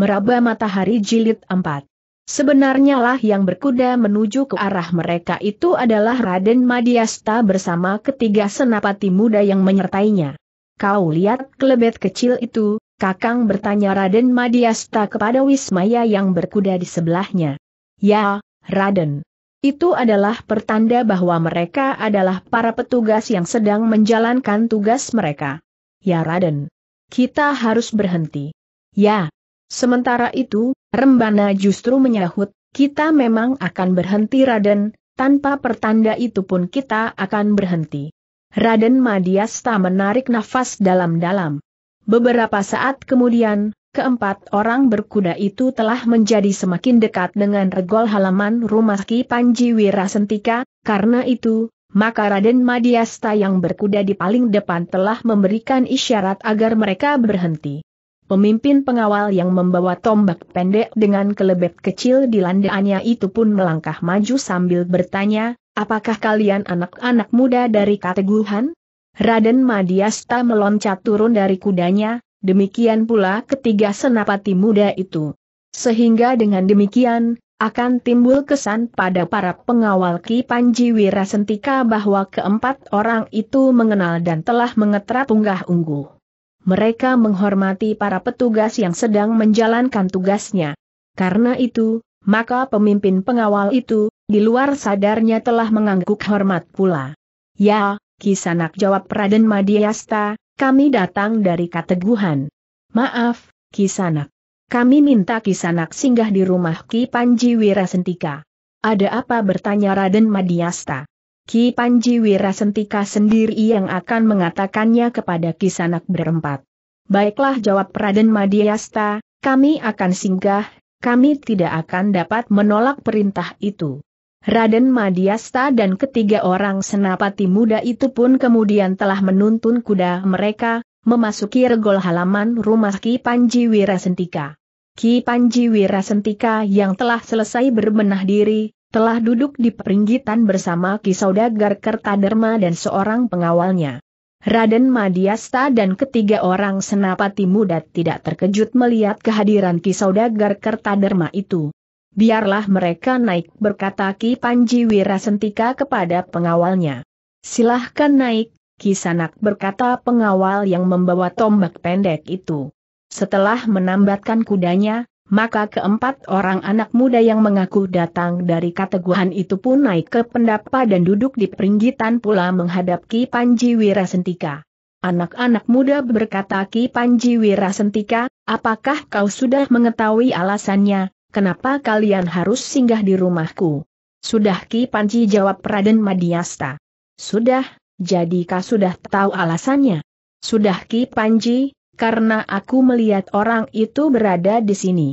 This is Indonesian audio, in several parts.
Meraba Matahari Jilid 4. Sebenarnya lah yang berkuda menuju ke arah mereka itu adalah Raden Madiasta bersama ketiga senapati muda yang menyertainya. Kau lihat kelebet kecil itu, Kakang bertanya Raden Madiasta kepada Wismaya yang berkuda di sebelahnya. Ya, Raden. Itu adalah pertanda bahwa mereka adalah para petugas yang sedang menjalankan tugas mereka. Ya Raden. Kita harus berhenti. Ya, Sementara itu, Rembana justru menyahut, kita memang akan berhenti Raden, tanpa pertanda itu pun kita akan berhenti. Raden Madiasta menarik nafas dalam-dalam. Beberapa saat kemudian, keempat orang berkuda itu telah menjadi semakin dekat dengan regol halaman rumah Ki Panji Wirasentika, karena itu, maka Raden Madiasta yang berkuda di paling depan telah memberikan isyarat agar mereka berhenti. Pemimpin pengawal yang membawa tombak pendek dengan kelebet kecil di landaannya itu pun melangkah maju sambil bertanya, apakah kalian anak-anak muda dari Kateguhan? Raden Madiasta meloncat turun dari kudanya, demikian pula ketiga senapati muda itu. Sehingga dengan demikian, akan timbul kesan pada para pengawal Ki Panji Wirasentika bahwa keempat orang itu mengenal dan telah mengetra tunggah ungguh mereka menghormati para petugas yang sedang menjalankan tugasnya. Karena itu, maka pemimpin pengawal itu, di luar sadarnya telah mengangguk hormat pula. Ya, Kisanak jawab Raden Madiasta, kami datang dari Kateguhan. Maaf, Kisanak. Kami minta Kisanak singgah di rumah Ki Panji Wirasentika. Ada apa bertanya Raden Madiasta? Ki Panji Wirasentika sendiri yang akan mengatakannya kepada kisanak berempat. Baiklah jawab Raden Madiasta, kami akan singgah, kami tidak akan dapat menolak perintah itu. Raden Madiasta dan ketiga orang senapati muda itu pun kemudian telah menuntun kuda mereka, memasuki regol halaman rumah Ki Panji Wirasentika. Ki Panji Wirasentika yang telah selesai berbenah diri, telah duduk di peringgitan bersama Kisaudagar Kertaderma dan seorang pengawalnya. Raden Madiasta dan ketiga orang senapati muda tidak terkejut melihat kehadiran Kisaudagar Kertaderma itu. Biarlah mereka naik berkata Ki Panji Wirasentika kepada pengawalnya. Silahkan naik, Kisanak berkata pengawal yang membawa tombak pendek itu. Setelah menambatkan kudanya, maka keempat orang anak muda yang mengaku datang dari kateguhan itu pun naik ke pendapa dan duduk di peringgitan pula menghadap Ki Panji Wirasentika. Anak-anak muda berkata Ki Panji Wirasentika, apakah kau sudah mengetahui alasannya, kenapa kalian harus singgah di rumahku? Sudah Ki Panji jawab Raden Madiasta. Sudah, jadi kau sudah tahu alasannya. Sudah Ki Panji, karena aku melihat orang itu berada di sini.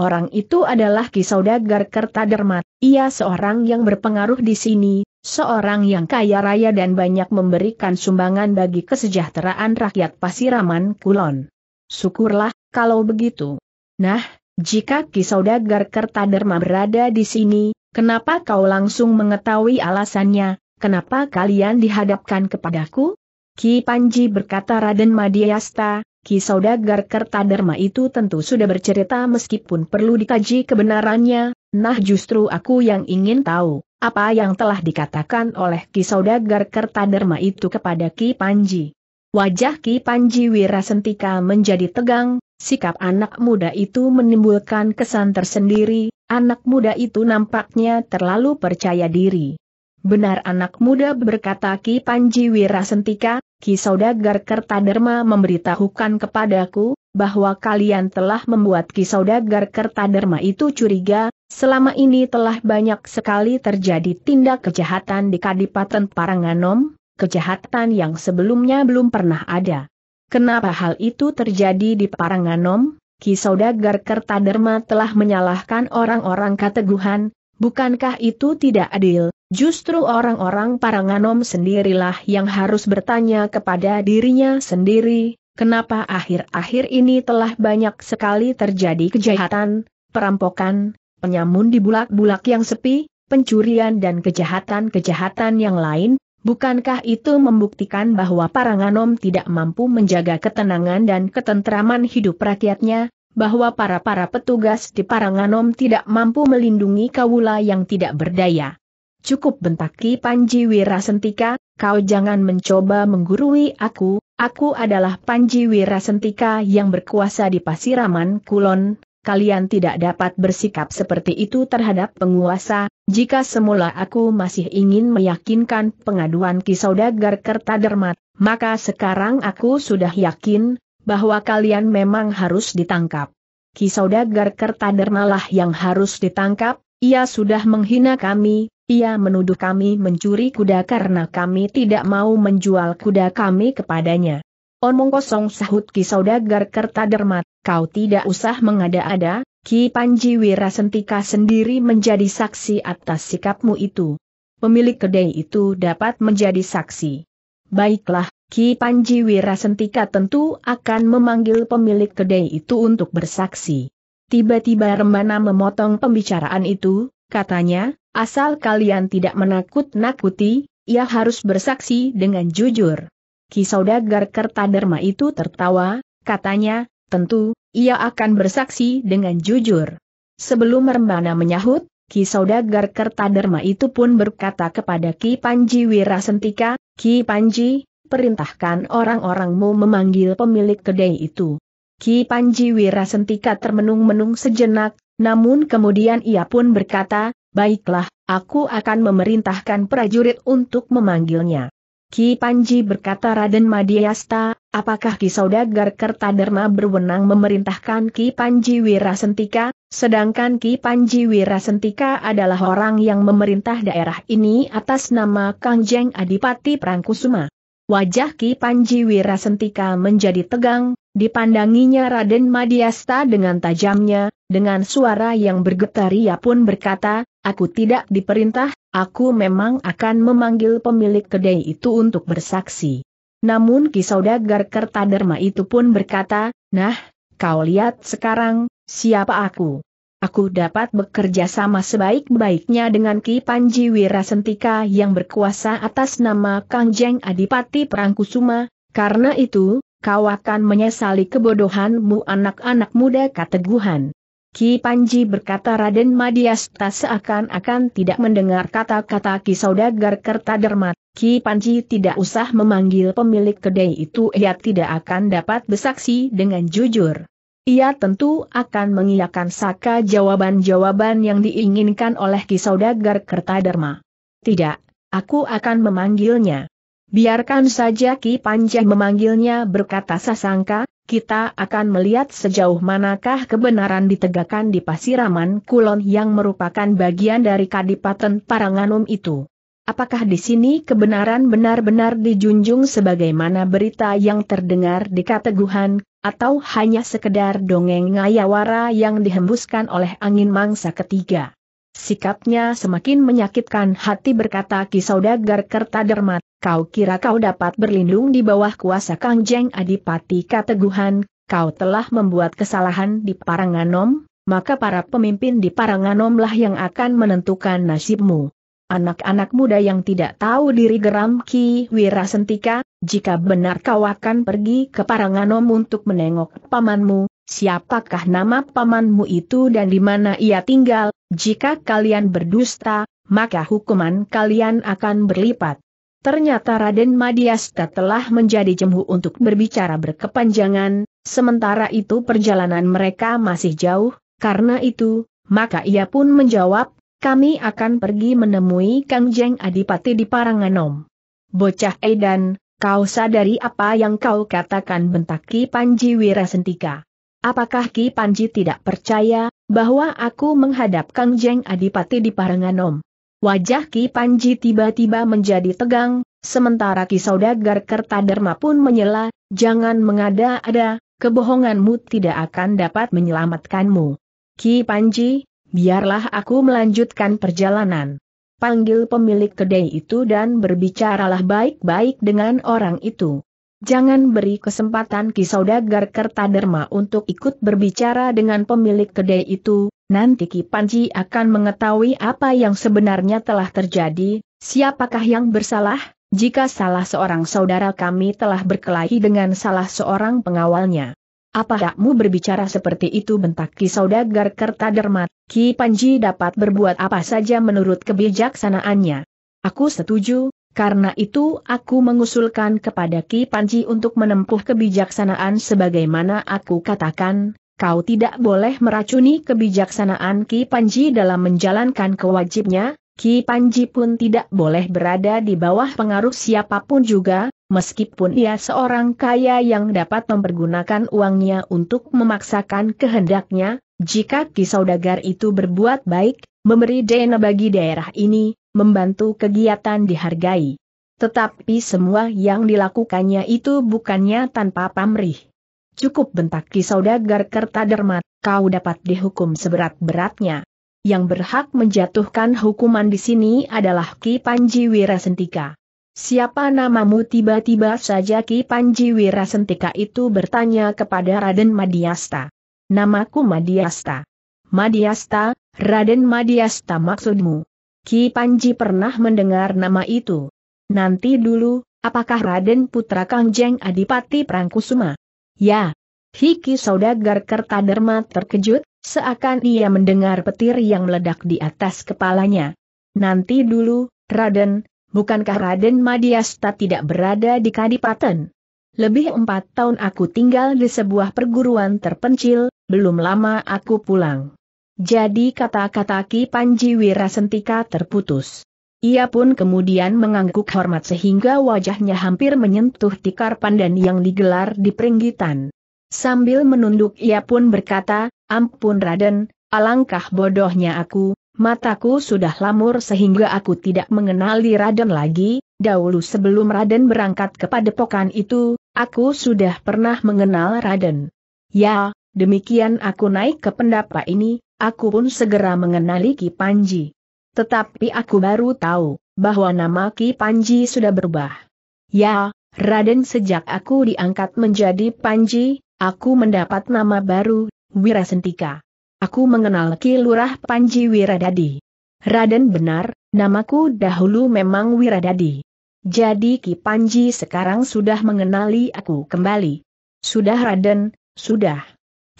Orang itu adalah Kisaudagar Kertadermat, ia seorang yang berpengaruh di sini, seorang yang kaya raya dan banyak memberikan sumbangan bagi kesejahteraan rakyat Pasiraman Kulon. Syukurlah, kalau begitu. Nah, jika Kisaudagar Kertaderma berada di sini, kenapa kau langsung mengetahui alasannya, kenapa kalian dihadapkan kepadaku? Ki Panji berkata Raden Madiasta, Ki Saudagar Kertaderma itu tentu sudah bercerita meskipun perlu dikaji kebenarannya, nah justru aku yang ingin tahu, apa yang telah dikatakan oleh Ki Saudagar Kertaderma itu kepada Ki Panji. Wajah Ki Panji Wirasentika menjadi tegang, sikap anak muda itu menimbulkan kesan tersendiri, anak muda itu nampaknya terlalu percaya diri. Benar anak muda berkata Ki Panji Wirasentika, Ki Saudagar Kertaderma memberitahukan kepadaku, bahwa kalian telah membuat Ki Saudagar Kertaderma itu curiga, selama ini telah banyak sekali terjadi tindak kejahatan di Kadipaten Paranganom, kejahatan yang sebelumnya belum pernah ada. Kenapa hal itu terjadi di Paranganom? Ki Saudagar Kertaderma telah menyalahkan orang-orang kateguhan, bukankah itu tidak adil? Justru orang-orang Paranganom sendirilah yang harus bertanya kepada dirinya sendiri, kenapa akhir-akhir ini telah banyak sekali terjadi kejahatan, perampokan, penyamun di bulak-bulak yang sepi, pencurian dan kejahatan-kejahatan yang lain, bukankah itu membuktikan bahwa Paranganom tidak mampu menjaga ketenangan dan ketentraman hidup rakyatnya, bahwa para-para petugas di Paranganom tidak mampu melindungi kawula yang tidak berdaya? Cukup bentaki Panji Wirasentika, kau jangan mencoba menggurui aku, aku adalah Panji Wirasentika yang berkuasa di Pasiraman Kulon, kalian tidak dapat bersikap seperti itu terhadap penguasa, jika semula aku masih ingin meyakinkan pengaduan Kisaudagar Kertadermat, maka sekarang aku sudah yakin, bahwa kalian memang harus ditangkap. Kisaudagar Kertadermalah yang harus ditangkap, ia sudah menghina kami, ia menuduh kami mencuri kuda karena kami tidak mau menjual kuda kami kepadanya. Omong kosong sahut Ki Saudagar Kertadermat, kau tidak usah mengada-ada, Ki Panji Wirasentika sendiri menjadi saksi atas sikapmu itu. Pemilik kedai itu dapat menjadi saksi. Baiklah, Ki Panji Wirasentika tentu akan memanggil pemilik kedai itu untuk bersaksi. Tiba-tiba Rembana memotong pembicaraan itu, katanya, asal kalian tidak menakut-nakuti, ia harus bersaksi dengan jujur. Kisaudagar Kertaderma itu tertawa, katanya, tentu, ia akan bersaksi dengan jujur. Sebelum Rembana menyahut, Kisaudagar Kertaderma itu pun berkata kepada Ki Panji Wirasentika, Ki Panji, perintahkan orang-orangmu memanggil pemilik kedai itu. Ki Panji Wirasentika termenung-menung sejenak, namun kemudian ia pun berkata, baiklah, aku akan memerintahkan prajurit untuk memanggilnya. Ki Panji berkata Raden Madiasta, apakah Ki Saudagar Kertaderma berwenang memerintahkan Ki Panji Wirasentika, sedangkan Ki Panji Wirasentika adalah orang yang memerintah daerah ini atas nama Kangjeng Adipati Prangkusuma. Wajah Ki Panji Wirasentika menjadi tegang, dipandanginya Raden Madiasta dengan tajamnya, dengan suara yang bergetar ia pun berkata, aku tidak diperintah, aku memang akan memanggil pemilik kedai itu untuk bersaksi. Namun Ki Saudagar Kertaderma itu pun berkata, nah, kau lihat sekarang, siapa aku? Aku dapat bekerja sama sebaik-baiknya dengan Ki Panji Wirasentika yang berkuasa atas nama Kangjeng Adipati Prangkusuma. karena itu, kau akan menyesali kebodohanmu anak-anak muda kateguhan. Ki Panji berkata Raden Madiasta seakan-akan tidak mendengar kata-kata Ki Saudagar Kertadermat. Ki Panji tidak usah memanggil pemilik kedai itu ia tidak akan dapat bersaksi dengan jujur ia tentu akan mengiyakan saka jawaban-jawaban yang diinginkan oleh Kisaudagar Kertadarma. Tidak, aku akan memanggilnya. Biarkan saja Ki Panjang memanggilnya berkata sasangka, kita akan melihat sejauh manakah kebenaran ditegakkan di Pasiraman Kulon yang merupakan bagian dari Kadipaten Paranganum itu. Apakah di sini kebenaran benar-benar dijunjung sebagaimana berita yang terdengar di Kateguhan, atau hanya sekedar dongeng ngayawara yang dihembuskan oleh angin mangsa ketiga. Sikapnya semakin menyakitkan hati berkata Ki Saudagar Kertadermat, kau kira kau dapat berlindung di bawah kuasa Kangjeng Adipati Kateguhan, kau telah membuat kesalahan di Paranganom, maka para pemimpin di Paranganomlah yang akan menentukan nasibmu. Anak-anak muda yang tidak tahu diri geram Ki Wirasentika, jika benar kau akan pergi ke Paranganom untuk menengok pamanmu, siapakah nama pamanmu itu dan di mana ia tinggal, jika kalian berdusta, maka hukuman kalian akan berlipat. Ternyata Raden Madiasta telah menjadi jemu untuk berbicara berkepanjangan, sementara itu perjalanan mereka masih jauh, karena itu, maka ia pun menjawab, kami akan pergi menemui Kang Jeng Adipati di Paranganom. Bocah Edan, Kau sadari apa yang kau katakan bentak Ki Panji Wirasentika. Apakah Ki Panji tidak percaya bahwa aku menghadap Kang Jeng Adipati di Paranganom? Wajah Ki Panji tiba-tiba menjadi tegang, sementara Ki Saudagar Kertaderma pun menyela, jangan mengada-ada, kebohonganmu tidak akan dapat menyelamatkanmu. Ki Panji, biarlah aku melanjutkan perjalanan panggil pemilik kedai itu dan berbicaralah baik-baik dengan orang itu. Jangan beri kesempatan Ki Kisaudagar Kertaderma untuk ikut berbicara dengan pemilik kedai itu, nanti Ki Panji akan mengetahui apa yang sebenarnya telah terjadi, siapakah yang bersalah, jika salah seorang saudara kami telah berkelahi dengan salah seorang pengawalnya. Apa hakmu berbicara seperti itu bentak Ki Saudagar Kertadermat, Ki Panji dapat berbuat apa saja menurut kebijaksanaannya. Aku setuju, karena itu aku mengusulkan kepada Ki Panji untuk menempuh kebijaksanaan sebagaimana aku katakan, kau tidak boleh meracuni kebijaksanaan Ki Panji dalam menjalankan kewajibnya, Ki Panji pun tidak boleh berada di bawah pengaruh siapapun juga, meskipun ia seorang kaya yang dapat mempergunakan uangnya untuk memaksakan kehendaknya, jika Ki Saudagar itu berbuat baik, memberi dana bagi daerah ini, membantu kegiatan dihargai. Tetapi semua yang dilakukannya itu bukannya tanpa pamrih. Cukup bentak Ki Saudagar Kertadermat, kau dapat dihukum seberat-beratnya. Yang berhak menjatuhkan hukuman di sini adalah Ki Panji Wirasentika. Siapa namamu tiba-tiba saja Ki Panji Wirasentika itu bertanya kepada Raden Madiasta. Namaku Madiasta. Madiasta, Raden Madiasta maksudmu. Ki Panji pernah mendengar nama itu. Nanti dulu, apakah Raden Putra Kangjeng Adipati Prangkusuma? Ya. Hiki Saudagar Kertaderma terkejut, seakan ia mendengar petir yang meledak di atas kepalanya. Nanti dulu, Raden, bukankah Raden Madiasta tidak berada di Kadipaten? Lebih empat tahun aku tinggal di sebuah perguruan terpencil, belum lama aku pulang. Jadi kata-kata Ki Panji Wirasentika terputus. Ia pun kemudian mengangguk hormat sehingga wajahnya hampir menyentuh tikar pandan yang digelar di peringgitan. Sambil menunduk ia pun berkata, ampun Raden, alangkah bodohnya aku, Mataku sudah lamur sehingga aku tidak mengenali Raden lagi, dahulu sebelum Raden berangkat ke padepokan itu, aku sudah pernah mengenal Raden. Ya, demikian aku naik ke pendapa ini, aku pun segera mengenali Ki Panji. Tetapi aku baru tahu, bahwa nama Ki Panji sudah berubah. Ya, Raden sejak aku diangkat menjadi Panji, aku mendapat nama baru, Wirasentika. Aku mengenal Ki Lurah Panji Wiradadi. Raden benar, namaku dahulu memang Wiradadi. Jadi Ki Panji sekarang sudah mengenali aku kembali. Sudah Raden, sudah.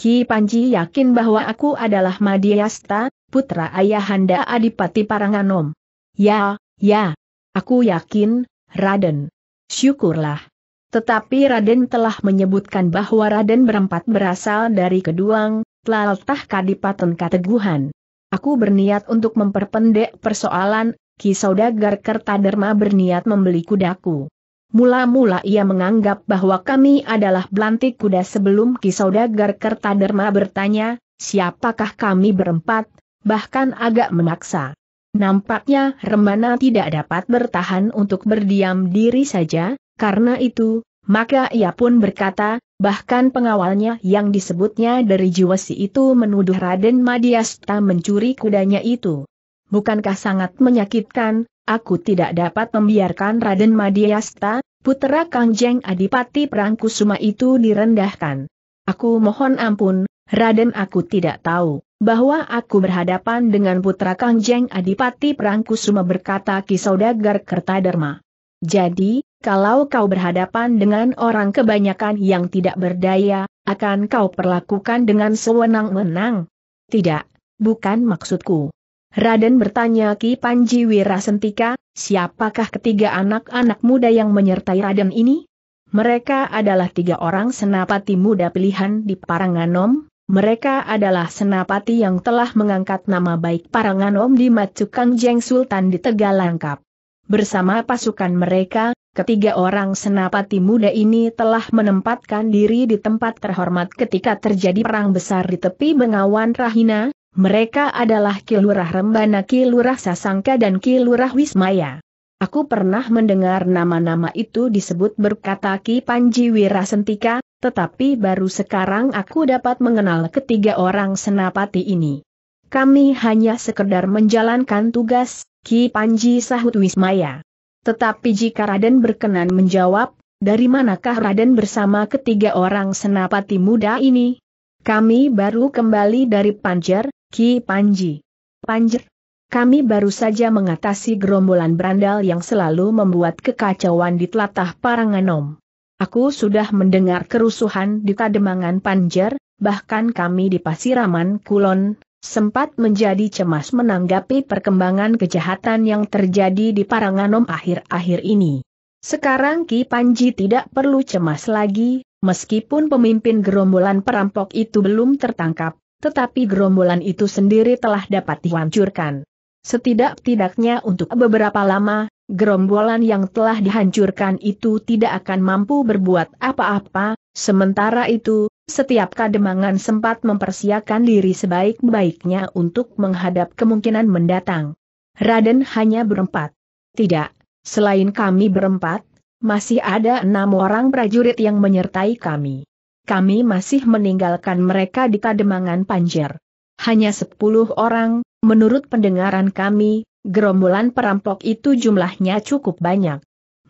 Ki Panji yakin bahwa aku adalah Madiasta, putra ayahanda Adipati Paranganom. Ya, ya. Aku yakin, Raden. Syukurlah. Tetapi Raden telah menyebutkan bahwa Raden berempat berasal dari Keduang, Tlaltah Kadipaten Kateguhan. Aku berniat untuk memperpendek persoalan, Ki Saudagar Kertaderma berniat membeli kudaku. Mula-mula ia menganggap bahwa kami adalah belantik kuda sebelum Ki Saudagar Kertaderma bertanya, siapakah kami berempat, bahkan agak memaksa. Nampaknya Remana tidak dapat bertahan untuk berdiam diri saja, karena itu, maka ia pun berkata, Bahkan pengawalnya yang disebutnya dari Jiwasi itu menuduh Raden Madiasta mencuri kudanya itu. Bukankah sangat menyakitkan, aku tidak dapat membiarkan Raden Madiasta, putera Kangjeng Adipati Prangkusuma itu direndahkan. Aku mohon ampun, Raden aku tidak tahu, bahwa aku berhadapan dengan putra Kangjeng Adipati Prangkusuma berkata Kisaudagar Kertadarma. Jadi, kalau kau berhadapan dengan orang kebanyakan yang tidak berdaya, akan kau perlakukan dengan sewenang-wenang? Tidak, bukan maksudku. Raden bertanya Ki Panji Wirasentika, siapakah ketiga anak-anak muda yang menyertai Raden ini? Mereka adalah tiga orang senapati muda pilihan di Paranganom, mereka adalah senapati yang telah mengangkat nama baik Paranganom di Matsukang Jeng Sultan di Tegalangkap. Bersama pasukan mereka, Ketiga orang senapati muda ini telah menempatkan diri di tempat terhormat ketika terjadi perang besar di tepi Bengawan Rahina, mereka adalah Kilurah Rembana Kilurah Sasangka dan Kilurah Wismaya. Aku pernah mendengar nama-nama itu disebut berkata Ki Panji Wirasentika, tetapi baru sekarang aku dapat mengenal ketiga orang senapati ini. Kami hanya sekedar menjalankan tugas, Ki Panji sahut Wismaya. Tetapi jika Raden berkenan menjawab, dari manakah Raden bersama ketiga orang senapati muda ini? Kami baru kembali dari Panjer, Ki Panji. Panjer, kami baru saja mengatasi gerombolan berandal yang selalu membuat kekacauan di telatah Paranganom. Aku sudah mendengar kerusuhan di Kademangan Panjer, bahkan kami di Pasiraman Kulon, sempat menjadi cemas menanggapi perkembangan kejahatan yang terjadi di Paranganom akhir-akhir ini. Sekarang Ki Panji tidak perlu cemas lagi, meskipun pemimpin gerombolan perampok itu belum tertangkap, tetapi gerombolan itu sendiri telah dapat dihancurkan. Setidak-tidaknya untuk beberapa lama, gerombolan yang telah dihancurkan itu tidak akan mampu berbuat apa-apa, sementara itu, setiap kademangan sempat mempersiapkan diri sebaik-baiknya untuk menghadap kemungkinan mendatang. Raden hanya berempat. Tidak, selain kami berempat, masih ada enam orang prajurit yang menyertai kami. Kami masih meninggalkan mereka di kademangan Panjer. Hanya sepuluh orang, menurut pendengaran kami, gerombolan perampok itu jumlahnya cukup banyak.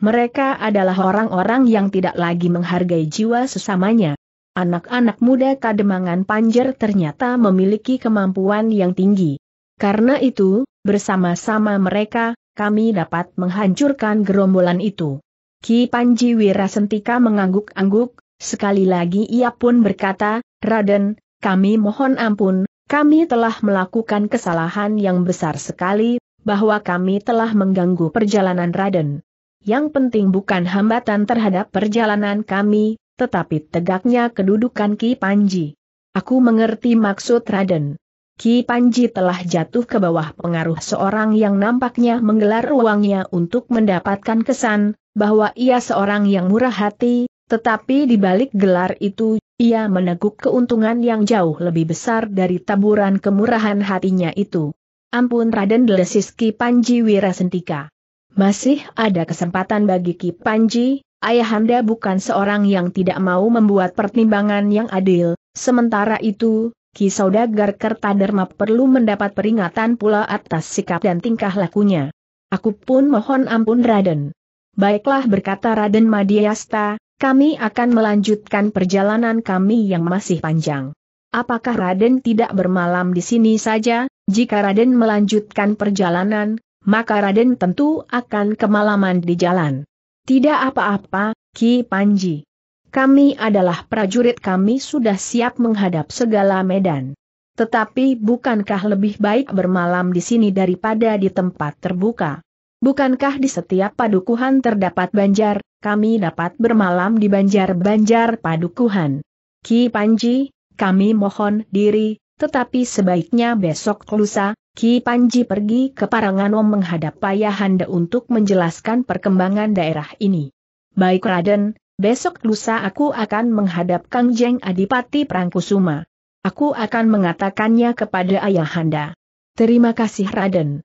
Mereka adalah orang-orang yang tidak lagi menghargai jiwa sesamanya anak-anak muda Kademangan Panjer ternyata memiliki kemampuan yang tinggi. Karena itu, bersama-sama mereka, kami dapat menghancurkan gerombolan itu. Ki Panji Wirasentika mengangguk-angguk, sekali lagi ia pun berkata, Raden, kami mohon ampun, kami telah melakukan kesalahan yang besar sekali, bahwa kami telah mengganggu perjalanan Raden. Yang penting bukan hambatan terhadap perjalanan kami, tetapi tegaknya kedudukan Ki Panji. Aku mengerti maksud Raden. Ki Panji telah jatuh ke bawah pengaruh seorang yang nampaknya menggelar ruangnya untuk mendapatkan kesan bahwa ia seorang yang murah hati, tetapi di balik gelar itu, ia meneguk keuntungan yang jauh lebih besar dari taburan kemurahan hatinya itu. Ampun Raden Delesis Ki Panji Wirasentika. Masih ada kesempatan bagi Ki Panji, Ayahanda bukan seorang yang tidak mau membuat pertimbangan yang adil, sementara itu, Ki Saudagar Kertaderma perlu mendapat peringatan pula atas sikap dan tingkah lakunya. Aku pun mohon ampun Raden. Baiklah berkata Raden Madiasta, kami akan melanjutkan perjalanan kami yang masih panjang. Apakah Raden tidak bermalam di sini saja? Jika Raden melanjutkan perjalanan, maka Raden tentu akan kemalaman di jalan. Tidak apa-apa, Ki Panji. Kami adalah prajurit kami sudah siap menghadap segala medan. Tetapi bukankah lebih baik bermalam di sini daripada di tempat terbuka? Bukankah di setiap padukuhan terdapat banjar, kami dapat bermalam di banjar-banjar padukuhan? Ki Panji, kami mohon diri, tetapi sebaiknya besok lusa, Ki Panji pergi ke Paranganom menghadap Payahanda untuk menjelaskan perkembangan daerah ini. Baik Raden, besok lusa aku akan menghadap Kang Jeng Adipati Prangkusuma. Aku akan mengatakannya kepada Ayahanda. Terima kasih Raden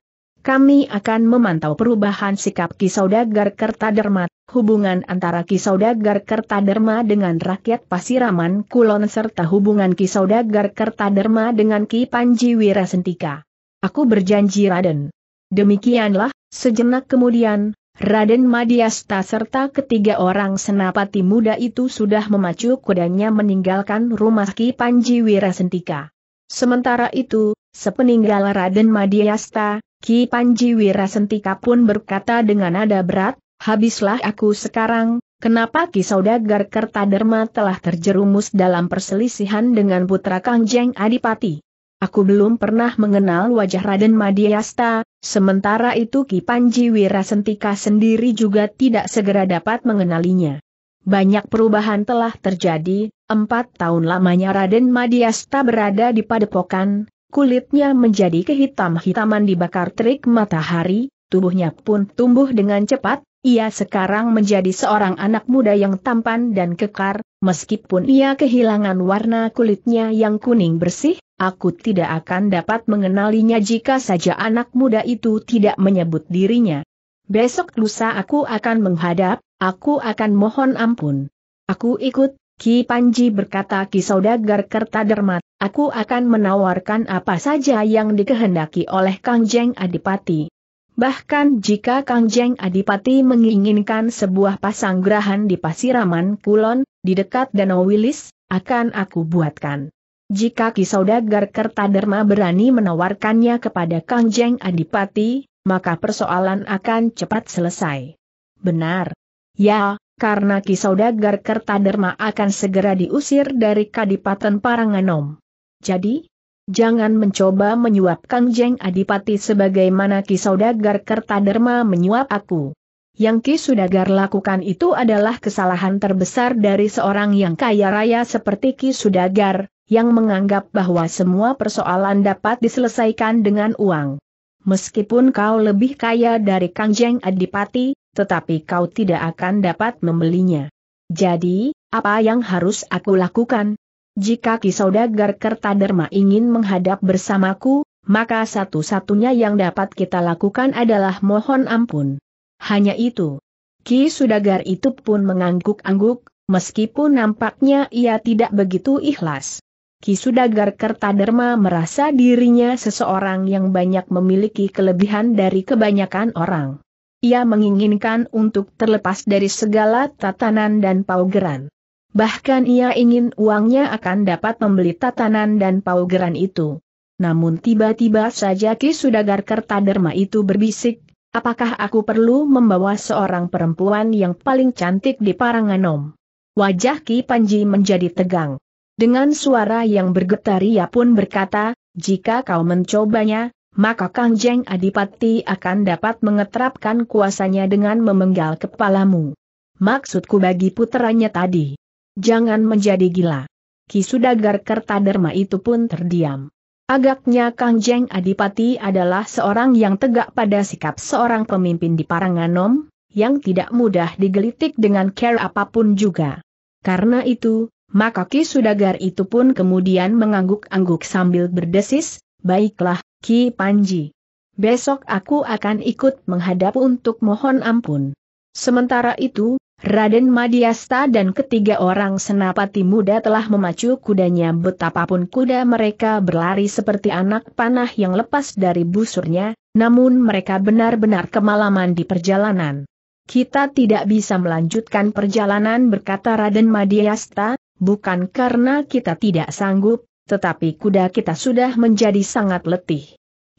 kami akan memantau perubahan sikap Kisaudagar Kertaderma, hubungan antara Kisaudagar Kertaderma dengan rakyat Pasiraman Kulon serta hubungan Kisaudagar Kertaderma dengan Ki Panji Wirasentika. Aku berjanji Raden. Demikianlah, sejenak kemudian, Raden Madiasta serta ketiga orang senapati muda itu sudah memacu kudanya meninggalkan rumah Ki Panji Wirasentika. Sementara itu, sepeninggal Raden Madiasta, Ki Panji Wirasentika pun berkata dengan nada berat, habislah aku sekarang, kenapa Ki Saudagar Kertaderma telah terjerumus dalam perselisihan dengan putra Kangjeng Adipati. Aku belum pernah mengenal wajah Raden Madiasta, sementara itu Ki Panji Wirasentika sendiri juga tidak segera dapat mengenalinya. Banyak perubahan telah terjadi, empat tahun lamanya Raden Madiasta berada di padepokan, kulitnya menjadi kehitam-hitaman dibakar terik matahari, tubuhnya pun tumbuh dengan cepat, ia sekarang menjadi seorang anak muda yang tampan dan kekar, meskipun ia kehilangan warna kulitnya yang kuning bersih, aku tidak akan dapat mengenalinya jika saja anak muda itu tidak menyebut dirinya. Besok lusa aku akan menghadap, aku akan mohon ampun. Aku ikut, Ki Panji berkata Ki Saudagar Kertadermat, aku akan menawarkan apa saja yang dikehendaki oleh Kang Jeng Adipati. Bahkan jika Kang Jeng Adipati menginginkan sebuah pasang gerahan di Pasiraman Kulon, di dekat Danau Wilis, akan aku buatkan. Jika Kisaudagar Kertaderma berani menawarkannya kepada Kang Jeng Adipati, maka persoalan akan cepat selesai. Benar. Ya, karena Kisaudagar Kertaderma akan segera diusir dari Kadipaten Paranganom. Jadi, jangan mencoba menyuap Kang Jeng Adipati sebagaimana Ki Saudagar Kertaderma menyuap aku. Yang Ki Sudagar lakukan itu adalah kesalahan terbesar dari seorang yang kaya raya seperti Ki Sudagar, yang menganggap bahwa semua persoalan dapat diselesaikan dengan uang. Meskipun kau lebih kaya dari Kang Jeng Adipati, tetapi kau tidak akan dapat membelinya. Jadi, apa yang harus aku lakukan? Jika Kisaudagar Kertaderma ingin menghadap bersamaku, maka satu-satunya yang dapat kita lakukan adalah mohon ampun. Hanya itu. Ki Sudagar itu pun mengangguk-angguk, meskipun nampaknya ia tidak begitu ikhlas. Ki Sudagar Kertaderma merasa dirinya seseorang yang banyak memiliki kelebihan dari kebanyakan orang. Ia menginginkan untuk terlepas dari segala tatanan dan paugeran. Bahkan ia ingin uangnya akan dapat membeli tatanan dan paugeran itu. Namun tiba-tiba saja Ki Sudagar Kertaderma itu berbisik, apakah aku perlu membawa seorang perempuan yang paling cantik di Paranganom? Wajah Ki Panji menjadi tegang. Dengan suara yang bergetar ia pun berkata, jika kau mencobanya, maka Kang Jeng Adipati akan dapat mengeterapkan kuasanya dengan memenggal kepalamu. Maksudku bagi puteranya tadi. Jangan menjadi gila. Kisudagar Kertaderma itu pun terdiam. Agaknya Kang Jeng Adipati adalah seorang yang tegak pada sikap seorang pemimpin di Paranganom, yang tidak mudah digelitik dengan care apapun juga. Karena itu, maka Ki Sudagar itu pun kemudian mengangguk-angguk sambil berdesis, baiklah, Ki Panji. Besok aku akan ikut menghadap untuk mohon ampun. Sementara itu, Raden Madiasta dan ketiga orang senapati muda telah memacu kudanya betapapun kuda mereka berlari seperti anak panah yang lepas dari busurnya, namun mereka benar-benar kemalaman di perjalanan. Kita tidak bisa melanjutkan perjalanan berkata Raden Madiasta, bukan karena kita tidak sanggup, tetapi kuda kita sudah menjadi sangat letih.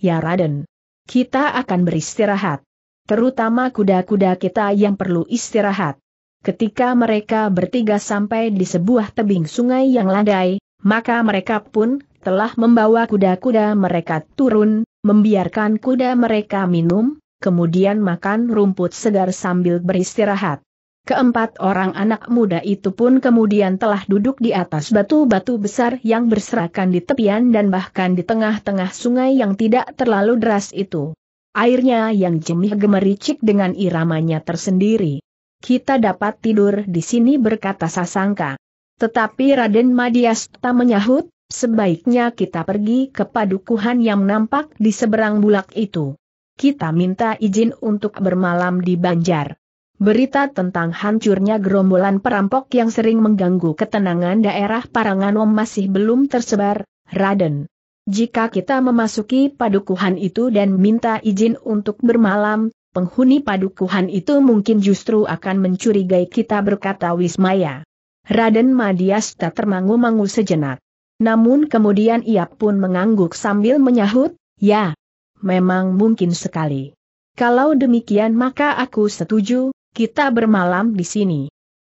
Ya Raden, kita akan beristirahat. Terutama kuda-kuda kita yang perlu istirahat. Ketika mereka bertiga sampai di sebuah tebing sungai yang landai, maka mereka pun telah membawa kuda-kuda mereka turun, membiarkan kuda mereka minum, kemudian makan rumput segar sambil beristirahat. Keempat orang anak muda itu pun kemudian telah duduk di atas batu-batu besar yang berserakan di tepian dan bahkan di tengah-tengah sungai yang tidak terlalu deras itu. Airnya yang jemih gemericik dengan iramanya tersendiri kita dapat tidur di sini berkata Sasangka. Tetapi Raden Madiasta menyahut, sebaiknya kita pergi ke padukuhan yang nampak di seberang bulak itu. Kita minta izin untuk bermalam di Banjar. Berita tentang hancurnya gerombolan perampok yang sering mengganggu ketenangan daerah Paranganom masih belum tersebar, Raden. Jika kita memasuki padukuhan itu dan minta izin untuk bermalam, penghuni padukuhan itu mungkin justru akan mencurigai kita berkata Wismaya. Raden Madiasta termangu-mangu sejenak. Namun kemudian ia pun mengangguk sambil menyahut, ya, memang mungkin sekali. Kalau demikian maka aku setuju, kita bermalam di sini.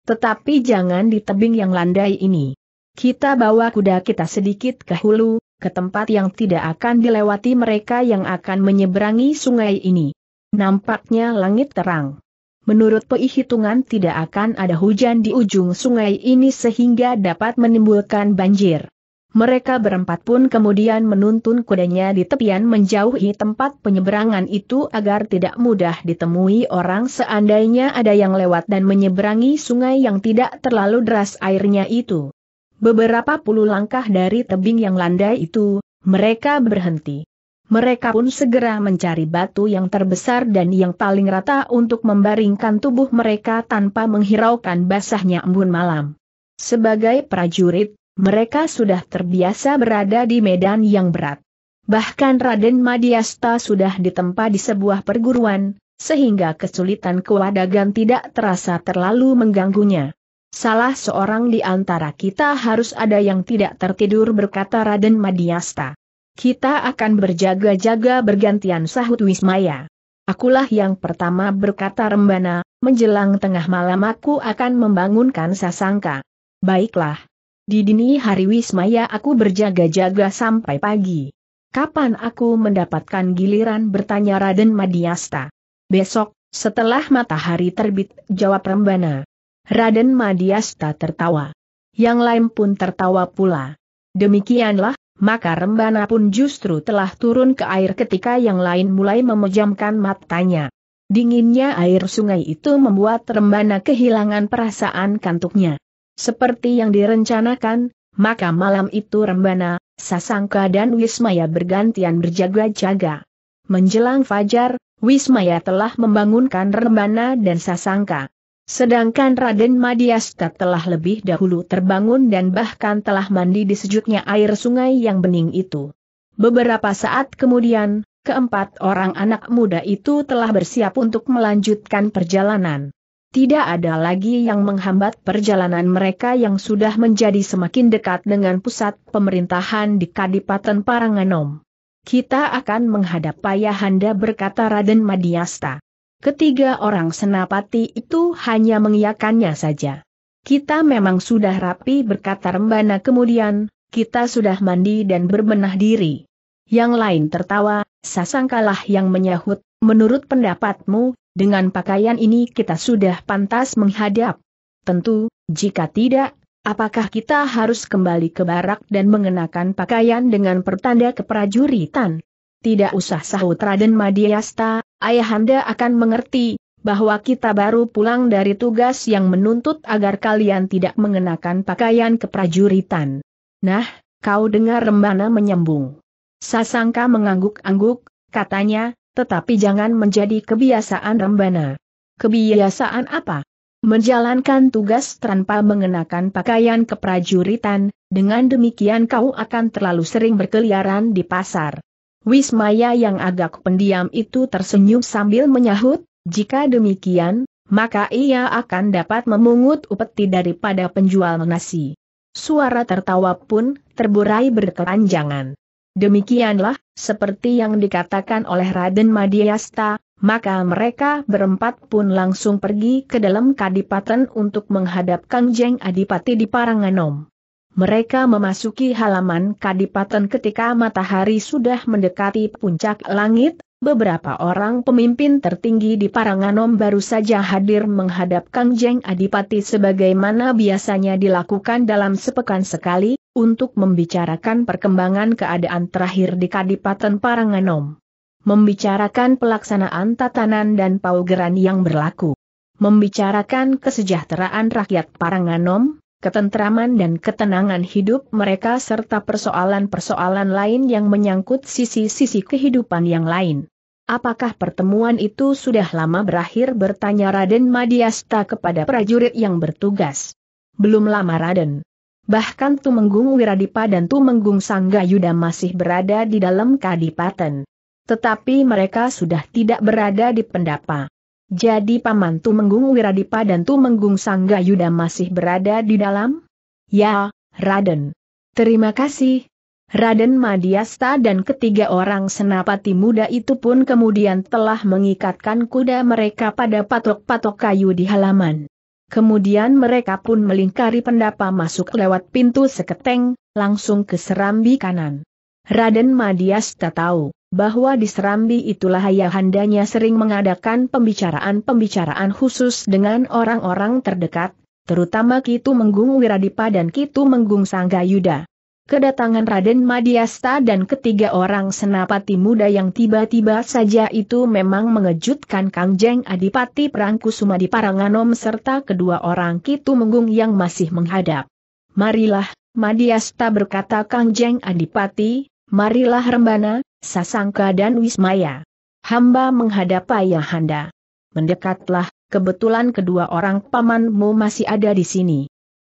Tetapi jangan di tebing yang landai ini. Kita bawa kuda kita sedikit ke hulu, ke tempat yang tidak akan dilewati mereka yang akan menyeberangi sungai ini. Nampaknya langit terang. Menurut perhitungan tidak akan ada hujan di ujung sungai ini sehingga dapat menimbulkan banjir. Mereka berempat pun kemudian menuntun kudanya di tepian menjauhi tempat penyeberangan itu agar tidak mudah ditemui orang seandainya ada yang lewat dan menyeberangi sungai yang tidak terlalu deras airnya itu. Beberapa puluh langkah dari tebing yang landai itu, mereka berhenti. Mereka pun segera mencari batu yang terbesar dan yang paling rata untuk membaringkan tubuh mereka tanpa menghiraukan basahnya embun malam. Sebagai prajurit, mereka sudah terbiasa berada di medan yang berat. Bahkan Raden Madiasta sudah ditempa di sebuah perguruan, sehingga kesulitan kewadagan tidak terasa terlalu mengganggunya. Salah seorang di antara kita harus ada yang tidak tertidur berkata Raden Madiasta. Kita akan berjaga-jaga bergantian sahut Wismaya. Akulah yang pertama berkata Rembana, menjelang tengah malam aku akan membangunkan sasangka. Baiklah. Di dini hari Wismaya aku berjaga-jaga sampai pagi. Kapan aku mendapatkan giliran bertanya Raden Madiasta? Besok, setelah matahari terbit, jawab Rembana. Raden Madiasta tertawa. Yang lain pun tertawa pula. Demikianlah, maka Rembana pun justru telah turun ke air ketika yang lain mulai memejamkan matanya. Dinginnya air sungai itu membuat Rembana kehilangan perasaan kantuknya. Seperti yang direncanakan, maka malam itu Rembana, Sasangka dan Wismaya bergantian berjaga-jaga. Menjelang fajar, Wismaya telah membangunkan Rembana dan Sasangka. Sedangkan Raden Madiasta telah lebih dahulu terbangun dan bahkan telah mandi di sejuknya air sungai yang bening itu. Beberapa saat kemudian, keempat orang anak muda itu telah bersiap untuk melanjutkan perjalanan. Tidak ada lagi yang menghambat perjalanan mereka yang sudah menjadi semakin dekat dengan pusat pemerintahan di Kadipaten Paranganom. Kita akan menghadap Ayahanda berkata Raden Madiasta. Ketiga orang senapati itu hanya mengiyakannya saja. Kita memang sudah rapi berkata Rembana kemudian, kita sudah mandi dan berbenah diri. Yang lain tertawa, sasangkalah yang menyahut, menurut pendapatmu, dengan pakaian ini kita sudah pantas menghadap. Tentu, jika tidak, apakah kita harus kembali ke barak dan mengenakan pakaian dengan pertanda keprajuritan? Tidak usah sahut Raden Madiasta, Ayahanda akan mengerti bahwa kita baru pulang dari tugas yang menuntut agar kalian tidak mengenakan pakaian keprajuritan. Nah, kau dengar Rembana menyambung. Sasangka mengangguk-angguk, katanya, tetapi jangan menjadi kebiasaan Rembana. Kebiasaan apa? menjalankan tugas tanpa mengenakan pakaian keprajuritan, dengan demikian kau akan terlalu sering berkeliaran di pasar. Wismaya yang agak pendiam itu tersenyum sambil menyahut, jika demikian, maka ia akan dapat memungut upeti daripada penjual nasi. Suara tertawa pun terburai berkepanjangan. Demikianlah, seperti yang dikatakan oleh Raden Madiasta, maka mereka berempat pun langsung pergi ke dalam kadipaten untuk menghadap Kangjeng Adipati di Paranganom. Mereka memasuki halaman kadipaten ketika matahari sudah mendekati puncak langit, beberapa orang pemimpin tertinggi di Paranganom baru saja hadir menghadap Kang Jeng Adipati sebagaimana biasanya dilakukan dalam sepekan sekali, untuk membicarakan perkembangan keadaan terakhir di Kadipaten Paranganom. Membicarakan pelaksanaan tatanan dan paugeran yang berlaku. Membicarakan kesejahteraan rakyat Paranganom, ketentraman dan ketenangan hidup mereka serta persoalan-persoalan lain yang menyangkut sisi-sisi kehidupan yang lain. Apakah pertemuan itu sudah lama berakhir bertanya Raden Madiasta kepada prajurit yang bertugas. Belum lama Raden. Bahkan Tumenggung Wiradipa dan Tumenggung Sanggayuda masih berada di dalam kadipaten. Tetapi mereka sudah tidak berada di pendapa. Jadi paman Tumenggung Wiradipa dan Tumenggung Yuda masih berada di dalam? Ya, Raden. Terima kasih. Raden Madiasta dan ketiga orang senapati muda itu pun kemudian telah mengikatkan kuda mereka pada patok-patok kayu di halaman. Kemudian mereka pun melingkari pendapa masuk lewat pintu seketeng, langsung ke serambi kanan. Raden Madiasta tahu bahwa di Serambi itulah ayahandanya sering mengadakan pembicaraan-pembicaraan khusus dengan orang-orang terdekat, terutama Kitu Menggung Wiradipa dan Kitu Menggung Sanggayuda. Kedatangan Raden Madiasta dan ketiga orang senapati muda yang tiba-tiba saja itu memang mengejutkan Kang Jeng Adipati Prangkusuma di Paranganom serta kedua orang Kitu Menggung yang masih menghadap. Marilah, Madiasta berkata Kang Jeng Adipati, marilah Rembana, Sasangka dan Wismaya. Hamba menghadap Ayahanda. Mendekatlah, kebetulan kedua orang pamanmu masih ada di sini.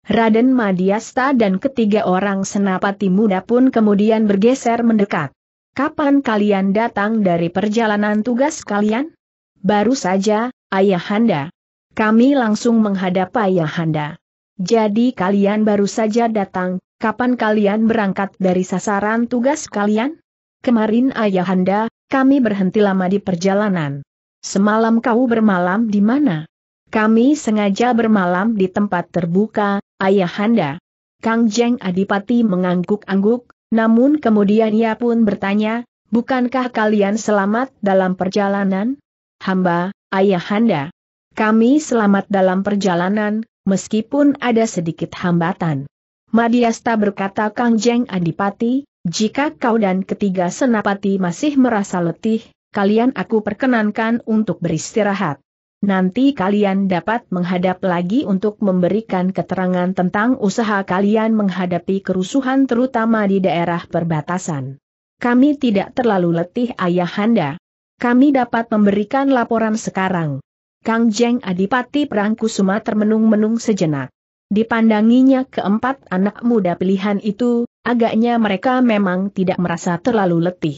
Raden Madiasta dan ketiga orang senapati muda pun kemudian bergeser mendekat. Kapan kalian datang dari perjalanan tugas kalian? Baru saja, Ayahanda. Kami langsung menghadap Ayahanda. Jadi kalian baru saja datang, kapan kalian berangkat dari sasaran tugas kalian? Kemarin ayahanda, kami berhenti lama di perjalanan. Semalam kau bermalam di mana? Kami sengaja bermalam di tempat terbuka, ayahanda. Kang Jeng Adipati mengangguk-angguk, namun kemudian ia pun bertanya, bukankah kalian selamat dalam perjalanan? Hamba, ayahanda. Kami selamat dalam perjalanan, meskipun ada sedikit hambatan. Madiasta berkata Kang Jeng Adipati, jika kau dan ketiga senapati masih merasa letih, kalian aku perkenankan untuk beristirahat. Nanti kalian dapat menghadap lagi untuk memberikan keterangan tentang usaha kalian menghadapi kerusuhan terutama di daerah perbatasan. Kami tidak terlalu letih ayahanda. Kami dapat memberikan laporan sekarang. Kang Jeng Adipati Prangkusuma termenung-menung sejenak. Dipandanginya keempat anak muda pilihan itu, agaknya mereka memang tidak merasa terlalu letih.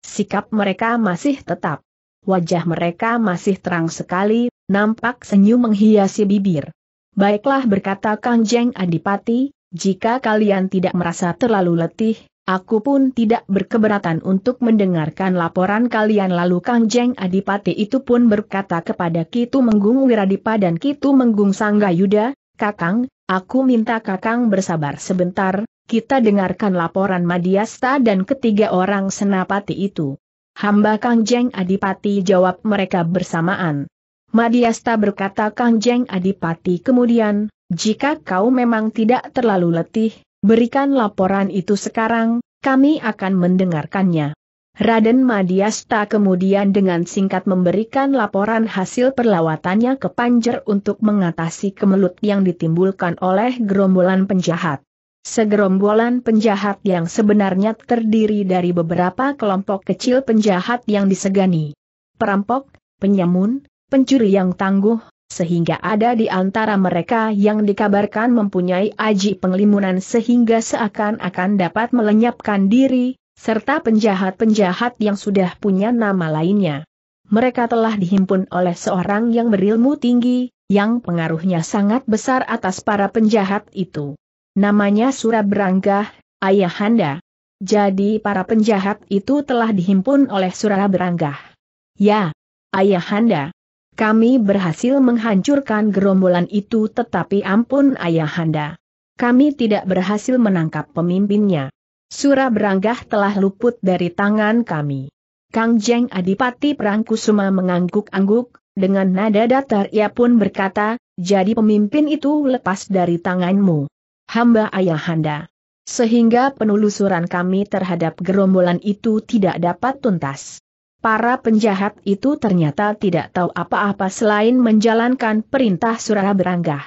Sikap mereka masih tetap. Wajah mereka masih terang sekali, nampak senyum menghiasi bibir. Baiklah berkata Kang Jeng Adipati, jika kalian tidak merasa terlalu letih, aku pun tidak berkeberatan untuk mendengarkan laporan kalian lalu Kang Jeng Adipati itu pun berkata kepada Kitu Menggung Wiradipa dan Kitu Menggung Sanggayuda, Kakang, aku minta Kakang bersabar sebentar, kita dengarkan laporan Madiasta dan ketiga orang senapati itu. Hamba Kang Jeng Adipati jawab mereka bersamaan. Madiasta berkata Kang Jeng Adipati kemudian, jika kau memang tidak terlalu letih, berikan laporan itu sekarang, kami akan mendengarkannya. Raden Madiasta kemudian dengan singkat memberikan laporan hasil perlawatannya ke Panjer untuk mengatasi kemelut yang ditimbulkan oleh gerombolan penjahat. Segerombolan penjahat yang sebenarnya terdiri dari beberapa kelompok kecil penjahat yang disegani. Perampok, penyamun, pencuri yang tangguh, sehingga ada di antara mereka yang dikabarkan mempunyai aji penglimunan sehingga seakan-akan dapat melenyapkan diri, serta penjahat-penjahat yang sudah punya nama lainnya. Mereka telah dihimpun oleh seorang yang berilmu tinggi, yang pengaruhnya sangat besar atas para penjahat itu. Namanya Beranggah, Ayahanda. Jadi para penjahat itu telah dihimpun oleh Beranggah. Ya, Ayahanda. Kami berhasil menghancurkan gerombolan itu tetapi ampun Ayahanda. Kami tidak berhasil menangkap pemimpinnya. Surah beranggah telah luput dari tangan kami. Kang Jeng Adipati Prangkusuma mengangguk-angguk, dengan nada datar ia pun berkata, jadi pemimpin itu lepas dari tanganmu. Hamba ayahanda. Sehingga penelusuran kami terhadap gerombolan itu tidak dapat tuntas. Para penjahat itu ternyata tidak tahu apa-apa selain menjalankan perintah surah beranggah.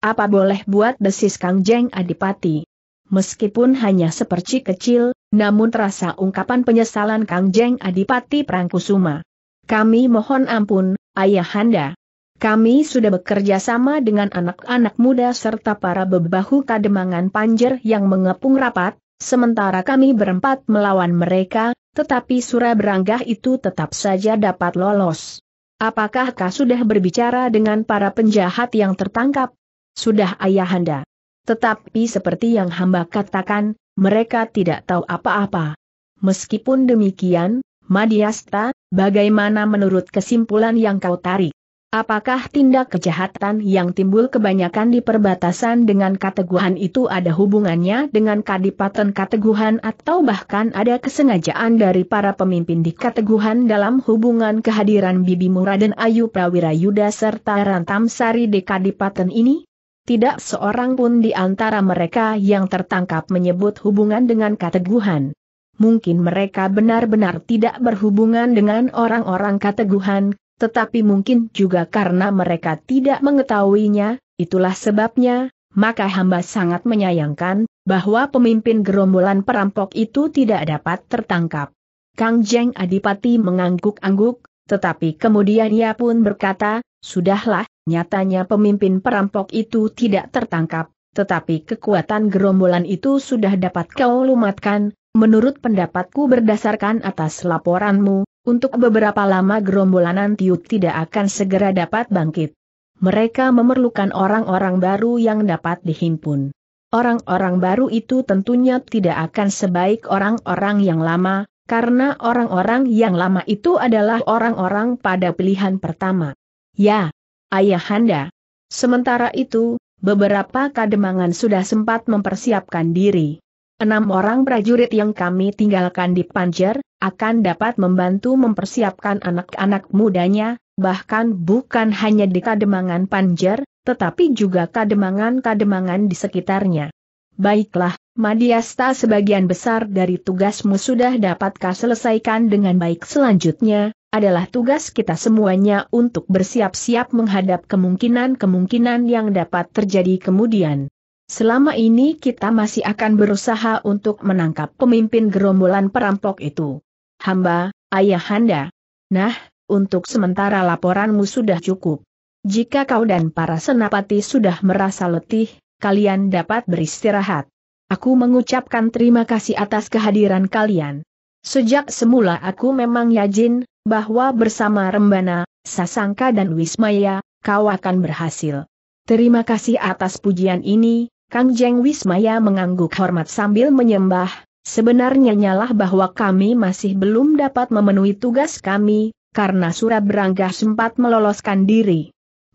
Apa boleh buat desis Kang Jeng Adipati? meskipun hanya seperci kecil, namun terasa ungkapan penyesalan Kang Jeng Adipati Prangkusuma. Kami mohon ampun, Ayahanda. Kami sudah bekerja sama dengan anak-anak muda serta para bebahu kademangan panjer yang mengepung rapat, sementara kami berempat melawan mereka, tetapi beranggah itu tetap saja dapat lolos. Apakah kau sudah berbicara dengan para penjahat yang tertangkap? Sudah ayahanda. Tetapi seperti yang hamba katakan, mereka tidak tahu apa-apa. Meskipun demikian, Madiasta, bagaimana menurut kesimpulan yang kau tarik? Apakah tindak kejahatan yang timbul kebanyakan di perbatasan dengan kateguhan itu ada hubungannya dengan kadipaten kateguhan atau bahkan ada kesengajaan dari para pemimpin di kateguhan dalam hubungan kehadiran Bibi Muraden Ayu Prawira Yuda serta rantam sari di kadipaten ini? tidak seorang pun di antara mereka yang tertangkap menyebut hubungan dengan kateguhan. Mungkin mereka benar-benar tidak berhubungan dengan orang-orang kateguhan, tetapi mungkin juga karena mereka tidak mengetahuinya, itulah sebabnya, maka hamba sangat menyayangkan, bahwa pemimpin gerombolan perampok itu tidak dapat tertangkap. Kang Jeng Adipati mengangguk-angguk, tetapi kemudian ia pun berkata, sudahlah, nyatanya pemimpin perampok itu tidak tertangkap, tetapi kekuatan gerombolan itu sudah dapat kau lumatkan, menurut pendapatku berdasarkan atas laporanmu, untuk beberapa lama gerombolan Tiut tidak akan segera dapat bangkit. Mereka memerlukan orang-orang baru yang dapat dihimpun. Orang-orang baru itu tentunya tidak akan sebaik orang-orang yang lama, karena orang-orang yang lama itu adalah orang-orang pada pilihan pertama. Ya, ayahanda. Sementara itu, beberapa kademangan sudah sempat mempersiapkan diri. Enam orang prajurit yang kami tinggalkan di Panjer, akan dapat membantu mempersiapkan anak-anak mudanya, bahkan bukan hanya di kademangan Panjer, tetapi juga kademangan-kademangan di sekitarnya. Baiklah, Madiasta sebagian besar dari tugasmu sudah dapatkah selesaikan dengan baik selanjutnya, adalah tugas kita semuanya untuk bersiap-siap menghadap kemungkinan-kemungkinan yang dapat terjadi kemudian. Selama ini kita masih akan berusaha untuk menangkap pemimpin gerombolan perampok itu. Hamba, ayahanda. Nah, untuk sementara laporanmu sudah cukup. Jika kau dan para senapati sudah merasa letih, kalian dapat beristirahat. Aku mengucapkan terima kasih atas kehadiran kalian. Sejak semula aku memang yakin bahwa bersama Rembana, Sasangka dan Wismaya, kau akan berhasil. Terima kasih atas pujian ini, Kang Jeng Wismaya mengangguk hormat sambil menyembah, sebenarnya nyalah bahwa kami masih belum dapat memenuhi tugas kami, karena Surabrangga sempat meloloskan diri.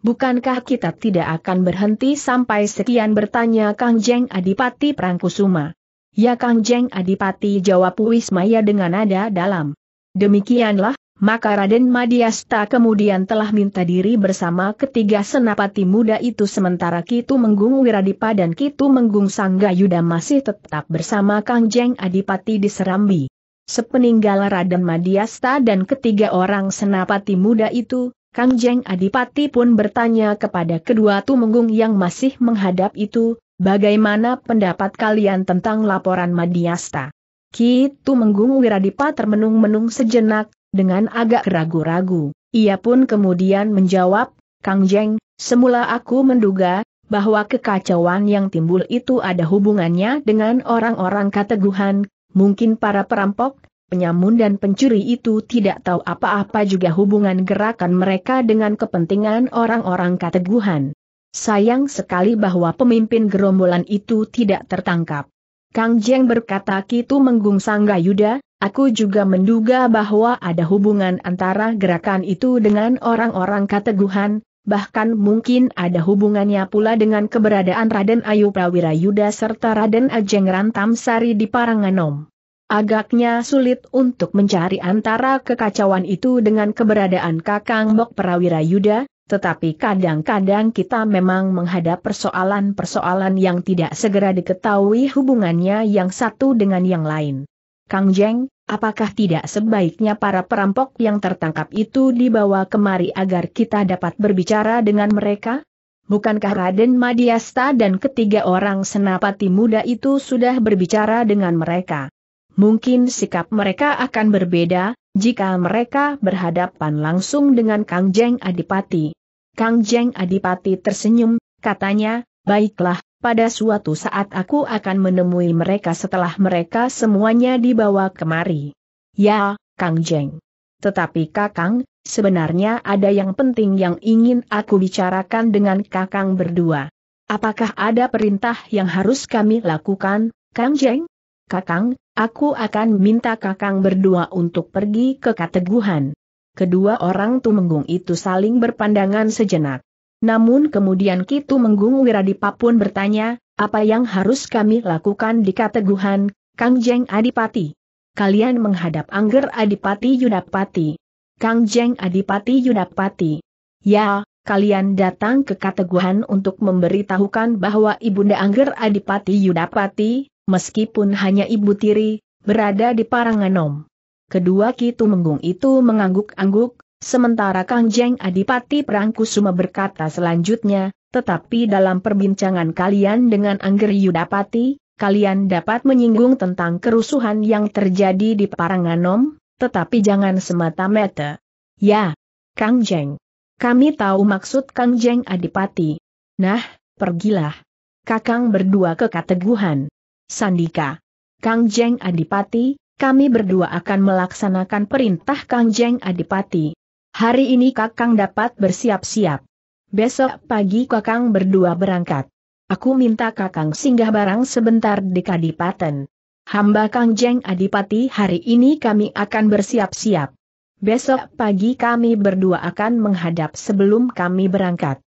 Bukankah kita tidak akan berhenti sampai sekian bertanya Kang Jeng Adipati Prangkusuma? Ya Kang Jeng Adipati jawab Wismaya dengan nada dalam. Demikianlah, maka Raden Madiasta kemudian telah minta diri bersama ketiga senapati muda itu sementara Kitu Menggung Wiradipa dan Kitu Menggung Yuda masih tetap bersama Kang Jeng Adipati di Serambi. Sepeninggal Raden Madiasta dan ketiga orang senapati muda itu, Kang Jeng Adipati pun bertanya kepada kedua tumenggung yang masih menghadap itu, bagaimana pendapat kalian tentang laporan Madiasta? Ki Tumenggung Wiradipa termenung-menung sejenak, dengan agak ragu-ragu. Ia pun kemudian menjawab, Kang Jeng, semula aku menduga, bahwa kekacauan yang timbul itu ada hubungannya dengan orang-orang kateguhan, mungkin para perampok, Penyamun dan pencuri itu tidak tahu apa-apa juga hubungan gerakan mereka dengan kepentingan orang-orang kateguhan. Sayang sekali bahwa pemimpin gerombolan itu tidak tertangkap. Kang Jeng berkata Kitu Menggung sangga Yuda. aku juga menduga bahwa ada hubungan antara gerakan itu dengan orang-orang kateguhan, bahkan mungkin ada hubungannya pula dengan keberadaan Raden Ayu Prawira Yuda serta Raden Ajeng Rantamsari di Paranganom. Agaknya sulit untuk mencari antara kekacauan itu dengan keberadaan Kakang Mok Prawira Yuda, tetapi kadang-kadang kita memang menghadap persoalan-persoalan yang tidak segera diketahui hubungannya yang satu dengan yang lain. Kang Jeng, apakah tidak sebaiknya para perampok yang tertangkap itu dibawa kemari agar kita dapat berbicara dengan mereka? Bukankah Raden Madiasta dan ketiga orang senapati muda itu sudah berbicara dengan mereka? mungkin sikap mereka akan berbeda, jika mereka berhadapan langsung dengan Kang Jeng Adipati. Kang Jeng Adipati tersenyum, katanya, baiklah, pada suatu saat aku akan menemui mereka setelah mereka semuanya dibawa kemari. Ya, Kang Jeng. Tetapi Kakang, sebenarnya ada yang penting yang ingin aku bicarakan dengan Kakang berdua. Apakah ada perintah yang harus kami lakukan, Kang Jeng? Kakang, Aku akan minta kakang berdua untuk pergi ke kateguhan. Kedua orang Tumenggung itu saling berpandangan sejenak. Namun kemudian Kitu Menggung Wiradipa pun bertanya, apa yang harus kami lakukan di kateguhan, Kang Jeng Adipati? Kalian menghadap Angger Adipati Yudapati. Kang Jeng Adipati Yudapati. Ya, kalian datang ke Kateguhan untuk memberitahukan bahwa Ibunda Angger Adipati Yudapati, meskipun hanya ibu tiri, berada di Paranganom. Kedua Kitu Menggung itu mengangguk-angguk, sementara Kang Jeng Adipati Prangkusuma berkata selanjutnya, tetapi dalam perbincangan kalian dengan Angger Yudapati, kalian dapat menyinggung tentang kerusuhan yang terjadi di Paranganom, tetapi jangan semata-mata. Ya, Kang Jeng. Kami tahu maksud Kang Jeng Adipati. Nah, pergilah. Kakang berdua ke Kateguhan. Sandika. Kang Jeng Adipati, kami berdua akan melaksanakan perintah Kang Jeng Adipati. Hari ini Kakang dapat bersiap-siap. Besok pagi Kakang berdua berangkat. Aku minta Kakang singgah barang sebentar di Kadipaten. Hamba Kang Jeng Adipati hari ini kami akan bersiap-siap. Besok pagi kami berdua akan menghadap sebelum kami berangkat.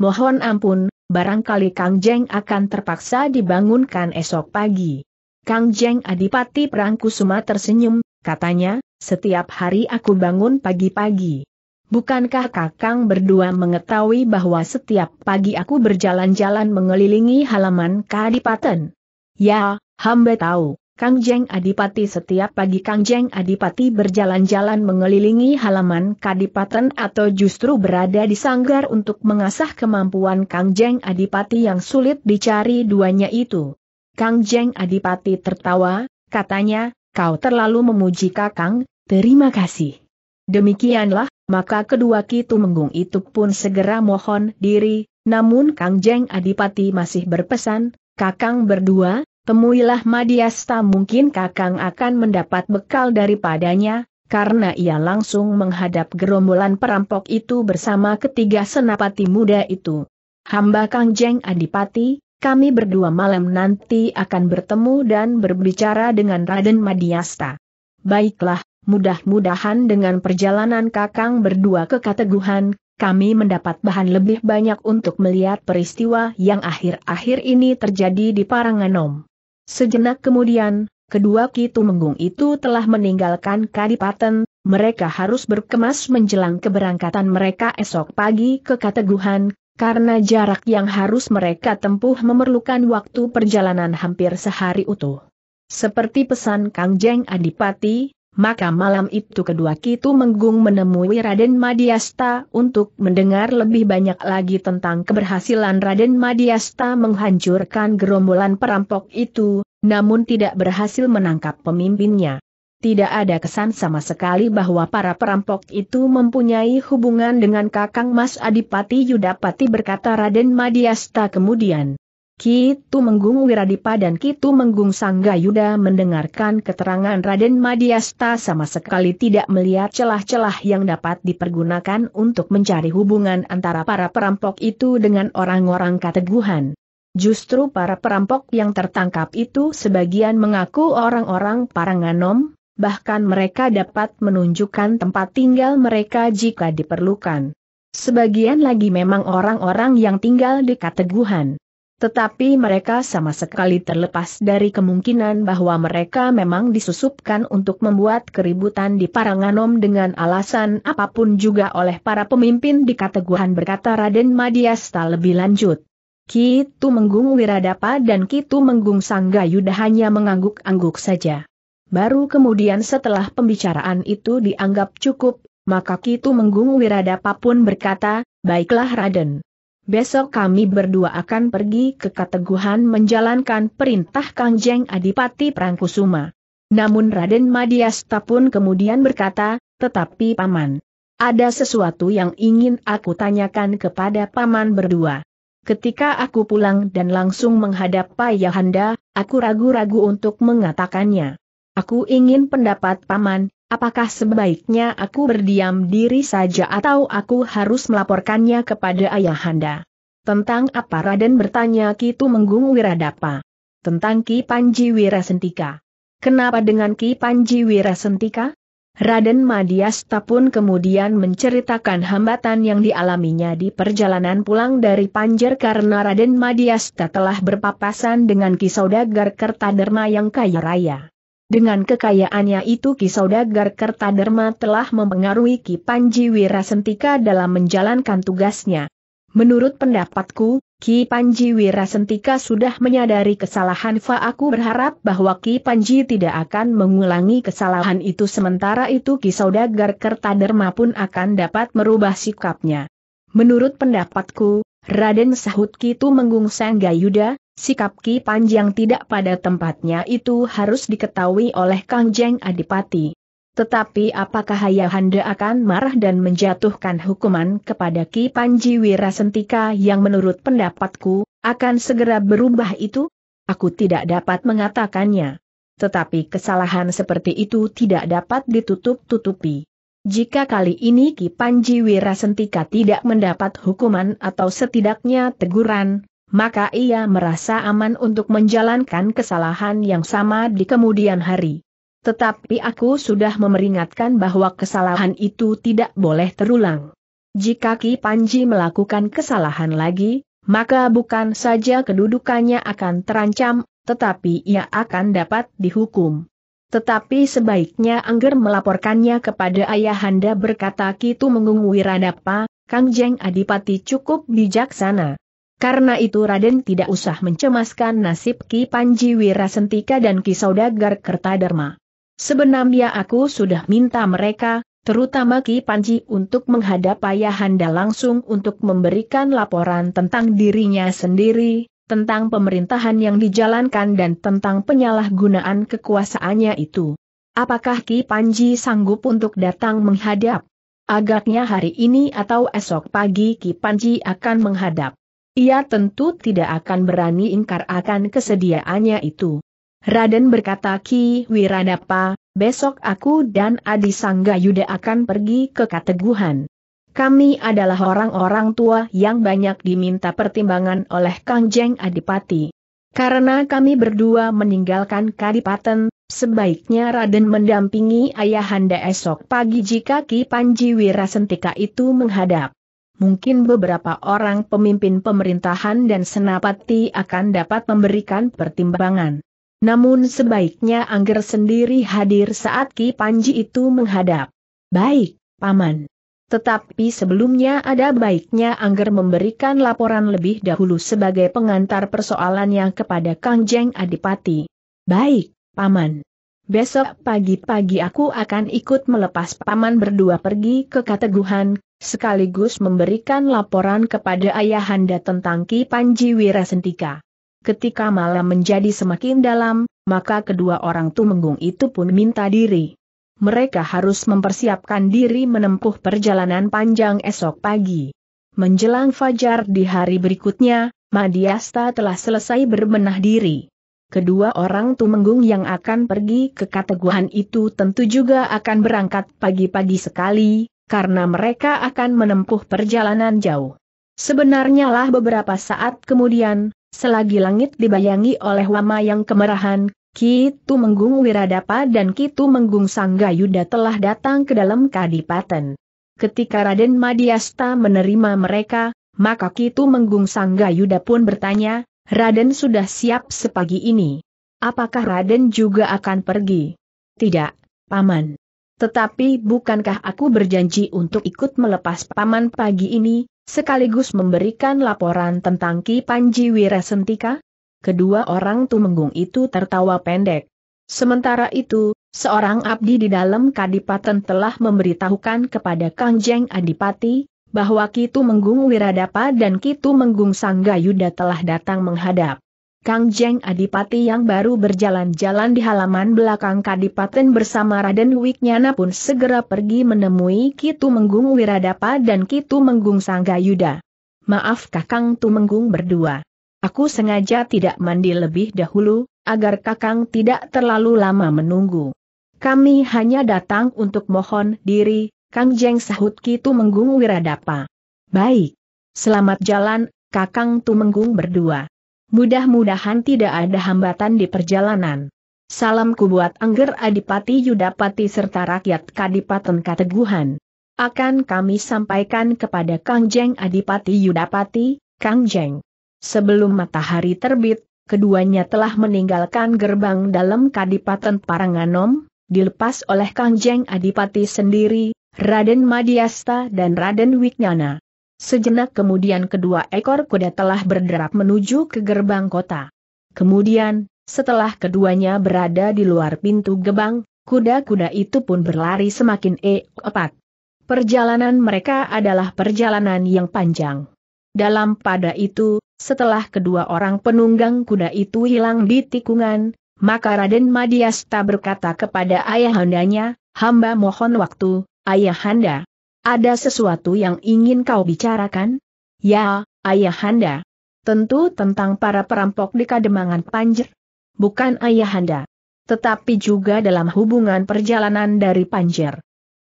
Mohon ampun, barangkali Kang Jeng akan terpaksa dibangunkan esok pagi. Kang Jeng Adipati Prangkusuma tersenyum, katanya, setiap hari aku bangun pagi-pagi. Bukankah kakang berdua mengetahui bahwa setiap pagi aku berjalan-jalan mengelilingi halaman Kadipaten? Ya, hamba tahu. Kang Jeng Adipati setiap pagi Kang Jeng Adipati berjalan-jalan mengelilingi halaman kadipaten atau justru berada di sanggar untuk mengasah kemampuan Kang Jeng Adipati yang sulit dicari duanya itu. Kang Jeng Adipati tertawa, katanya, kau terlalu memuji kakang, terima kasih. Demikianlah, maka kedua Kitu Menggung itu pun segera mohon diri, namun Kang Jeng Adipati masih berpesan, kakang berdua, Temuilah Madiasta mungkin Kakang akan mendapat bekal daripadanya, karena ia langsung menghadap gerombolan perampok itu bersama ketiga senapati muda itu. Hamba Kang Jeng Adipati, kami berdua malam nanti akan bertemu dan berbicara dengan Raden Madiasta. Baiklah, mudah-mudahan dengan perjalanan Kakang berdua ke Kateguhan, kami mendapat bahan lebih banyak untuk melihat peristiwa yang akhir-akhir ini terjadi di Paranganom. Sejenak kemudian, kedua Kitu Menggung itu telah meninggalkan Kadipaten, mereka harus berkemas menjelang keberangkatan mereka esok pagi ke Kateguhan, karena jarak yang harus mereka tempuh memerlukan waktu perjalanan hampir sehari utuh. Seperti pesan Kang Jeng Adipati, maka malam itu kedua kita Menggung menemui Raden Madiasta untuk mendengar lebih banyak lagi tentang keberhasilan Raden Madiasta menghancurkan gerombolan perampok itu, namun tidak berhasil menangkap pemimpinnya. Tidak ada kesan sama sekali bahwa para perampok itu mempunyai hubungan dengan Kakang Mas Adipati Yudapati berkata Raden Madiasta kemudian. Kitu Menggung Wiradipa dan Kitu Menggung Sanggayuda mendengarkan keterangan Raden Madiasta sama sekali tidak melihat celah-celah yang dapat dipergunakan untuk mencari hubungan antara para perampok itu dengan orang-orang kateguhan. Justru para perampok yang tertangkap itu sebagian mengaku orang-orang Paranganom, bahkan mereka dapat menunjukkan tempat tinggal mereka jika diperlukan. Sebagian lagi memang orang-orang yang tinggal di kateguhan. Tetapi mereka sama sekali terlepas dari kemungkinan bahwa mereka memang disusupkan untuk membuat keributan di Paranganom dengan alasan apapun juga oleh para pemimpin di Kateguhan berkata Raden Madiasta lebih lanjut. Kitu Menggung Wiradapa dan Kitu Menggung Sanggayuda hanya mengangguk-angguk saja. Baru kemudian setelah pembicaraan itu dianggap cukup, maka Kitu Menggung Wiradapa pun berkata, Baiklah Raden. Besok kami berdua akan pergi ke Kateguhan menjalankan perintah Kangjeng Adipati Prangkusuma. Namun Raden Madiasta pun kemudian berkata, tetapi Paman. Ada sesuatu yang ingin aku tanyakan kepada Paman berdua. Ketika aku pulang dan langsung menghadap Payahanda, aku ragu-ragu untuk mengatakannya. Aku ingin pendapat Paman, Apakah sebaiknya aku berdiam diri saja atau aku harus melaporkannya kepada ayahanda? Tentang apa Raden bertanya Ki Tumenggung Wiradapa? Tentang Ki Panji Wirasentika. Kenapa dengan Ki Panji Wirasentika? Raden Madiasta pun kemudian menceritakan hambatan yang dialaminya di perjalanan pulang dari Panjer karena Raden Madiasta telah berpapasan dengan Ki Saudagar Kertaderma yang kaya raya. Dengan kekayaannya itu Ki Saudagar Kertaderma telah mempengaruhi Ki Panji Wirasentika dalam menjalankan tugasnya. Menurut pendapatku, Ki Panji Wirasentika sudah menyadari kesalahan Fa aku berharap bahwa Ki Panji tidak akan mengulangi kesalahan itu sementara itu Ki Saudagar Kertaderma pun akan dapat merubah sikapnya. Menurut pendapatku, Raden Sahut Kitu Menggung Sanggayuda, Sikap Ki Panjang tidak pada tempatnya itu harus diketahui oleh Kang Jeng Adipati. Tetapi apakah Ayahanda akan marah dan menjatuhkan hukuman kepada Ki Panji Wirasentika yang menurut pendapatku, akan segera berubah itu? Aku tidak dapat mengatakannya. Tetapi kesalahan seperti itu tidak dapat ditutup-tutupi. Jika kali ini Ki Panji Wirasentika tidak mendapat hukuman atau setidaknya teguran, maka ia merasa aman untuk menjalankan kesalahan yang sama di kemudian hari. Tetapi aku sudah memeringatkan bahwa kesalahan itu tidak boleh terulang. Jika Ki Panji melakukan kesalahan lagi, maka bukan saja kedudukannya akan terancam, tetapi ia akan dapat dihukum. Tetapi sebaiknya Angger melaporkannya kepada ayahanda berkata Kitu Mengungwirandapa, Kang Jeng Adipati cukup bijaksana. Karena itu Raden tidak usah mencemaskan nasib Ki Panji Wirasentika dan Ki Saudagar Kertadarma. Sebenarnya aku sudah minta mereka, terutama Ki Panji untuk menghadap Ayahanda langsung untuk memberikan laporan tentang dirinya sendiri, tentang pemerintahan yang dijalankan dan tentang penyalahgunaan kekuasaannya itu. Apakah Ki Panji sanggup untuk datang menghadap? Agaknya hari ini atau esok pagi Ki Panji akan menghadap ia tentu tidak akan berani ingkar akan kesediaannya itu. Raden berkata Ki Wiradapa, besok aku dan Adi Sangga Yuda akan pergi ke Kateguhan. Kami adalah orang-orang tua yang banyak diminta pertimbangan oleh Kangjeng Adipati. Karena kami berdua meninggalkan Kadipaten, sebaiknya Raden mendampingi ayahanda esok pagi jika Ki Panji Wirasentika itu menghadap mungkin beberapa orang pemimpin pemerintahan dan senapati akan dapat memberikan pertimbangan. Namun sebaiknya Angger sendiri hadir saat Ki Panji itu menghadap. Baik, Paman. Tetapi sebelumnya ada baiknya Angger memberikan laporan lebih dahulu sebagai pengantar persoalannya kepada Kang Jeng Adipati. Baik, Paman. Besok pagi-pagi aku akan ikut melepas Paman berdua pergi ke Kateguhan sekaligus memberikan laporan kepada ayahanda tentang Ki Panji Wirasentika. Ketika malam menjadi semakin dalam, maka kedua orang tumenggung itu pun minta diri. Mereka harus mempersiapkan diri menempuh perjalanan panjang esok pagi. Menjelang fajar di hari berikutnya, Madiasta telah selesai berbenah diri. Kedua orang tumenggung yang akan pergi ke Kateguhan itu tentu juga akan berangkat pagi-pagi sekali, karena mereka akan menempuh perjalanan jauh. Sebenarnya lah beberapa saat kemudian, selagi langit dibayangi oleh wama yang kemerahan, Kitu Menggung Wiradapa dan Kitu Menggung Sanggayuda telah datang ke dalam kadipaten. Ketika Raden Madiasta menerima mereka, maka Kitu Menggung Sanggayuda pun bertanya, Raden sudah siap sepagi ini. Apakah Raden juga akan pergi? Tidak, Paman. Tetapi bukankah aku berjanji untuk ikut melepas paman pagi ini, sekaligus memberikan laporan tentang Ki Panji Wirasentika? Kedua orang tumenggung itu tertawa pendek. Sementara itu, seorang abdi di dalam kadipaten telah memberitahukan kepada Kang Jeng Adipati, bahwa Ki Tumenggung Wiradapa dan Ki Tumenggung Sanggayuda telah datang menghadap. Kang Jeng Adipati yang baru berjalan-jalan di halaman belakang Kadipaten bersama Raden Wiknyana pun segera pergi menemui Kitu Menggung Wiradapa dan Kitu Menggung Sanggayuda. Maaf Kakang Tumenggung berdua. Aku sengaja tidak mandi lebih dahulu, agar Kakang tidak terlalu lama menunggu. Kami hanya datang untuk mohon diri, Kang Jeng sahut Kitu Menggung Wiradapa. Baik. Selamat jalan, Kakang Tumenggung berdua. Mudah-mudahan tidak ada hambatan di perjalanan. Salamku buat Angger Adipati Yudapati serta rakyat Kadipaten Kateguhan. Akan kami sampaikan kepada Kang Jeng Adipati Yudapati, Kang Jeng. Sebelum matahari terbit, keduanya telah meninggalkan gerbang dalam Kadipaten Paranganom, dilepas oleh Kang Jeng Adipati sendiri, Raden Madiasta dan Raden Wignana. Sejenak kemudian kedua ekor kuda telah berderap menuju ke gerbang kota. Kemudian, setelah keduanya berada di luar pintu gebang, kuda-kuda itu pun berlari semakin cepat. Perjalanan mereka adalah perjalanan yang panjang. Dalam pada itu, setelah kedua orang penunggang kuda itu hilang di tikungan, maka Raden Madiasta berkata kepada ayahandanya, hamba mohon waktu, ayahanda, ada sesuatu yang ingin kau bicarakan? Ya, ayahanda. Tentu tentang para perampok di Kademangan Panjer. Bukan ayahanda. Tetapi juga dalam hubungan perjalanan dari Panjer.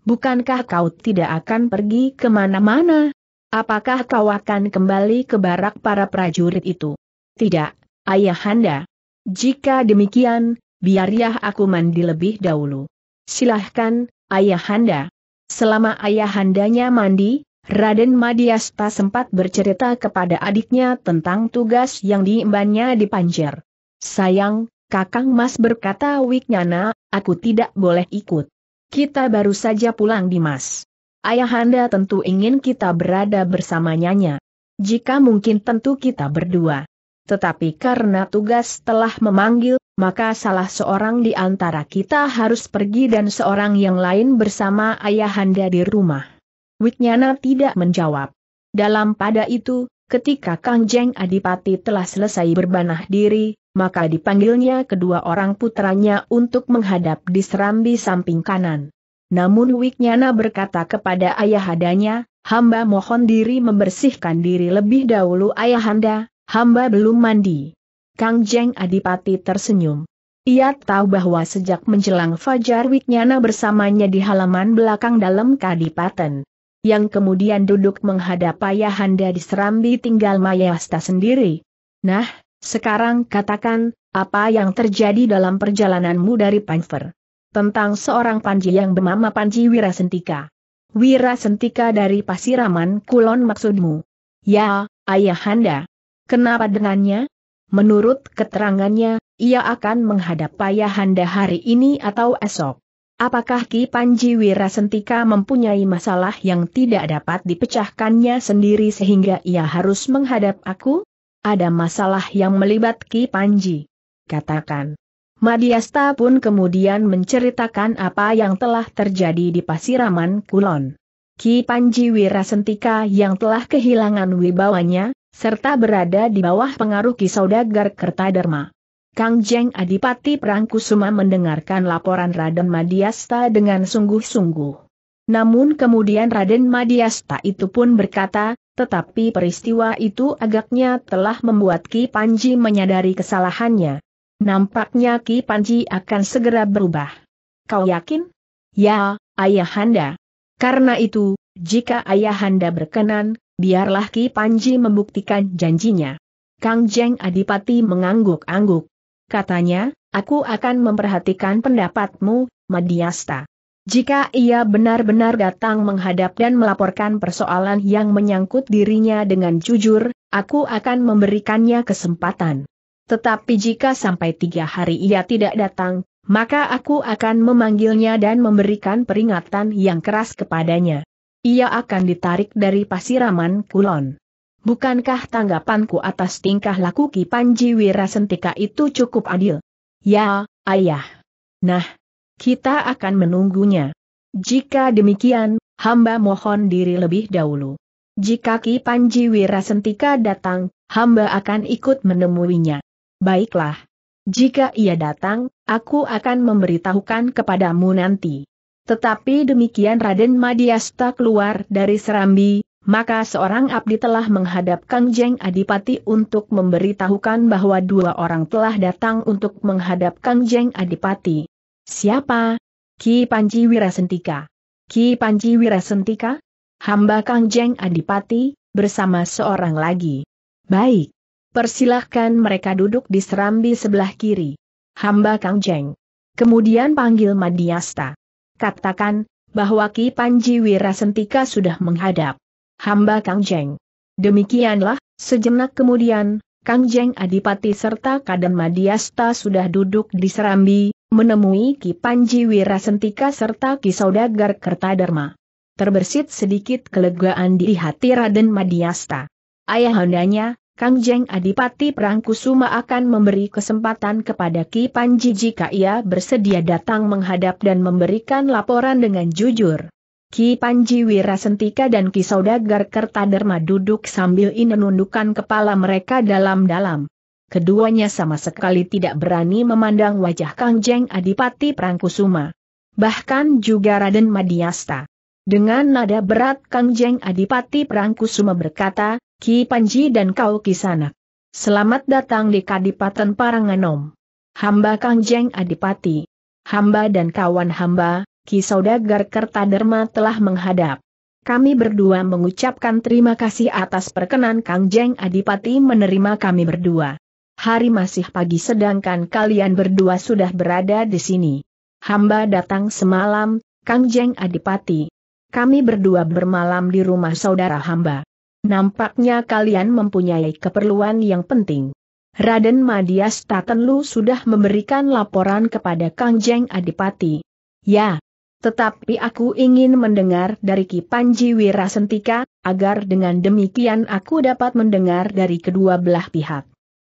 Bukankah kau tidak akan pergi kemana-mana? Apakah kau akan kembali ke barak para prajurit itu? Tidak, ayahanda. Jika demikian, biarlah ya aku mandi lebih dahulu. Silahkan, ayahanda. Selama ayahandanya mandi, Raden Madiaspa sempat bercerita kepada adiknya tentang tugas yang diimbannya di Panjer. Sayang, Kakang Mas berkata Wiknyana, aku tidak boleh ikut. Kita baru saja pulang di Mas. Ayahanda tentu ingin kita berada bersamanya. Jika mungkin tentu kita berdua. Tetapi karena tugas telah memanggil, maka salah seorang di antara kita harus pergi dan seorang yang lain bersama ayahanda di rumah. Wiknyana tidak menjawab. Dalam pada itu, ketika Kang Jeng Adipati telah selesai berbanah diri, maka dipanggilnya kedua orang putranya untuk menghadap di serambi samping kanan. Namun Wiknyana berkata kepada ayahadanya, hamba mohon diri membersihkan diri lebih dahulu ayahanda, Hamba belum mandi. Kang Jeng Adipati tersenyum. Ia tahu bahwa sejak menjelang Fajar Wiknyana bersamanya di halaman belakang dalam Kadipaten. Yang kemudian duduk menghadap Ayahanda di Serambi tinggal Mayasta sendiri. Nah, sekarang katakan, apa yang terjadi dalam perjalananmu dari Panfer? Tentang seorang Panji yang bernama Panji Wirasentika. Wirasentika dari Pasiraman Kulon maksudmu? Ya, Ayahanda. Kenapa dengannya? Menurut keterangannya, ia akan menghadap Payahanda hari ini atau esok. Apakah Ki Panji Wirasentika mempunyai masalah yang tidak dapat dipecahkannya sendiri sehingga ia harus menghadap aku? Ada masalah yang melibat Ki Panji. Katakan. Madiasta pun kemudian menceritakan apa yang telah terjadi di Pasiraman Kulon. Ki Panji Wirasentika yang telah kehilangan wibawanya, serta berada di bawah pengaruh Kisaudagar Kertadharma. Kang Jeng Adipati Prangkusuma mendengarkan laporan Raden Madiasta dengan sungguh-sungguh. Namun kemudian Raden Madiasta itu pun berkata, tetapi peristiwa itu agaknya telah membuat Ki Panji menyadari kesalahannya. Nampaknya Ki Panji akan segera berubah. Kau yakin? Ya, Ayahanda. Karena itu, jika Ayahanda berkenan, Biarlah Ki Panji membuktikan janjinya. Kang Jeng Adipati mengangguk-angguk. Katanya, aku akan memperhatikan pendapatmu, Madiasta. Jika ia benar-benar datang menghadap dan melaporkan persoalan yang menyangkut dirinya dengan jujur, aku akan memberikannya kesempatan. Tetapi jika sampai tiga hari ia tidak datang, maka aku akan memanggilnya dan memberikan peringatan yang keras kepadanya ia akan ditarik dari pasiraman Kulon. Bukankah tanggapanku atas tingkah laku Ki Panji Wirasentika itu cukup adil? Ya, ayah. Nah, kita akan menunggunya. Jika demikian, hamba mohon diri lebih dahulu. Jika Ki Panji Wirasentika datang, hamba akan ikut menemuinya. Baiklah. Jika ia datang, aku akan memberitahukan kepadamu nanti. Tetapi demikian Raden Madiasta keluar dari Serambi, maka seorang abdi telah menghadap Kang Jeng Adipati untuk memberitahukan bahwa dua orang telah datang untuk menghadap Kang Jeng Adipati. Siapa? Ki Panji Wirasentika. Ki Panji Wirasentika? Hamba Kang Jeng Adipati, bersama seorang lagi. Baik. Persilahkan mereka duduk di serambi sebelah kiri. Hamba Kang Jeng. Kemudian panggil Madiasta. Katakan, bahwa Ki Panji Wirasentika sudah menghadap. Hamba Kang Jeng. Demikianlah, sejenak kemudian, Kang Jeng Adipati serta Kaden Madiasta sudah duduk di Serambi, menemui Ki Panji Wirasentika serta Ki Saudagar Kertadarma. Terbersit sedikit kelegaan di hati Raden Madiasta. Ayahandanya, Kang Jeng Adipati Prangkusuma akan memberi kesempatan kepada Ki Panji jika ia bersedia datang menghadap dan memberikan laporan dengan jujur. Ki Panji Wirasentika dan Ki Saudagar Kertaderma duduk sambil menundukkan kepala mereka dalam-dalam. Keduanya sama sekali tidak berani memandang wajah Kang Jeng Adipati Prangkusuma. Bahkan juga Raden Madiasta. Dengan nada berat Kang Jeng Adipati Prangkusuma berkata, Ki Panji dan kau Kisanak. Selamat datang di Kadipaten Paranganom. Hamba Kang Jeng Adipati. Hamba dan kawan hamba, Ki Saudagar Kertaderma telah menghadap. Kami berdua mengucapkan terima kasih atas perkenan Kang Jeng Adipati menerima kami berdua. Hari masih pagi sedangkan kalian berdua sudah berada di sini. Hamba datang semalam, Kang Jeng Adipati. Kami berdua bermalam di rumah saudara hamba. Nampaknya kalian mempunyai keperluan yang penting. Raden Madias Tatenlu sudah memberikan laporan kepada Kang Jeng Adipati. Ya, tetapi aku ingin mendengar dari Ki Panji Wirasentika, agar dengan demikian aku dapat mendengar dari kedua belah pihak.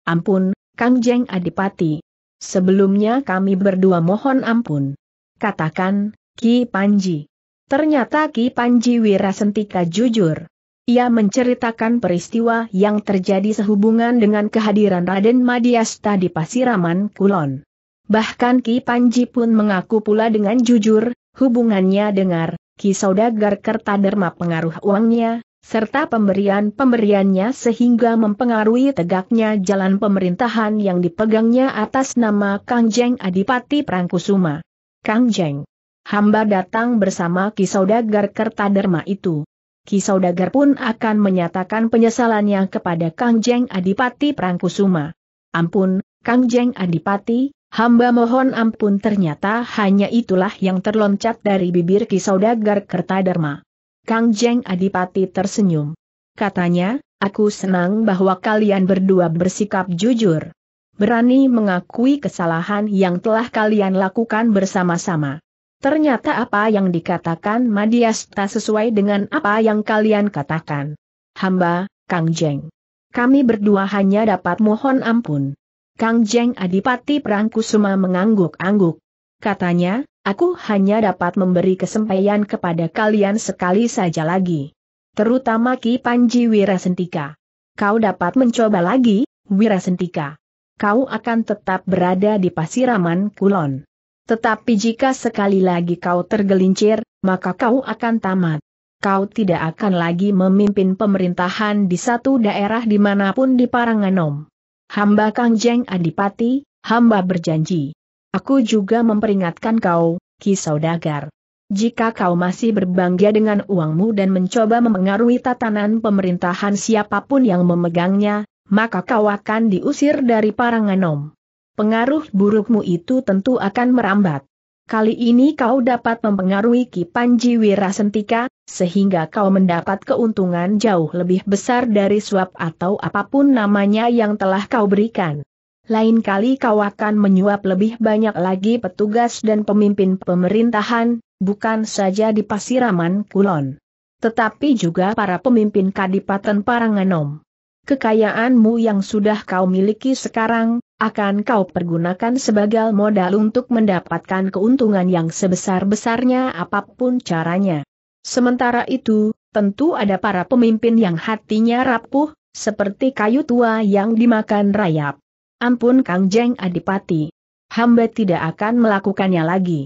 Ampun, Kang Jeng Adipati. Sebelumnya kami berdua mohon ampun. Katakan, Ki Panji. Ternyata Ki Panji Wirasentika jujur. Ia menceritakan peristiwa yang terjadi sehubungan dengan kehadiran Raden Madiasta di Pasiraman Kulon. Bahkan Ki Panji pun mengaku pula dengan jujur, hubungannya dengar, Ki Saudagar derma pengaruh uangnya, serta pemberian-pemberiannya sehingga mempengaruhi tegaknya jalan pemerintahan yang dipegangnya atas nama Kang Jeng Adipati Prangkusuma. Kang Jeng, hamba datang bersama Ki Saudagar derma itu. Ki Saudagar pun akan menyatakan penyesalannya kepada Kang Jeng Adipati Prangkusuma. Ampun, Kang Jeng Adipati, hamba mohon ampun ternyata hanya itulah yang terloncat dari bibir Ki Saudagar Kertadarma. Kang Jeng Adipati tersenyum. Katanya, aku senang bahwa kalian berdua bersikap jujur. Berani mengakui kesalahan yang telah kalian lakukan bersama-sama. Ternyata apa yang dikatakan Madiasta sesuai dengan apa yang kalian katakan. Hamba, Kang Jeng. Kami berdua hanya dapat mohon ampun. Kang Jeng Adipati Prangkusuma mengangguk-angguk. Katanya, aku hanya dapat memberi kesempatan kepada kalian sekali saja lagi. Terutama Ki Panji Wirasentika. Kau dapat mencoba lagi, Wirasentika. Kau akan tetap berada di pasiraman Kulon. Tetapi jika sekali lagi kau tergelincir, maka kau akan tamat. Kau tidak akan lagi memimpin pemerintahan di satu daerah dimanapun di Paranganom. Hamba Kangjeng Adipati, hamba berjanji. Aku juga memperingatkan kau, Ki Saudagar. Jika kau masih berbangga dengan uangmu dan mencoba memengaruhi tatanan pemerintahan siapapun yang memegangnya, maka kau akan diusir dari Paranganom pengaruh burukmu itu tentu akan merambat. Kali ini kau dapat mempengaruhi Ki Panji Wirasentika, sehingga kau mendapat keuntungan jauh lebih besar dari suap atau apapun namanya yang telah kau berikan. Lain kali kau akan menyuap lebih banyak lagi petugas dan pemimpin pemerintahan, bukan saja di Pasiraman Kulon. Tetapi juga para pemimpin Kadipaten Paranganom. Kekayaanmu yang sudah kau miliki sekarang, akan kau pergunakan sebagai modal untuk mendapatkan keuntungan yang sebesar-besarnya apapun caranya. Sementara itu, tentu ada para pemimpin yang hatinya rapuh, seperti kayu tua yang dimakan rayap. Ampun Kang Jeng Adipati. Hamba tidak akan melakukannya lagi.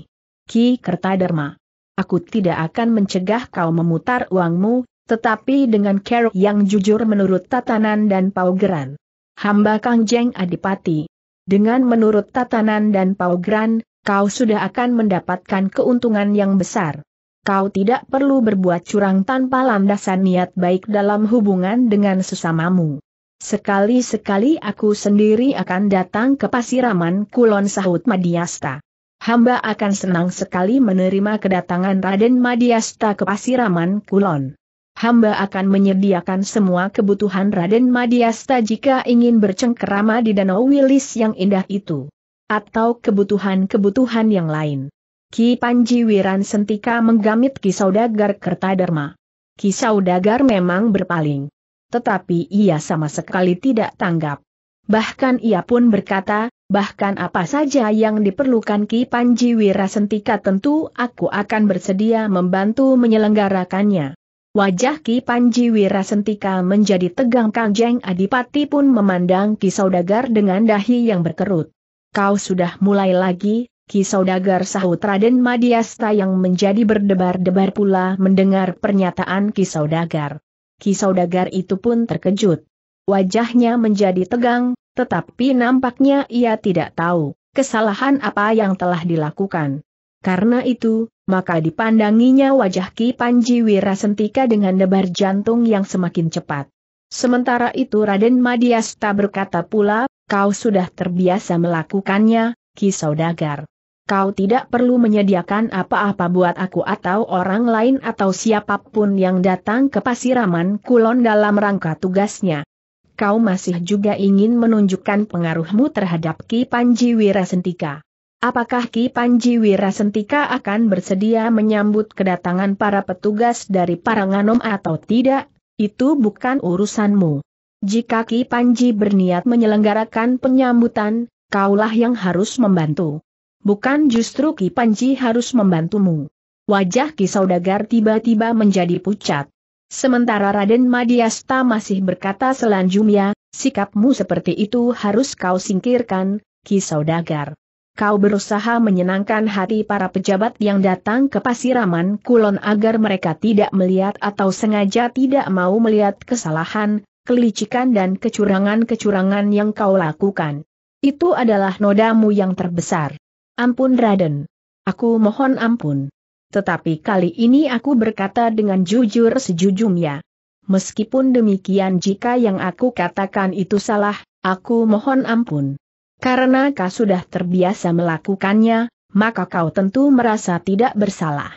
Ki Kertaderma. Aku tidak akan mencegah kau memutar uangmu, tetapi dengan care yang jujur menurut tatanan dan paugeran hamba Kang Jeng Adipati. Dengan menurut tatanan dan paugran, kau sudah akan mendapatkan keuntungan yang besar. Kau tidak perlu berbuat curang tanpa landasan niat baik dalam hubungan dengan sesamamu. Sekali-sekali aku sendiri akan datang ke pasiraman Kulon Sahut Madiasta. Hamba akan senang sekali menerima kedatangan Raden Madiasta ke pasiraman Kulon hamba akan menyediakan semua kebutuhan Raden Madiasta jika ingin bercengkerama di Danau Wilis yang indah itu. Atau kebutuhan-kebutuhan yang lain. Ki Panji Wiran Sentika menggamit Kisaudagar Kertadarma. Kisaudagar memang berpaling. Tetapi ia sama sekali tidak tanggap. Bahkan ia pun berkata, bahkan apa saja yang diperlukan Ki Panji Wirasentika tentu aku akan bersedia membantu menyelenggarakannya. Wajah Ki Panji Wirasentika menjadi tegang Kangjeng Adipati pun memandang Ki Saudagar dengan dahi yang berkerut. Kau sudah mulai lagi, Ki Saudagar sahut Raden Madiasta yang menjadi berdebar-debar pula mendengar pernyataan Ki Saudagar. Ki Saudagar itu pun terkejut. Wajahnya menjadi tegang, tetapi nampaknya ia tidak tahu kesalahan apa yang telah dilakukan. Karena itu, maka dipandanginya wajah Ki Panji Wirasentika dengan debar jantung yang semakin cepat. Sementara itu Raden Madiasta berkata pula, kau sudah terbiasa melakukannya, Ki Saudagar. Kau tidak perlu menyediakan apa-apa buat aku atau orang lain atau siapapun yang datang ke pasiraman kulon dalam rangka tugasnya. Kau masih juga ingin menunjukkan pengaruhmu terhadap Ki Panji Wirasentika. Apakah Ki Panji Wirasentika akan bersedia menyambut kedatangan para petugas dari Paranganom atau tidak? Itu bukan urusanmu. Jika Ki Panji berniat menyelenggarakan penyambutan, kaulah yang harus membantu. Bukan justru Ki Panji harus membantumu. Wajah Ki Saudagar tiba-tiba menjadi pucat. Sementara Raden Madiasta masih berkata selanjutnya, sikapmu seperti itu harus kau singkirkan, Ki Saudagar. Kau berusaha menyenangkan hati para pejabat yang datang ke pasiraman kulon agar mereka tidak melihat atau sengaja tidak mau melihat kesalahan, kelicikan dan kecurangan-kecurangan yang kau lakukan. Itu adalah nodamu yang terbesar. Ampun Raden. Aku mohon ampun. Tetapi kali ini aku berkata dengan jujur sejujurnya. Meskipun demikian jika yang aku katakan itu salah, aku mohon ampun. Karena kau sudah terbiasa melakukannya, maka kau tentu merasa tidak bersalah.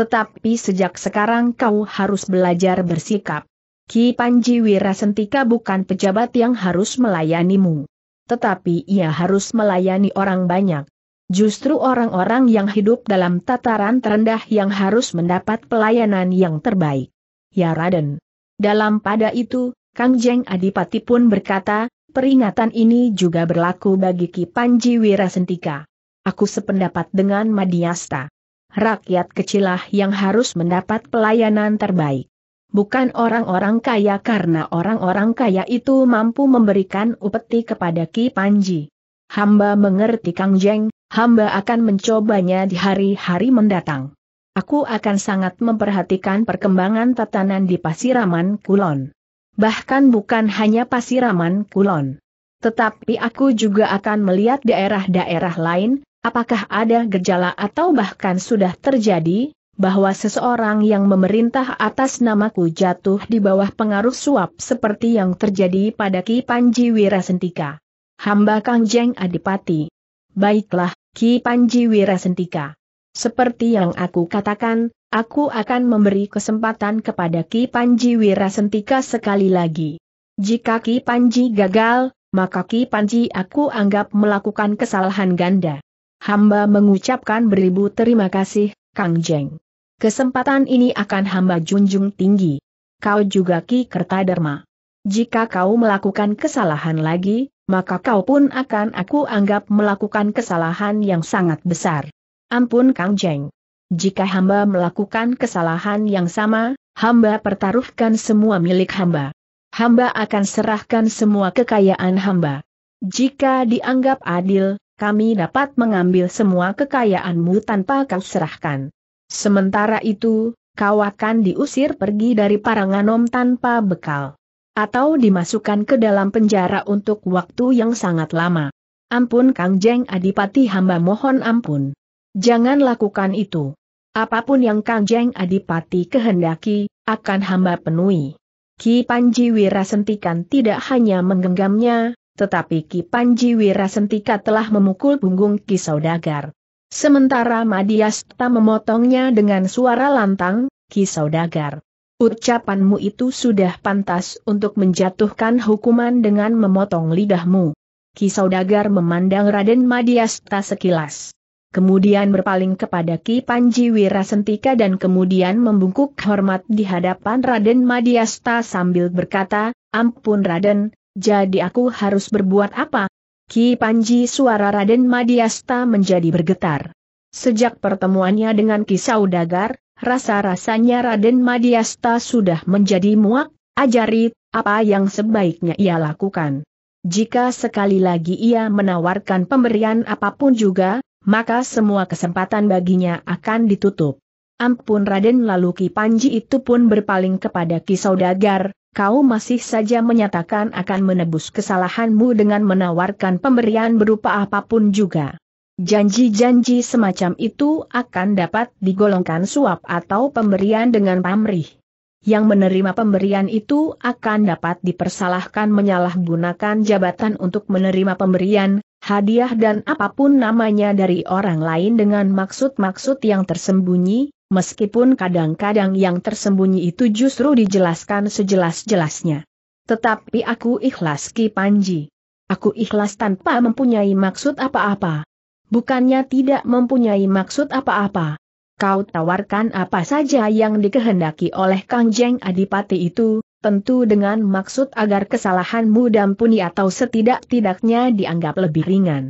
Tetapi sejak sekarang kau harus belajar bersikap. Ki Panji Wirasentika bukan pejabat yang harus melayanimu. Tetapi ia harus melayani orang banyak. Justru orang-orang yang hidup dalam tataran terendah yang harus mendapat pelayanan yang terbaik. Ya Raden. Dalam pada itu, Kang Jeng Adipati pun berkata, Peringatan ini juga berlaku bagi Ki Panji Wirasentika. Aku sependapat dengan Madiasta. Rakyat kecilah yang harus mendapat pelayanan terbaik. Bukan orang-orang kaya karena orang-orang kaya itu mampu memberikan upeti kepada Ki Panji. Hamba mengerti Kang Jeng, hamba akan mencobanya di hari-hari mendatang. Aku akan sangat memperhatikan perkembangan tatanan di Pasiraman Kulon bahkan bukan hanya Pasiraman Kulon. Tetapi aku juga akan melihat daerah-daerah lain, apakah ada gejala atau bahkan sudah terjadi, bahwa seseorang yang memerintah atas namaku jatuh di bawah pengaruh suap seperti yang terjadi pada Ki Panji Wirasentika. Hamba Kangjeng Adipati. Baiklah, Ki Panji Wirasentika. Seperti yang aku katakan, aku akan memberi kesempatan kepada Ki Panji Wirasentika sekali lagi. Jika Ki Panji gagal, maka Ki Panji aku anggap melakukan kesalahan ganda. Hamba mengucapkan beribu terima kasih, Kang Jeng. Kesempatan ini akan hamba junjung tinggi. Kau juga Ki Kertadarma. Jika kau melakukan kesalahan lagi, maka kau pun akan aku anggap melakukan kesalahan yang sangat besar. Ampun Kang Jeng. Jika hamba melakukan kesalahan yang sama, hamba pertaruhkan semua milik hamba. Hamba akan serahkan semua kekayaan hamba. Jika dianggap adil, kami dapat mengambil semua kekayaanmu tanpa kau serahkan. Sementara itu, kau akan diusir pergi dari Paranganom tanpa bekal. Atau dimasukkan ke dalam penjara untuk waktu yang sangat lama. Ampun Kang Jeng Adipati hamba mohon ampun. Jangan lakukan itu. Apapun yang Kangjeng Adipati kehendaki, akan hamba penuhi. Ki Panji Wirasentikan tidak hanya menggenggamnya, tetapi Ki Panji Wirasentika telah memukul punggung Ki Saudagar. Sementara Madiasta memotongnya dengan suara lantang, Ki Saudagar. Ucapanmu itu sudah pantas untuk menjatuhkan hukuman dengan memotong lidahmu. Ki Saudagar memandang Raden Madiasta sekilas kemudian berpaling kepada Ki Panji Wirasentika dan kemudian membungkuk hormat di hadapan Raden Madiasta sambil berkata, Ampun Raden, jadi aku harus berbuat apa? Ki Panji suara Raden Madiasta menjadi bergetar. Sejak pertemuannya dengan Ki Saudagar, rasa-rasanya Raden Madiasta sudah menjadi muak, Ajarit, apa yang sebaiknya ia lakukan. Jika sekali lagi ia menawarkan pemberian apapun juga, maka semua kesempatan baginya akan ditutup. Ampun Raden lalu Ki Panji itu pun berpaling kepada Ki Saudagar, kau masih saja menyatakan akan menebus kesalahanmu dengan menawarkan pemberian berupa apapun juga. Janji-janji semacam itu akan dapat digolongkan suap atau pemberian dengan pamrih yang menerima pemberian itu akan dapat dipersalahkan menyalahgunakan jabatan untuk menerima pemberian, hadiah dan apapun namanya dari orang lain dengan maksud-maksud yang tersembunyi, meskipun kadang-kadang yang tersembunyi itu justru dijelaskan sejelas-jelasnya. Tetapi aku ikhlas Ki Panji. Aku ikhlas tanpa mempunyai maksud apa-apa. Bukannya tidak mempunyai maksud apa-apa, kau tawarkan apa saja yang dikehendaki oleh Kangjeng Adipati itu, tentu dengan maksud agar kesalahanmu dampuni atau setidak-tidaknya dianggap lebih ringan.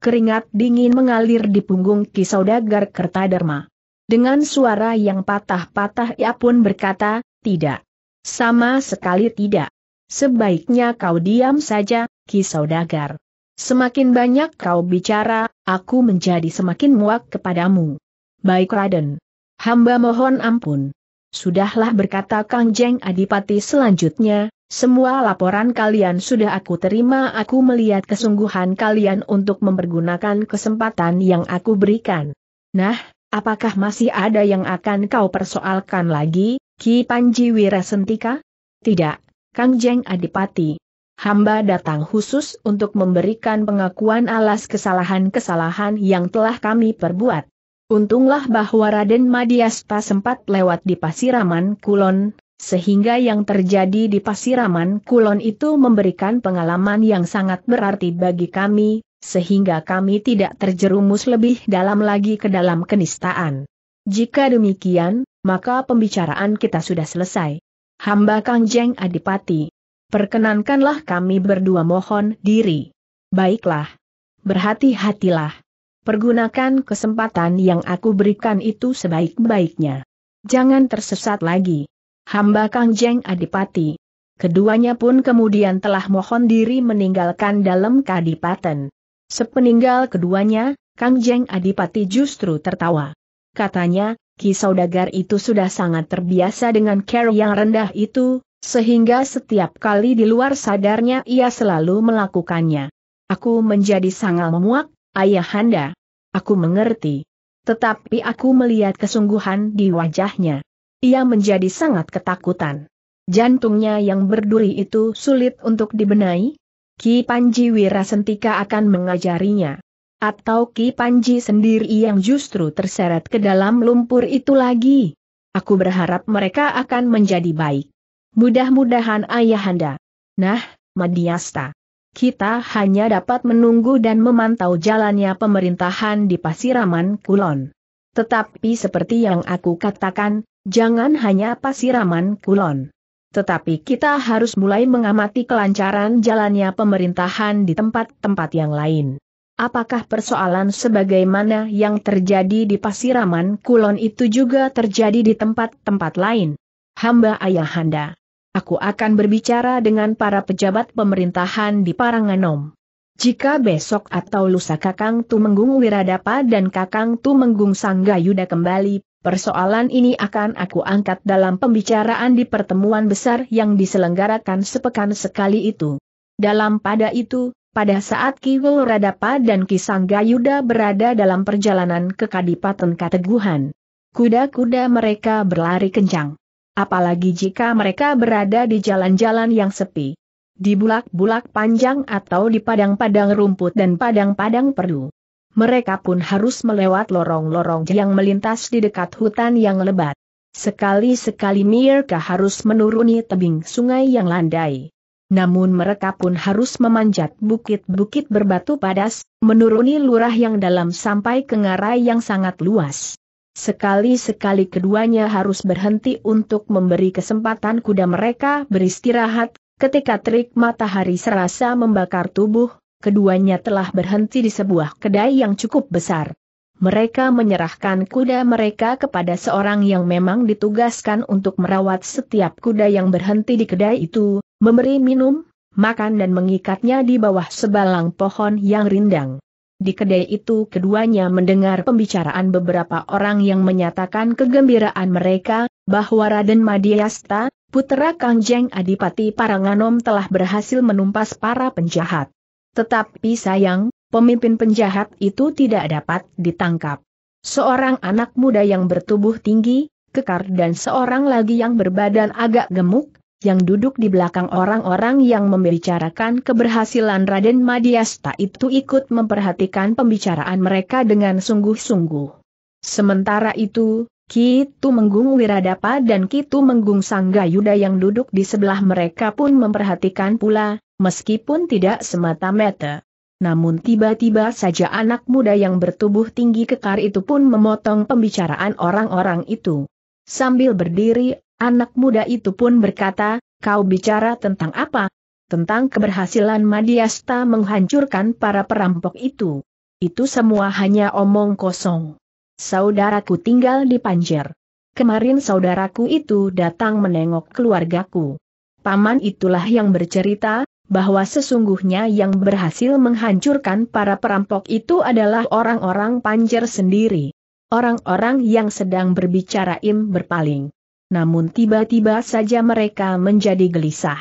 Keringat dingin mengalir di punggung Ki Kisaudagar Kertadarma. Dengan suara yang patah-patah ia pun berkata, tidak. Sama sekali tidak. Sebaiknya kau diam saja, Ki Kisaudagar. Semakin banyak kau bicara, aku menjadi semakin muak kepadamu. Baik Raden. Hamba mohon ampun. Sudahlah berkata Kang Jeng Adipati selanjutnya, semua laporan kalian sudah aku terima aku melihat kesungguhan kalian untuk mempergunakan kesempatan yang aku berikan. Nah, apakah masih ada yang akan kau persoalkan lagi, Ki Panji Wirasentika? Tidak, Kang Jeng Adipati. Hamba datang khusus untuk memberikan pengakuan alas kesalahan-kesalahan yang telah kami perbuat. Untunglah bahwa Raden Madiaspa sempat lewat di Pasiraman Kulon, sehingga yang terjadi di Pasiraman Kulon itu memberikan pengalaman yang sangat berarti bagi kami, sehingga kami tidak terjerumus lebih dalam lagi ke dalam kenistaan. Jika demikian, maka pembicaraan kita sudah selesai. Hamba Kangjeng Adipati, perkenankanlah kami berdua mohon diri. Baiklah. Berhati-hatilah. Pergunakan kesempatan yang aku berikan itu sebaik-baiknya. Jangan tersesat lagi. Hamba Kang Jeng Adipati. Keduanya pun kemudian telah mohon diri meninggalkan dalam kadipaten. Sepeninggal keduanya, Kang Jeng Adipati justru tertawa. Katanya, Ki Saudagar itu sudah sangat terbiasa dengan care yang rendah itu, sehingga setiap kali di luar sadarnya ia selalu melakukannya. Aku menjadi sangat memuak Ayahanda, aku mengerti. Tetapi aku melihat kesungguhan di wajahnya. Ia menjadi sangat ketakutan. Jantungnya yang berduri itu sulit untuk dibenahi? Ki Panji Wirasentika akan mengajarinya. Atau Ki Panji sendiri yang justru terseret ke dalam lumpur itu lagi? Aku berharap mereka akan menjadi baik. Mudah-mudahan ayahanda. Nah, Madiasta kita hanya dapat menunggu dan memantau jalannya pemerintahan di Pasiraman Kulon. Tetapi seperti yang aku katakan, jangan hanya Pasiraman Kulon. Tetapi kita harus mulai mengamati kelancaran jalannya pemerintahan di tempat-tempat yang lain. Apakah persoalan sebagaimana yang terjadi di Pasiraman Kulon itu juga terjadi di tempat-tempat lain? Hamba Ayahanda. Aku akan berbicara dengan para pejabat pemerintahan di Paranganom. Jika besok atau lusa Kakang Tu Tumenggung Wiradapa dan Kakang Tu Tumenggung Sanggayuda kembali, persoalan ini akan aku angkat dalam pembicaraan di pertemuan besar yang diselenggarakan sepekan sekali itu. Dalam pada itu, pada saat Ki Wiradapa dan Ki Sanggayuda berada dalam perjalanan ke Kadipaten Kateguhan, kuda-kuda mereka berlari kencang apalagi jika mereka berada di jalan-jalan yang sepi. Di bulak-bulak panjang atau di padang-padang rumput dan padang-padang perdu. Mereka pun harus melewat lorong-lorong yang melintas di dekat hutan yang lebat. Sekali-sekali mereka harus menuruni tebing sungai yang landai. Namun mereka pun harus memanjat bukit-bukit berbatu padas, menuruni lurah yang dalam sampai ke ngarai yang sangat luas. Sekali-sekali keduanya harus berhenti untuk memberi kesempatan kuda mereka beristirahat, ketika terik matahari serasa membakar tubuh, keduanya telah berhenti di sebuah kedai yang cukup besar. Mereka menyerahkan kuda mereka kepada seorang yang memang ditugaskan untuk merawat setiap kuda yang berhenti di kedai itu, memberi minum, makan dan mengikatnya di bawah sebalang pohon yang rindang. Di kedai itu keduanya mendengar pembicaraan beberapa orang yang menyatakan kegembiraan mereka, bahwa Raden Madiasta, putera Kangjeng Adipati Paranganom telah berhasil menumpas para penjahat. Tetapi sayang, pemimpin penjahat itu tidak dapat ditangkap. Seorang anak muda yang bertubuh tinggi, kekar dan seorang lagi yang berbadan agak gemuk, yang duduk di belakang orang-orang yang membicarakan keberhasilan Raden Madiasta itu ikut memperhatikan pembicaraan mereka dengan sungguh-sungguh. Sementara itu, Kitu Menggung Wiradapa dan Kitu Menggung Sanggayuda yang duduk di sebelah mereka pun memperhatikan pula, meskipun tidak semata-mata. Namun tiba-tiba saja anak muda yang bertubuh tinggi kekar itu pun memotong pembicaraan orang-orang itu. Sambil berdiri, Anak muda itu pun berkata, kau bicara tentang apa? Tentang keberhasilan Madiasta menghancurkan para perampok itu. Itu semua hanya omong kosong. Saudaraku tinggal di Panjer. Kemarin saudaraku itu datang menengok keluargaku. Paman itulah yang bercerita, bahwa sesungguhnya yang berhasil menghancurkan para perampok itu adalah orang-orang Panjer sendiri. Orang-orang yang sedang berbicara im berpaling namun tiba-tiba saja mereka menjadi gelisah.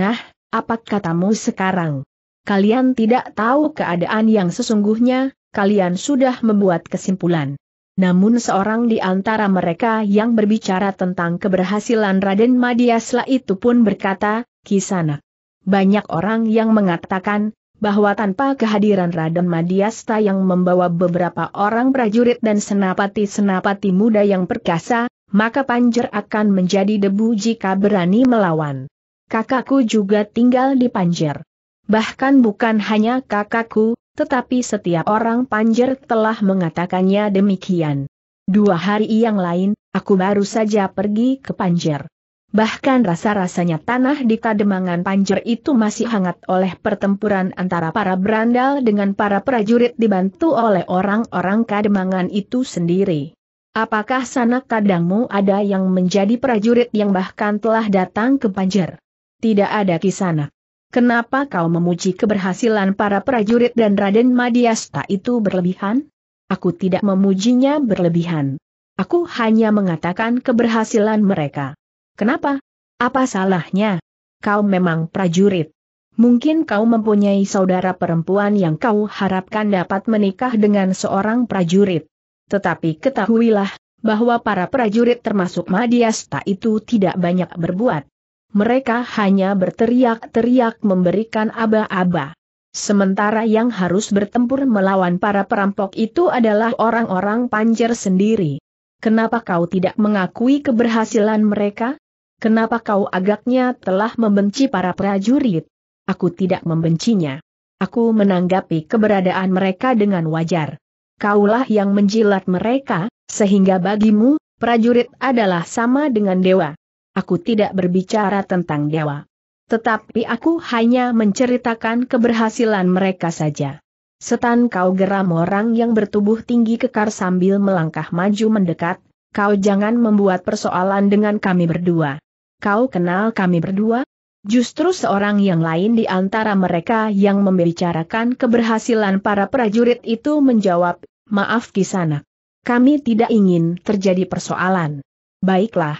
Nah, apa katamu sekarang? Kalian tidak tahu keadaan yang sesungguhnya, kalian sudah membuat kesimpulan. Namun seorang di antara mereka yang berbicara tentang keberhasilan Raden Madiasla itu pun berkata, Kisana, Banyak orang yang mengatakan, bahwa tanpa kehadiran Raden Madiasta yang membawa beberapa orang prajurit dan senapati-senapati muda yang perkasa, maka Panjer akan menjadi debu jika berani melawan. Kakakku juga tinggal di Panjer. Bahkan bukan hanya kakakku, tetapi setiap orang Panjer telah mengatakannya demikian. Dua hari yang lain, aku baru saja pergi ke Panjer. Bahkan rasa-rasanya tanah di kademangan Panjer itu masih hangat oleh pertempuran antara para berandal dengan para prajurit dibantu oleh orang-orang kademangan itu sendiri. Apakah sanak kadangmu ada yang menjadi prajurit yang bahkan telah datang ke Panjer? Tidak ada kisana. Kenapa kau memuji keberhasilan para prajurit dan Raden Madiasta itu berlebihan? Aku tidak memujinya berlebihan. Aku hanya mengatakan keberhasilan mereka. Kenapa? Apa salahnya? Kau memang prajurit. Mungkin kau mempunyai saudara perempuan yang kau harapkan dapat menikah dengan seorang prajurit. Tetapi ketahuilah, bahwa para prajurit termasuk Madiasta itu tidak banyak berbuat. Mereka hanya berteriak-teriak memberikan aba-aba. Sementara yang harus bertempur melawan para perampok itu adalah orang-orang panjer sendiri. Kenapa kau tidak mengakui keberhasilan mereka? Kenapa kau agaknya telah membenci para prajurit? Aku tidak membencinya. Aku menanggapi keberadaan mereka dengan wajar kaulah yang menjilat mereka, sehingga bagimu, prajurit adalah sama dengan dewa. Aku tidak berbicara tentang dewa. Tetapi aku hanya menceritakan keberhasilan mereka saja. Setan kau geram orang yang bertubuh tinggi kekar sambil melangkah maju mendekat, kau jangan membuat persoalan dengan kami berdua. Kau kenal kami berdua? Justru seorang yang lain di antara mereka yang membicarakan keberhasilan para prajurit itu menjawab, Maaf Kisana. Kami tidak ingin terjadi persoalan. Baiklah.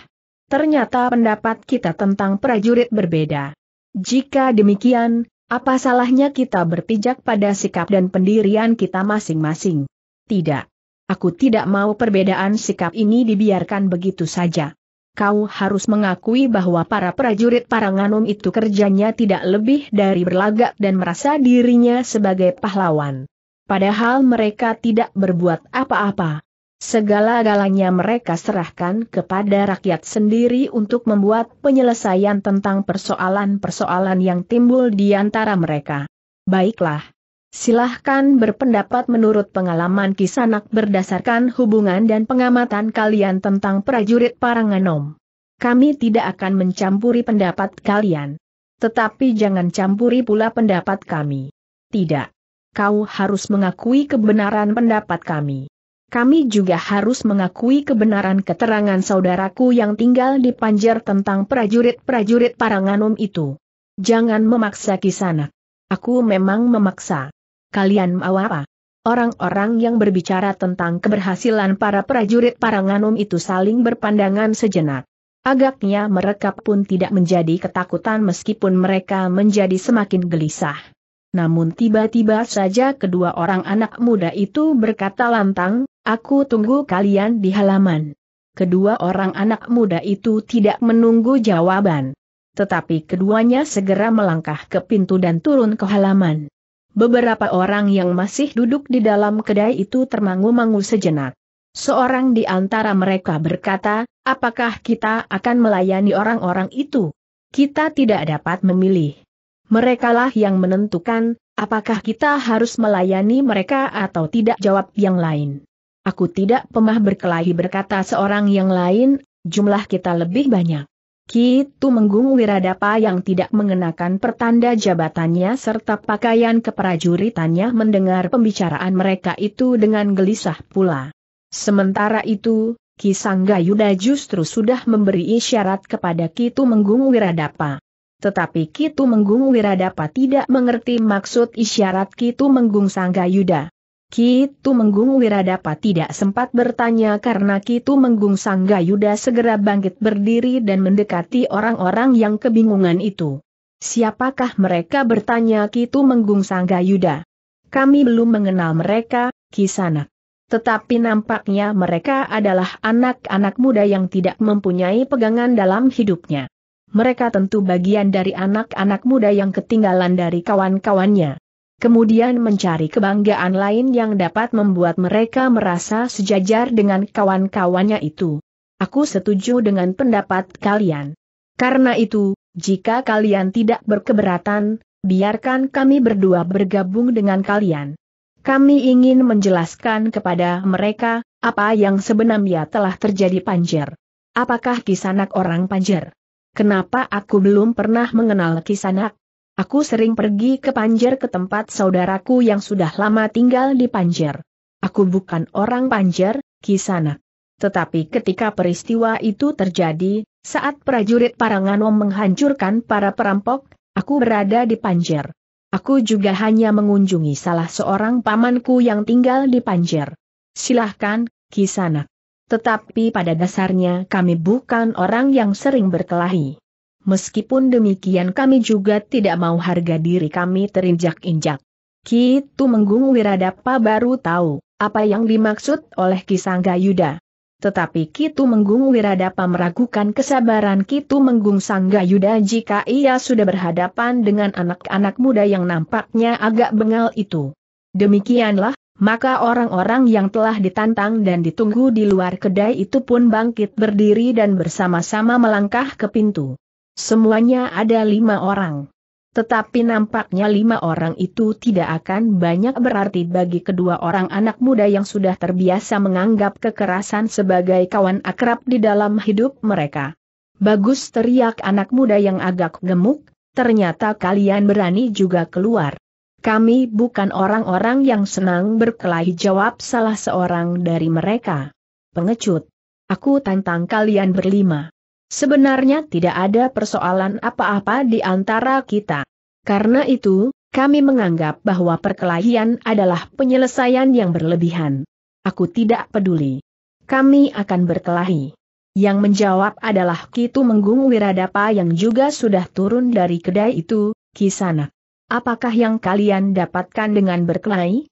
Ternyata pendapat kita tentang prajurit berbeda. Jika demikian, apa salahnya kita berpijak pada sikap dan pendirian kita masing-masing? Tidak. Aku tidak mau perbedaan sikap ini dibiarkan begitu saja. Kau harus mengakui bahwa para prajurit Paranganum itu kerjanya tidak lebih dari berlagak dan merasa dirinya sebagai pahlawan padahal mereka tidak berbuat apa-apa. Segala-galanya mereka serahkan kepada rakyat sendiri untuk membuat penyelesaian tentang persoalan-persoalan yang timbul di antara mereka. Baiklah. Silahkan berpendapat menurut pengalaman kisanak berdasarkan hubungan dan pengamatan kalian tentang prajurit Paranganom. Kami tidak akan mencampuri pendapat kalian. Tetapi jangan campuri pula pendapat kami. Tidak kau harus mengakui kebenaran pendapat kami. Kami juga harus mengakui kebenaran keterangan saudaraku yang tinggal di Panjer tentang prajurit-prajurit Paranganum itu. Jangan memaksa kisana. Aku memang memaksa. Kalian mau apa? Orang-orang yang berbicara tentang keberhasilan para prajurit Paranganum itu saling berpandangan sejenak. Agaknya mereka pun tidak menjadi ketakutan meskipun mereka menjadi semakin gelisah. Namun tiba-tiba saja kedua orang anak muda itu berkata lantang, aku tunggu kalian di halaman. Kedua orang anak muda itu tidak menunggu jawaban. Tetapi keduanya segera melangkah ke pintu dan turun ke halaman. Beberapa orang yang masih duduk di dalam kedai itu termangu-mangu sejenak. Seorang di antara mereka berkata, apakah kita akan melayani orang-orang itu? Kita tidak dapat memilih. Merekalah yang menentukan, apakah kita harus melayani mereka atau tidak jawab yang lain. Aku tidak pemah berkelahi berkata seorang yang lain, jumlah kita lebih banyak. Kitu Menggung Wiradapa yang tidak mengenakan pertanda jabatannya serta pakaian keprajuritannya mendengar pembicaraan mereka itu dengan gelisah pula. Sementara itu, Kisangga Yuda justru sudah memberi isyarat kepada Kitu Menggung Wiradapa. Tetapi Kitu Menggung Wiradapa tidak mengerti maksud isyarat Kitu Menggung Yuda. Kitu Menggung Wiradapa tidak sempat bertanya karena Kitu Menggung Yuda segera bangkit berdiri dan mendekati orang-orang yang kebingungan itu. Siapakah mereka bertanya Kitu Menggung Yuda? Kami belum mengenal mereka, Kisanak. Tetapi nampaknya mereka adalah anak-anak muda yang tidak mempunyai pegangan dalam hidupnya mereka tentu bagian dari anak-anak muda yang ketinggalan dari kawan-kawannya. Kemudian mencari kebanggaan lain yang dapat membuat mereka merasa sejajar dengan kawan-kawannya itu. Aku setuju dengan pendapat kalian. Karena itu, jika kalian tidak berkeberatan, biarkan kami berdua bergabung dengan kalian. Kami ingin menjelaskan kepada mereka, apa yang sebenarnya telah terjadi Panjer. Apakah kisanak orang Panjer? Kenapa aku belum pernah mengenal Kisanak? Aku sering pergi ke Panjer ke tempat saudaraku yang sudah lama tinggal di Panjer. Aku bukan orang Panjer, Kisanak. Tetapi ketika peristiwa itu terjadi, saat prajurit Paranganom menghancurkan para perampok, aku berada di Panjer. Aku juga hanya mengunjungi salah seorang pamanku yang tinggal di Panjer. Silahkan, Kisanak. Tetapi pada dasarnya kami bukan orang yang sering berkelahi. Meskipun demikian kami juga tidak mau harga diri kami terinjak-injak. Kitu Menggung Wiradapa baru tahu apa yang dimaksud oleh Kisangga Yuda. Tetapi Kitu Menggung Wiradapa meragukan kesabaran Kitu Menggung Sangga Yuda jika ia sudah berhadapan dengan anak-anak muda yang nampaknya agak bengal itu. Demikianlah, maka orang-orang yang telah ditantang dan ditunggu di luar kedai itu pun bangkit berdiri dan bersama-sama melangkah ke pintu. Semuanya ada lima orang. Tetapi nampaknya lima orang itu tidak akan banyak berarti bagi kedua orang anak muda yang sudah terbiasa menganggap kekerasan sebagai kawan akrab di dalam hidup mereka. Bagus teriak anak muda yang agak gemuk, ternyata kalian berani juga keluar. Kami bukan orang-orang yang senang berkelahi jawab salah seorang dari mereka. Pengecut. Aku tantang kalian berlima. Sebenarnya tidak ada persoalan apa-apa di antara kita. Karena itu, kami menganggap bahwa perkelahian adalah penyelesaian yang berlebihan. Aku tidak peduli. Kami akan berkelahi. Yang menjawab adalah Kitu Menggung Wiradapa yang juga sudah turun dari kedai itu, Kisanak. Apakah yang kalian dapatkan dengan berkelahi?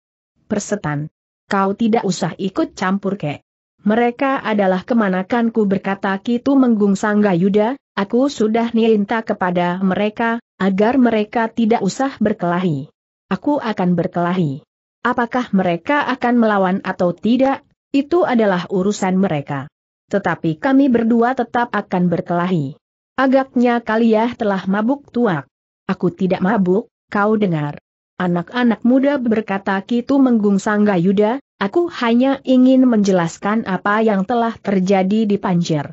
Persetan. Kau tidak usah ikut campur kek. Mereka adalah kemanakanku berkata Kitu Menggung Yuda. aku sudah nilinta kepada mereka, agar mereka tidak usah berkelahi. Aku akan berkelahi. Apakah mereka akan melawan atau tidak, itu adalah urusan mereka. Tetapi kami berdua tetap akan berkelahi. Agaknya kalian telah mabuk tuak. Aku tidak mabuk, Kau dengar. Anak-anak muda berkata Kitu menggungsang Gayuda, aku hanya ingin menjelaskan apa yang telah terjadi di Panjer.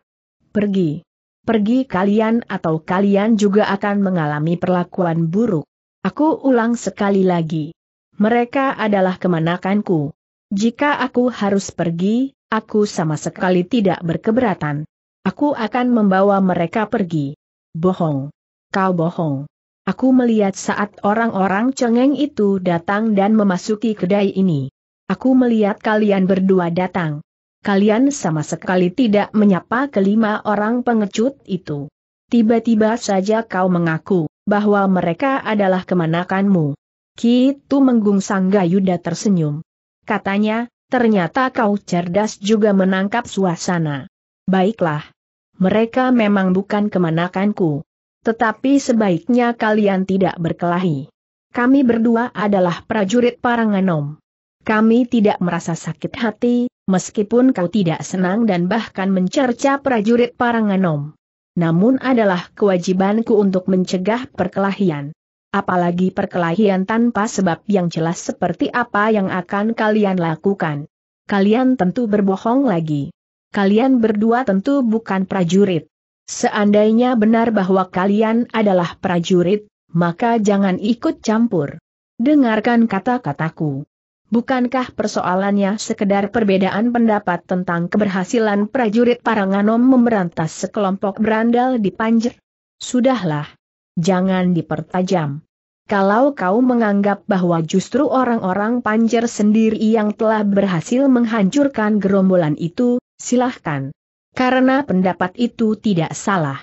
Pergi. Pergi kalian atau kalian juga akan mengalami perlakuan buruk. Aku ulang sekali lagi. Mereka adalah kemanakanku. Jika aku harus pergi, aku sama sekali tidak berkeberatan. Aku akan membawa mereka pergi. Bohong. Kau bohong. Aku melihat saat orang-orang cengeng itu datang dan memasuki kedai ini. Aku melihat kalian berdua datang. Kalian sama sekali tidak menyapa kelima orang pengecut itu. Tiba-tiba saja kau mengaku bahwa mereka adalah kemanakanmu. Kitu Menggung Gayuda tersenyum. Katanya, ternyata kau cerdas juga menangkap suasana. Baiklah. Mereka memang bukan kemanakanku, tetapi sebaiknya kalian tidak berkelahi. Kami berdua adalah prajurit Paranganom. Kami tidak merasa sakit hati, meskipun kau tidak senang dan bahkan mencerca prajurit Paranganom. Namun adalah kewajibanku untuk mencegah perkelahian. Apalagi perkelahian tanpa sebab yang jelas seperti apa yang akan kalian lakukan. Kalian tentu berbohong lagi. Kalian berdua tentu bukan prajurit. Seandainya benar bahwa kalian adalah prajurit, maka jangan ikut campur. Dengarkan kata-kataku. Bukankah persoalannya sekedar perbedaan pendapat tentang keberhasilan prajurit Paranganom memberantas sekelompok berandal di Panjer? Sudahlah. Jangan dipertajam. Kalau kau menganggap bahwa justru orang-orang Panjer sendiri yang telah berhasil menghancurkan gerombolan itu, silahkan. Karena pendapat itu tidak salah.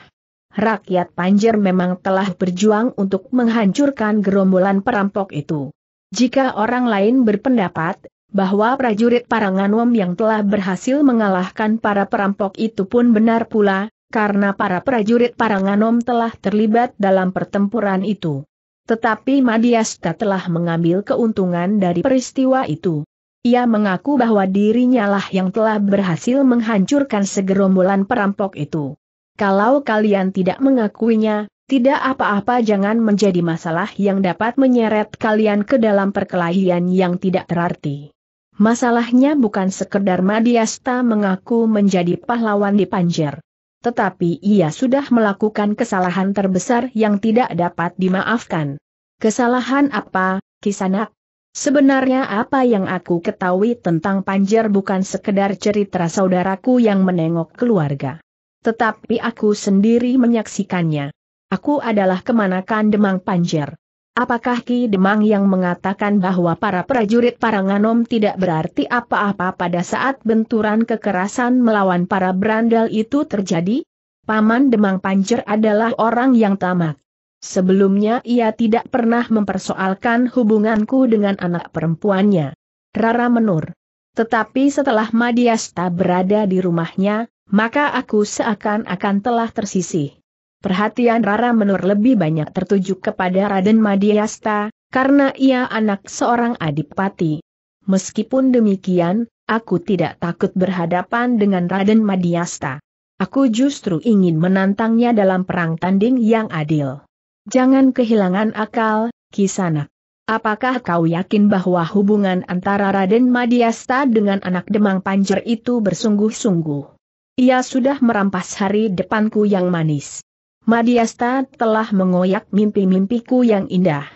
Rakyat Panjer memang telah berjuang untuk menghancurkan gerombolan perampok itu. Jika orang lain berpendapat bahwa prajurit Paranganom yang telah berhasil mengalahkan para perampok itu pun benar pula, karena para prajurit Paranganom telah terlibat dalam pertempuran itu. Tetapi Madiasta telah mengambil keuntungan dari peristiwa itu. Ia mengaku bahwa dirinya lah yang telah berhasil menghancurkan segerombolan perampok itu. Kalau kalian tidak mengakuinya, tidak apa-apa jangan menjadi masalah yang dapat menyeret kalian ke dalam perkelahian yang tidak terarti. Masalahnya bukan sekedar Madiasta mengaku menjadi pahlawan di Panjer. Tetapi ia sudah melakukan kesalahan terbesar yang tidak dapat dimaafkan. Kesalahan apa, Kisanak? Sebenarnya apa yang aku ketahui tentang Panjer bukan sekedar cerita saudaraku yang menengok keluarga. Tetapi aku sendiri menyaksikannya. Aku adalah kemanakan Demang Panjer. Apakah Ki Demang yang mengatakan bahwa para prajurit Paranganom tidak berarti apa-apa pada saat benturan kekerasan melawan para berandal itu terjadi? Paman Demang Panjer adalah orang yang tamak. Sebelumnya ia tidak pernah mempersoalkan hubunganku dengan anak perempuannya. Rara menur. Tetapi setelah Madiasta berada di rumahnya, maka aku seakan-akan telah tersisih. Perhatian Rara menur lebih banyak tertuju kepada Raden Madiasta, karena ia anak seorang adipati. Meskipun demikian, aku tidak takut berhadapan dengan Raden Madiasta. Aku justru ingin menantangnya dalam perang tanding yang adil. Jangan kehilangan akal, Kisana. Apakah kau yakin bahwa hubungan antara Raden Madiasta dengan anak Demang Panjer itu bersungguh-sungguh? Ia sudah merampas hari depanku yang manis. Madiasta telah mengoyak mimpi-mimpiku yang indah.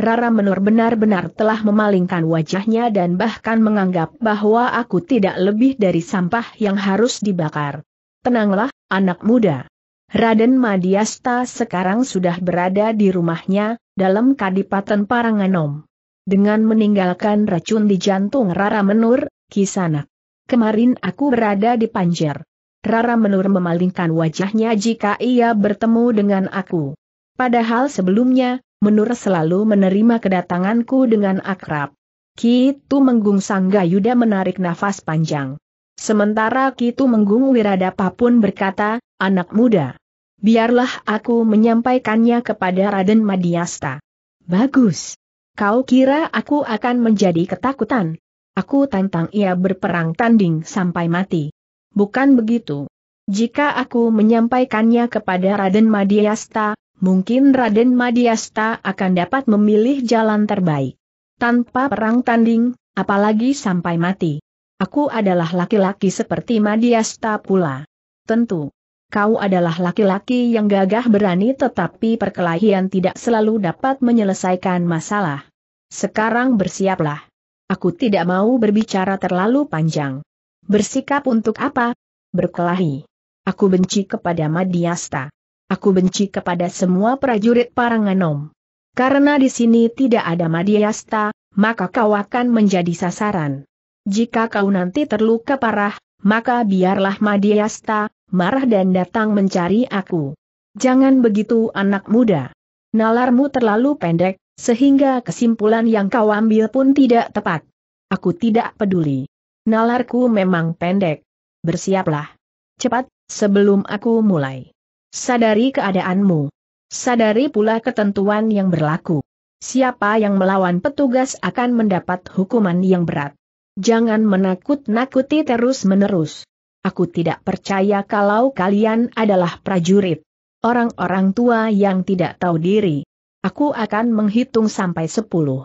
Rara Menur benar-benar telah memalingkan wajahnya dan bahkan menganggap bahwa aku tidak lebih dari sampah yang harus dibakar. Tenanglah, anak muda. Raden Madiasta sekarang sudah berada di rumahnya, dalam Kadipaten Paranganom. Dengan meninggalkan racun di jantung Rara Menur, Kisanak. Kemarin aku berada di Panjer. Rara Menur memalingkan wajahnya jika ia bertemu dengan aku. Padahal sebelumnya, Menur selalu menerima kedatanganku dengan akrab. Kitu Menggung Sangga Yuda menarik nafas panjang. Sementara Kitu Menggung Wiradapa pun berkata, anak muda biarlah aku menyampaikannya kepada Raden Madiasta. Bagus. Kau kira aku akan menjadi ketakutan? Aku tantang ia berperang tanding sampai mati. Bukan begitu. Jika aku menyampaikannya kepada Raden Madiasta, mungkin Raden Madiasta akan dapat memilih jalan terbaik. Tanpa perang tanding, apalagi sampai mati. Aku adalah laki-laki seperti Madiasta pula. Tentu, Kau adalah laki-laki yang gagah berani tetapi perkelahian tidak selalu dapat menyelesaikan masalah. Sekarang bersiaplah. Aku tidak mau berbicara terlalu panjang. Bersikap untuk apa? Berkelahi. Aku benci kepada Madiasta. Aku benci kepada semua prajurit Paranganom. Karena di sini tidak ada Madiasta, maka kau akan menjadi sasaran. Jika kau nanti terluka parah, maka biarlah Madiasta, marah dan datang mencari aku. Jangan begitu anak muda. Nalarmu terlalu pendek, sehingga kesimpulan yang kau ambil pun tidak tepat. Aku tidak peduli. Nalarku memang pendek. Bersiaplah. Cepat, sebelum aku mulai. Sadari keadaanmu. Sadari pula ketentuan yang berlaku. Siapa yang melawan petugas akan mendapat hukuman yang berat. Jangan menakut-nakuti terus-menerus. Aku tidak percaya kalau kalian adalah prajurit. Orang-orang tua yang tidak tahu diri. Aku akan menghitung sampai sepuluh.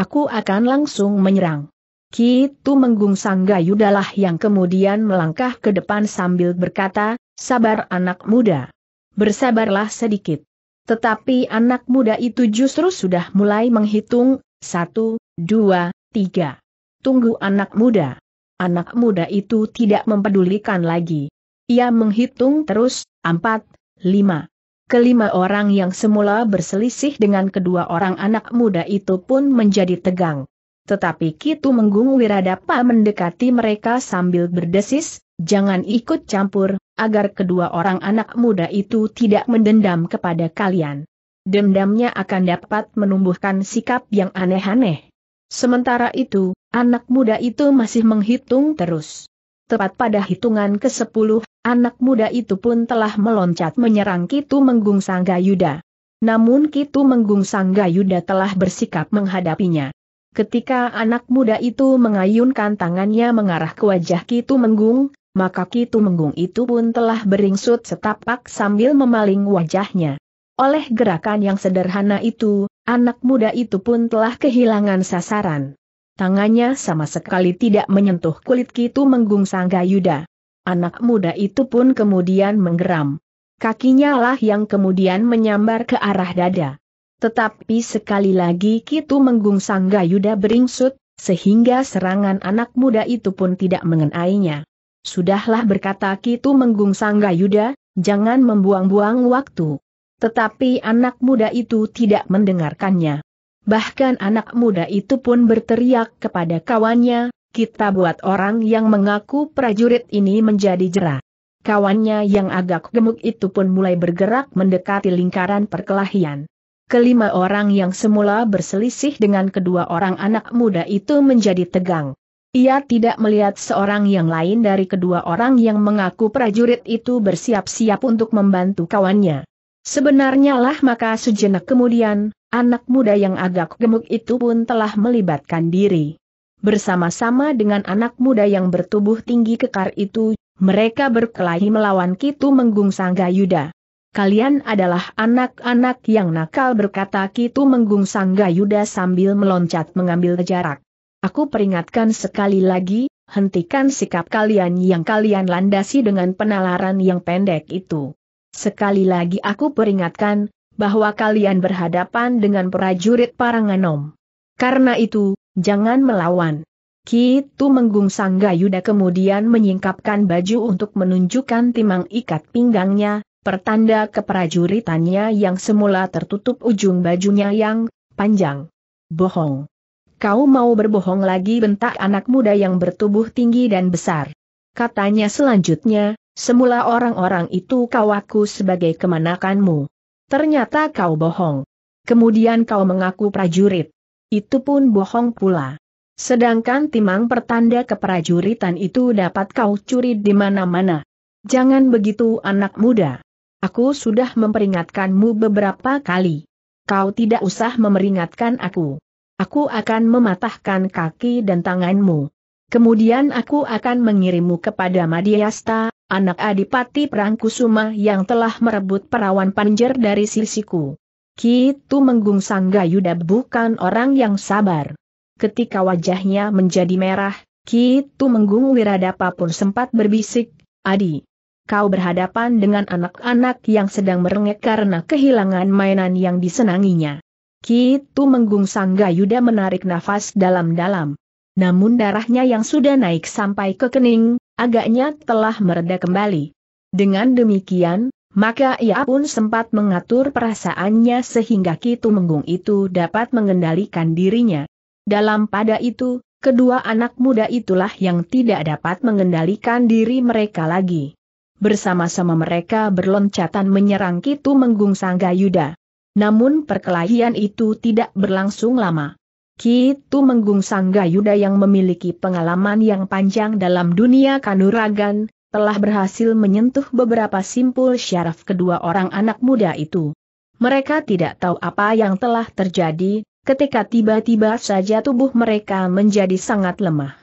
Aku akan langsung menyerang. Kitu sangga yudalah yang kemudian melangkah ke depan sambil berkata, sabar anak muda. Bersabarlah sedikit. Tetapi anak muda itu justru sudah mulai menghitung, satu, dua, tiga. Tunggu anak muda. Anak muda itu tidak mempedulikan lagi. Ia menghitung terus, empat, lima. Kelima orang yang semula berselisih dengan kedua orang anak muda itu pun menjadi tegang. Tetapi Kitu Menggung Wiradapa mendekati mereka sambil berdesis, jangan ikut campur, agar kedua orang anak muda itu tidak mendendam kepada kalian. Dendamnya akan dapat menumbuhkan sikap yang aneh-aneh. Sementara itu, anak muda itu masih menghitung terus. Tepat pada hitungan ke-10, anak muda itu pun telah meloncat menyerang Kitu Menggung Sanggayuda. Namun Kitu Menggung Sanggayuda telah bersikap menghadapinya. Ketika anak muda itu mengayunkan tangannya mengarah ke wajah Kitu Menggung, maka Kitu Menggung itu pun telah beringsut setapak sambil memaling wajahnya. Oleh gerakan yang sederhana itu, Anak muda itu pun telah kehilangan sasaran. Tangannya sama sekali tidak menyentuh kulit Kitu Menggung sangga Yuda. Anak muda itu pun kemudian menggeram. Kakinya lah yang kemudian menyambar ke arah dada. Tetapi sekali lagi Kitu Menggung sangga Yuda beringsut, sehingga serangan anak muda itu pun tidak mengenainya. Sudahlah berkata Kitu Menggung sangga Yuda, jangan membuang-buang waktu. Tetapi anak muda itu tidak mendengarkannya. Bahkan anak muda itu pun berteriak kepada kawannya, kita buat orang yang mengaku prajurit ini menjadi jerah. Kawannya yang agak gemuk itu pun mulai bergerak mendekati lingkaran perkelahian. Kelima orang yang semula berselisih dengan kedua orang anak muda itu menjadi tegang. Ia tidak melihat seorang yang lain dari kedua orang yang mengaku prajurit itu bersiap-siap untuk membantu kawannya. Sebenarnya lah maka sejenak kemudian, anak muda yang agak gemuk itu pun telah melibatkan diri. Bersama-sama dengan anak muda yang bertubuh tinggi kekar itu, mereka berkelahi melawan Kitu Menggung sangga Yuda. Kalian adalah anak-anak yang nakal berkata Kitu Menggung sangga Yuda sambil meloncat mengambil jarak. Aku peringatkan sekali lagi, hentikan sikap kalian yang kalian landasi dengan penalaran yang pendek itu. Sekali lagi aku peringatkan, bahwa kalian berhadapan dengan prajurit Paranganom. Karena itu, jangan melawan. Kitu Menggung yuda kemudian menyingkapkan baju untuk menunjukkan timang ikat pinggangnya, pertanda keprajuritannya yang semula tertutup ujung bajunya yang panjang. Bohong. Kau mau berbohong lagi bentak anak muda yang bertubuh tinggi dan besar. Katanya selanjutnya, Semula orang-orang itu kau aku sebagai kemanakanmu. Ternyata kau bohong. Kemudian kau mengaku prajurit. Itu pun bohong pula. Sedangkan timang pertanda keprajuritan itu dapat kau curi di mana-mana. Jangan begitu anak muda. Aku sudah memperingatkanmu beberapa kali. Kau tidak usah memeringatkan aku. Aku akan mematahkan kaki dan tanganmu. Kemudian aku akan mengirimmu kepada Madiasta, anak Adipati Prangkusuma yang telah merebut perawan panjer dari sisiku. Kitu Menggung sangga Yuda bukan orang yang sabar. Ketika wajahnya menjadi merah, Kitu Menggung Wiradapa pun sempat berbisik, Adi, kau berhadapan dengan anak-anak yang sedang merengek karena kehilangan mainan yang disenanginya. Kitu Menggung sangga Yuda menarik nafas dalam-dalam. Namun darahnya yang sudah naik sampai ke kening, agaknya telah mereda kembali. Dengan demikian, maka ia pun sempat mengatur perasaannya sehingga Kitu Menggung itu dapat mengendalikan dirinya. Dalam pada itu, kedua anak muda itulah yang tidak dapat mengendalikan diri mereka lagi. Bersama-sama mereka berloncatan menyerang Kitu Menggung Sanggayuda. Namun perkelahian itu tidak berlangsung lama. Ki sangga Sanggayuda yang memiliki pengalaman yang panjang dalam dunia kanuragan, telah berhasil menyentuh beberapa simpul syaraf kedua orang anak muda itu. Mereka tidak tahu apa yang telah terjadi, ketika tiba-tiba saja tubuh mereka menjadi sangat lemah.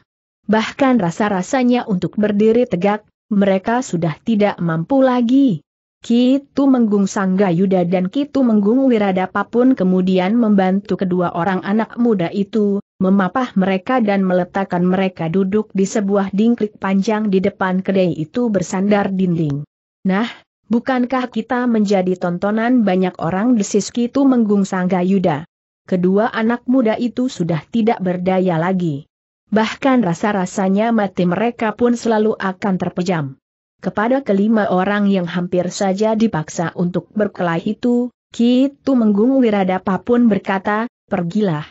Bahkan rasa-rasanya untuk berdiri tegak, mereka sudah tidak mampu lagi. Ki sangga Yuda dan Ki menggung Wiradapa pun kemudian membantu kedua orang anak muda itu, memapah mereka dan meletakkan mereka duduk di sebuah dingklik panjang di depan kedai itu bersandar dinding. Nah, bukankah kita menjadi tontonan banyak orang desis menggung sangga Yuda. Kedua anak muda itu sudah tidak berdaya lagi. Bahkan rasa-rasanya mati mereka pun selalu akan terpejam. Kepada kelima orang yang hampir saja dipaksa untuk berkelahi itu, Kitu Menggung Wiradapa pun berkata, pergilah.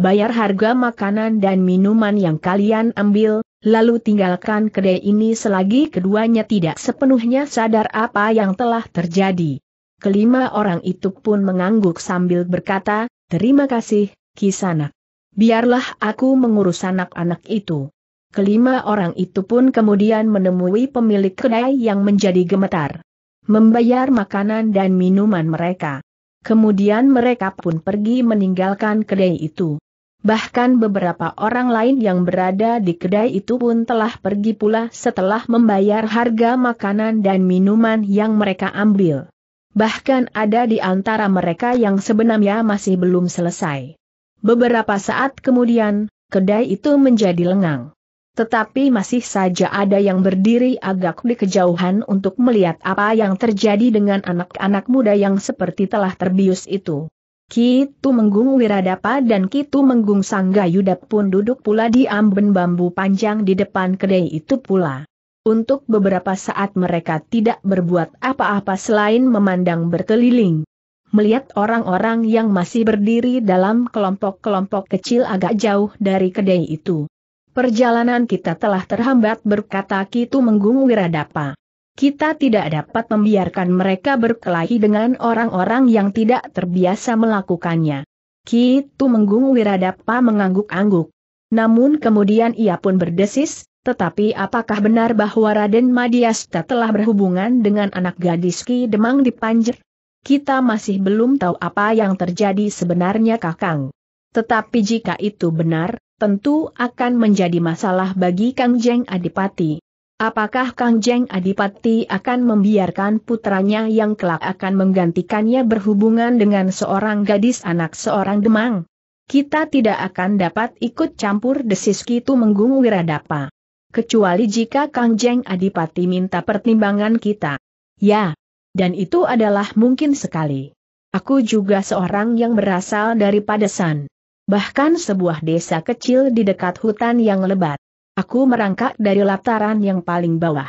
Bayar harga makanan dan minuman yang kalian ambil, lalu tinggalkan kedai ini selagi keduanya tidak sepenuhnya sadar apa yang telah terjadi. Kelima orang itu pun mengangguk sambil berkata, terima kasih, Kisana. Biarlah aku mengurus anak-anak itu. Kelima orang itu pun kemudian menemui pemilik kedai yang menjadi gemetar. Membayar makanan dan minuman mereka. Kemudian mereka pun pergi meninggalkan kedai itu. Bahkan beberapa orang lain yang berada di kedai itu pun telah pergi pula setelah membayar harga makanan dan minuman yang mereka ambil. Bahkan ada di antara mereka yang sebenarnya masih belum selesai. Beberapa saat kemudian, kedai itu menjadi lengang. Tetapi masih saja ada yang berdiri agak di kejauhan untuk melihat apa yang terjadi dengan anak-anak muda yang seperti telah terbius itu. Kitu Menggung Wiradapa dan Kitu Menggung Sanggayuda pun duduk pula di amben bambu panjang di depan kedai itu pula. Untuk beberapa saat mereka tidak berbuat apa-apa selain memandang berkeliling. Melihat orang-orang yang masih berdiri dalam kelompok-kelompok kecil agak jauh dari kedai itu. Perjalanan kita telah terhambat berkata Kitu Menggung Wiradapa. Kita tidak dapat membiarkan mereka berkelahi dengan orang-orang yang tidak terbiasa melakukannya. Kitu Menggung Wiradapa mengangguk-angguk. Namun kemudian ia pun berdesis, tetapi apakah benar bahwa Raden Madiasta telah berhubungan dengan anak gadis Ki Demang di Panjer? Kita masih belum tahu apa yang terjadi sebenarnya Kakang. Tetapi jika itu benar, tentu akan menjadi masalah bagi Kang Jeng Adipati. Apakah Kang Jeng Adipati akan membiarkan putranya yang kelak akan menggantikannya berhubungan dengan seorang gadis anak seorang demang? Kita tidak akan dapat ikut campur desis Kitu Menggung Wiradapa. Kecuali jika Kang Jeng Adipati minta pertimbangan kita. Ya, dan itu adalah mungkin sekali. Aku juga seorang yang berasal dari padesan bahkan sebuah desa kecil di dekat hutan yang lebat. Aku merangkak dari lataran yang paling bawah.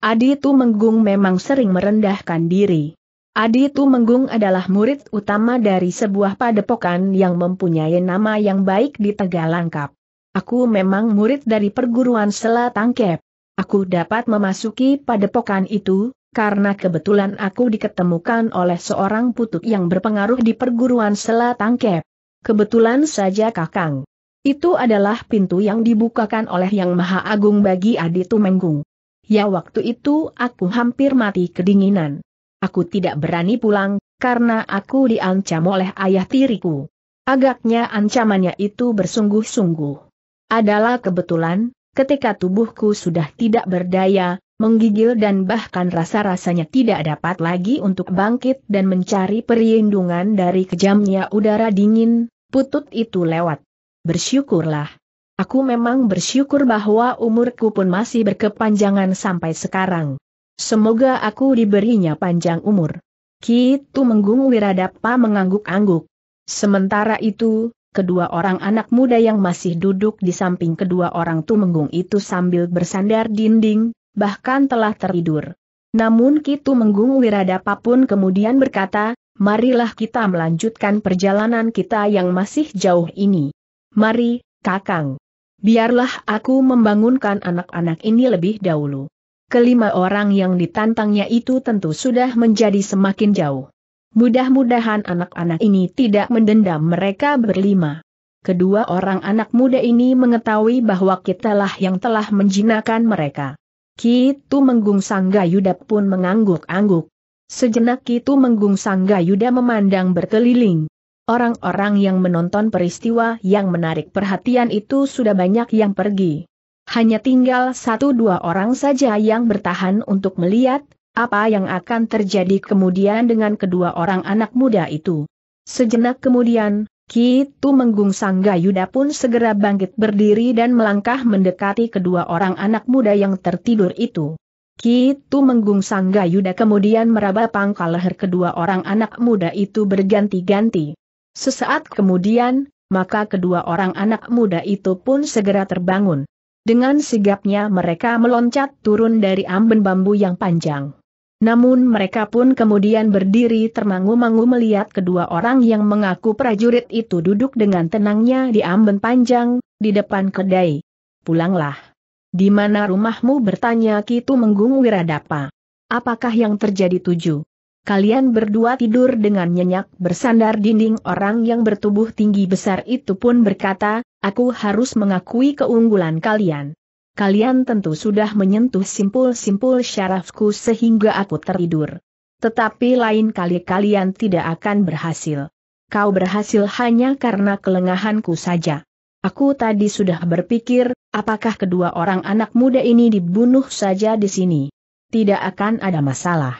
Adi Menggung memang sering merendahkan diri. Adi Menggung adalah murid utama dari sebuah padepokan yang mempunyai nama yang baik di Tegalangkap. Aku memang murid dari perguruan Selatangkep. Aku dapat memasuki padepokan itu, karena kebetulan aku diketemukan oleh seorang putuk yang berpengaruh di perguruan Selatangkep. Kebetulan saja Kakang. Itu adalah pintu yang dibukakan oleh Yang Maha Agung bagi Adi Tumenggung. Ya waktu itu aku hampir mati kedinginan. Aku tidak berani pulang, karena aku diancam oleh ayah tiriku. Agaknya ancamannya itu bersungguh-sungguh. Adalah kebetulan, ketika tubuhku sudah tidak berdaya, menggigil dan bahkan rasa-rasanya tidak dapat lagi untuk bangkit dan mencari perlindungan dari kejamnya udara dingin, putut itu lewat. Bersyukurlah. Aku memang bersyukur bahwa umurku pun masih berkepanjangan sampai sekarang. Semoga aku diberinya panjang umur. Kitu Menggung Wiradapa mengangguk-angguk. Sementara itu, kedua orang anak muda yang masih duduk di samping kedua orang tu menggung itu sambil bersandar dinding, bahkan telah tertidur. Namun Kitu Menggung Wiradapa pun kemudian berkata, marilah kita melanjutkan perjalanan kita yang masih jauh ini. Mari, Kakang. Biarlah aku membangunkan anak-anak ini lebih dahulu. Kelima orang yang ditantangnya itu tentu sudah menjadi semakin jauh. Mudah-mudahan anak-anak ini tidak mendendam mereka berlima. Kedua orang anak muda ini mengetahui bahwa kitalah yang telah menjinakkan mereka. Ki sangga Yuda pun mengangguk-angguk. Sejenak Ki sangga Yuda memandang berkeliling. Orang-orang yang menonton peristiwa yang menarik perhatian itu sudah banyak yang pergi. Hanya tinggal satu dua orang saja yang bertahan untuk melihat apa yang akan terjadi kemudian dengan kedua orang anak muda itu. Sejenak kemudian, Ki sangga Yuda pun segera bangkit berdiri dan melangkah mendekati kedua orang anak muda yang tertidur itu. Ki sangga Yuda kemudian meraba pangkal leher kedua orang anak muda itu berganti-ganti. Sesaat kemudian, maka kedua orang anak muda itu pun segera terbangun. Dengan sigapnya mereka meloncat turun dari amben bambu yang panjang. Namun mereka pun kemudian berdiri termangu-mangu melihat kedua orang yang mengaku prajurit itu duduk dengan tenangnya di amben panjang, di depan kedai. Pulanglah. Di mana rumahmu bertanya Kitu Menggung Wiradapa. Apakah yang terjadi tujuh? Kalian berdua tidur dengan nyenyak bersandar dinding orang yang bertubuh tinggi besar itu pun berkata, aku harus mengakui keunggulan kalian kalian tentu sudah menyentuh simpul-simpul syarafku sehingga aku tertidur. Tetapi lain kali kalian tidak akan berhasil. Kau berhasil hanya karena kelengahanku saja. Aku tadi sudah berpikir, apakah kedua orang anak muda ini dibunuh saja di sini? Tidak akan ada masalah.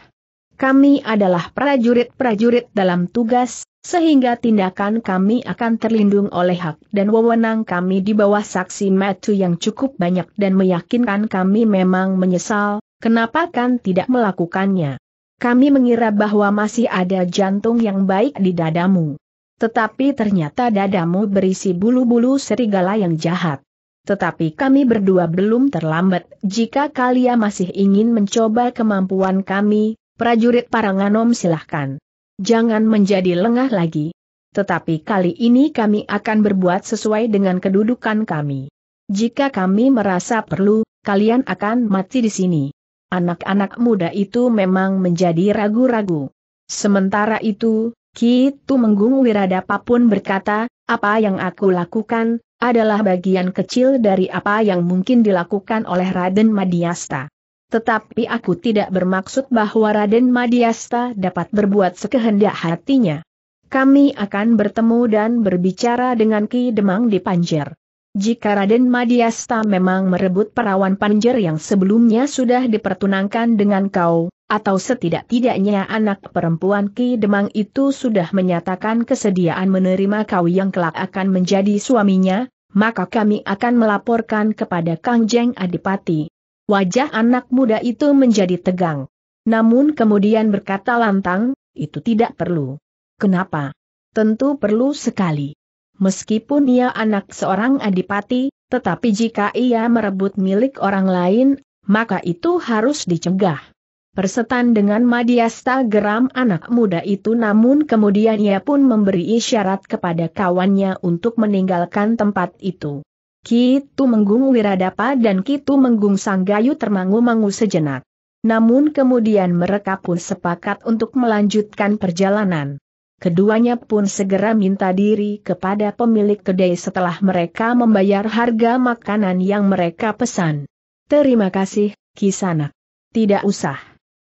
Kami adalah prajurit-prajurit dalam tugas, sehingga tindakan kami akan terlindung oleh hak dan wewenang kami di bawah saksi metu yang cukup banyak dan meyakinkan kami memang menyesal, kenapa kan tidak melakukannya. Kami mengira bahwa masih ada jantung yang baik di dadamu. Tetapi ternyata dadamu berisi bulu-bulu serigala yang jahat. Tetapi kami berdua belum terlambat. Jika kalian masih ingin mencoba kemampuan kami, prajurit Paranganom silahkan. Jangan menjadi lengah lagi. Tetapi kali ini kami akan berbuat sesuai dengan kedudukan kami. Jika kami merasa perlu, kalian akan mati di sini. Anak-anak muda itu memang menjadi ragu-ragu. Sementara itu, Ki Tumenggung Wiradapa pun berkata, apa yang aku lakukan, adalah bagian kecil dari apa yang mungkin dilakukan oleh Raden Madiasta. Tetapi aku tidak bermaksud bahwa Raden Madiasta dapat berbuat sekehendak hatinya. Kami akan bertemu dan berbicara dengan Ki Demang di Panjer. Jika Raden Madiasta memang merebut perawan Panjer yang sebelumnya sudah dipertunangkan dengan kau, atau setidak-tidaknya anak perempuan Ki Demang itu sudah menyatakan kesediaan menerima kau yang kelak akan menjadi suaminya, maka kami akan melaporkan kepada Kang Jeng Adipati. Wajah anak muda itu menjadi tegang. Namun kemudian berkata lantang, itu tidak perlu. Kenapa? Tentu perlu sekali. Meskipun ia anak seorang adipati, tetapi jika ia merebut milik orang lain, maka itu harus dicegah. Persetan dengan Madiasta geram anak muda itu namun kemudian ia pun memberi isyarat kepada kawannya untuk meninggalkan tempat itu. Kitu Menggung Wiradapa dan Kitu Menggung Sanggayu termangu-mangu sejenak. Namun kemudian mereka pun sepakat untuk melanjutkan perjalanan. Keduanya pun segera minta diri kepada pemilik kedai setelah mereka membayar harga makanan yang mereka pesan. Terima kasih, Kisanak. Tidak usah.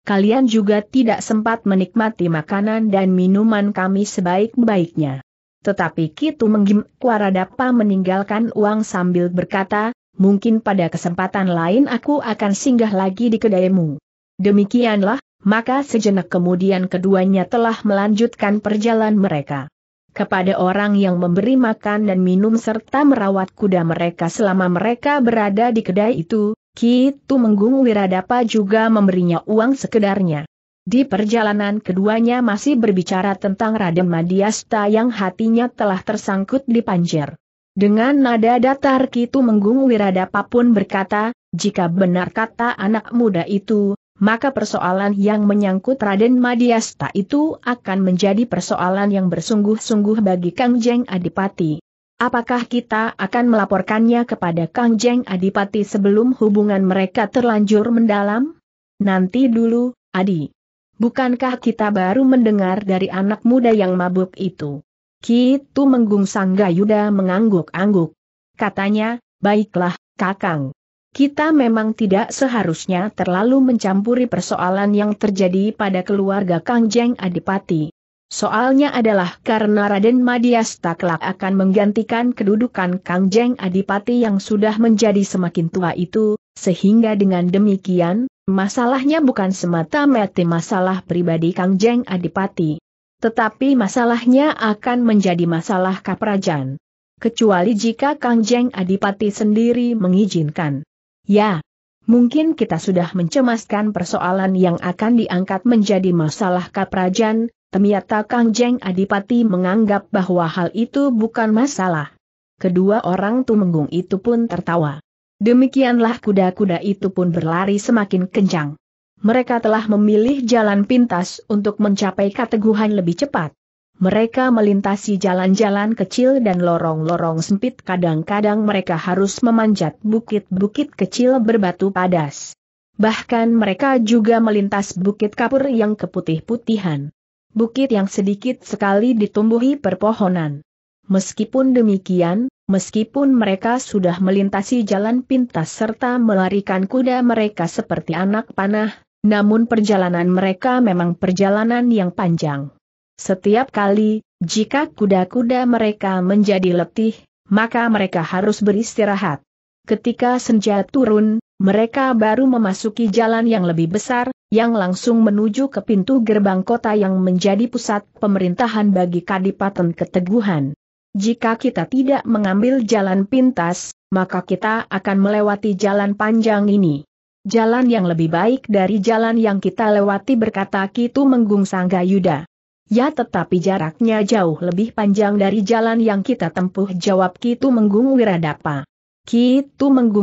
Kalian juga tidak sempat menikmati makanan dan minuman kami sebaik-baiknya. Tetapi Kitu Menggim Waradapa meninggalkan uang sambil berkata, mungkin pada kesempatan lain aku akan singgah lagi di kedaimu. Demikianlah, maka sejenak kemudian keduanya telah melanjutkan perjalanan mereka. Kepada orang yang memberi makan dan minum serta merawat kuda mereka selama mereka berada di kedai itu, Kitu Menggung Wiradapa juga memberinya uang sekedarnya. Di perjalanan keduanya masih berbicara tentang Raden Madiasta yang hatinya telah tersangkut di panjer. Dengan nada datar Kitu Menggung Wiradapa pun berkata, jika benar kata anak muda itu, maka persoalan yang menyangkut Raden Madiasta itu akan menjadi persoalan yang bersungguh-sungguh bagi Kang Jeng Adipati. Apakah kita akan melaporkannya kepada Kang Jeng Adipati sebelum hubungan mereka terlanjur mendalam? Nanti dulu, Adi. Bukankah kita baru mendengar dari anak muda yang mabuk itu? Kitu menggungsang Gayuda mengangguk-angguk. Katanya, baiklah, kakang. Kita memang tidak seharusnya terlalu mencampuri persoalan yang terjadi pada keluarga Kang Jeng Adipati. Soalnya adalah karena Raden Madias taklak akan menggantikan kedudukan Kangjeng Adipati yang sudah menjadi semakin tua itu, sehingga dengan demikian, masalahnya bukan semata-mata masalah pribadi Kangjeng Adipati. Tetapi masalahnya akan menjadi masalah kaprajan. Kecuali jika Kangjeng Adipati sendiri mengizinkan. Ya, Mungkin kita sudah mencemaskan persoalan yang akan diangkat menjadi masalah kaprajan, Ternyata Kang Jeng Adipati menganggap bahwa hal itu bukan masalah. Kedua orang tumenggung itu pun tertawa. Demikianlah kuda-kuda itu pun berlari semakin kencang. Mereka telah memilih jalan pintas untuk mencapai keteguhan lebih cepat. Mereka melintasi jalan-jalan kecil dan lorong-lorong sempit kadang-kadang mereka harus memanjat bukit-bukit kecil berbatu padas. Bahkan mereka juga melintas bukit kapur yang keputih-putihan bukit yang sedikit sekali ditumbuhi perpohonan. Meskipun demikian, meskipun mereka sudah melintasi jalan pintas serta melarikan kuda mereka seperti anak panah, namun perjalanan mereka memang perjalanan yang panjang. Setiap kali, jika kuda-kuda mereka menjadi letih, maka mereka harus beristirahat. Ketika senja turun, mereka baru memasuki jalan yang lebih besar, yang langsung menuju ke pintu gerbang kota yang menjadi pusat pemerintahan bagi Kadipaten Keteguhan. Jika kita tidak mengambil jalan pintas, maka kita akan melewati jalan panjang ini. Jalan yang lebih baik dari jalan yang kita lewati berkata Kitu Menggung Sanggayuda. Ya tetapi jaraknya jauh lebih panjang dari jalan yang kita tempuh jawab Kitu Menggung Wiradapa. Ki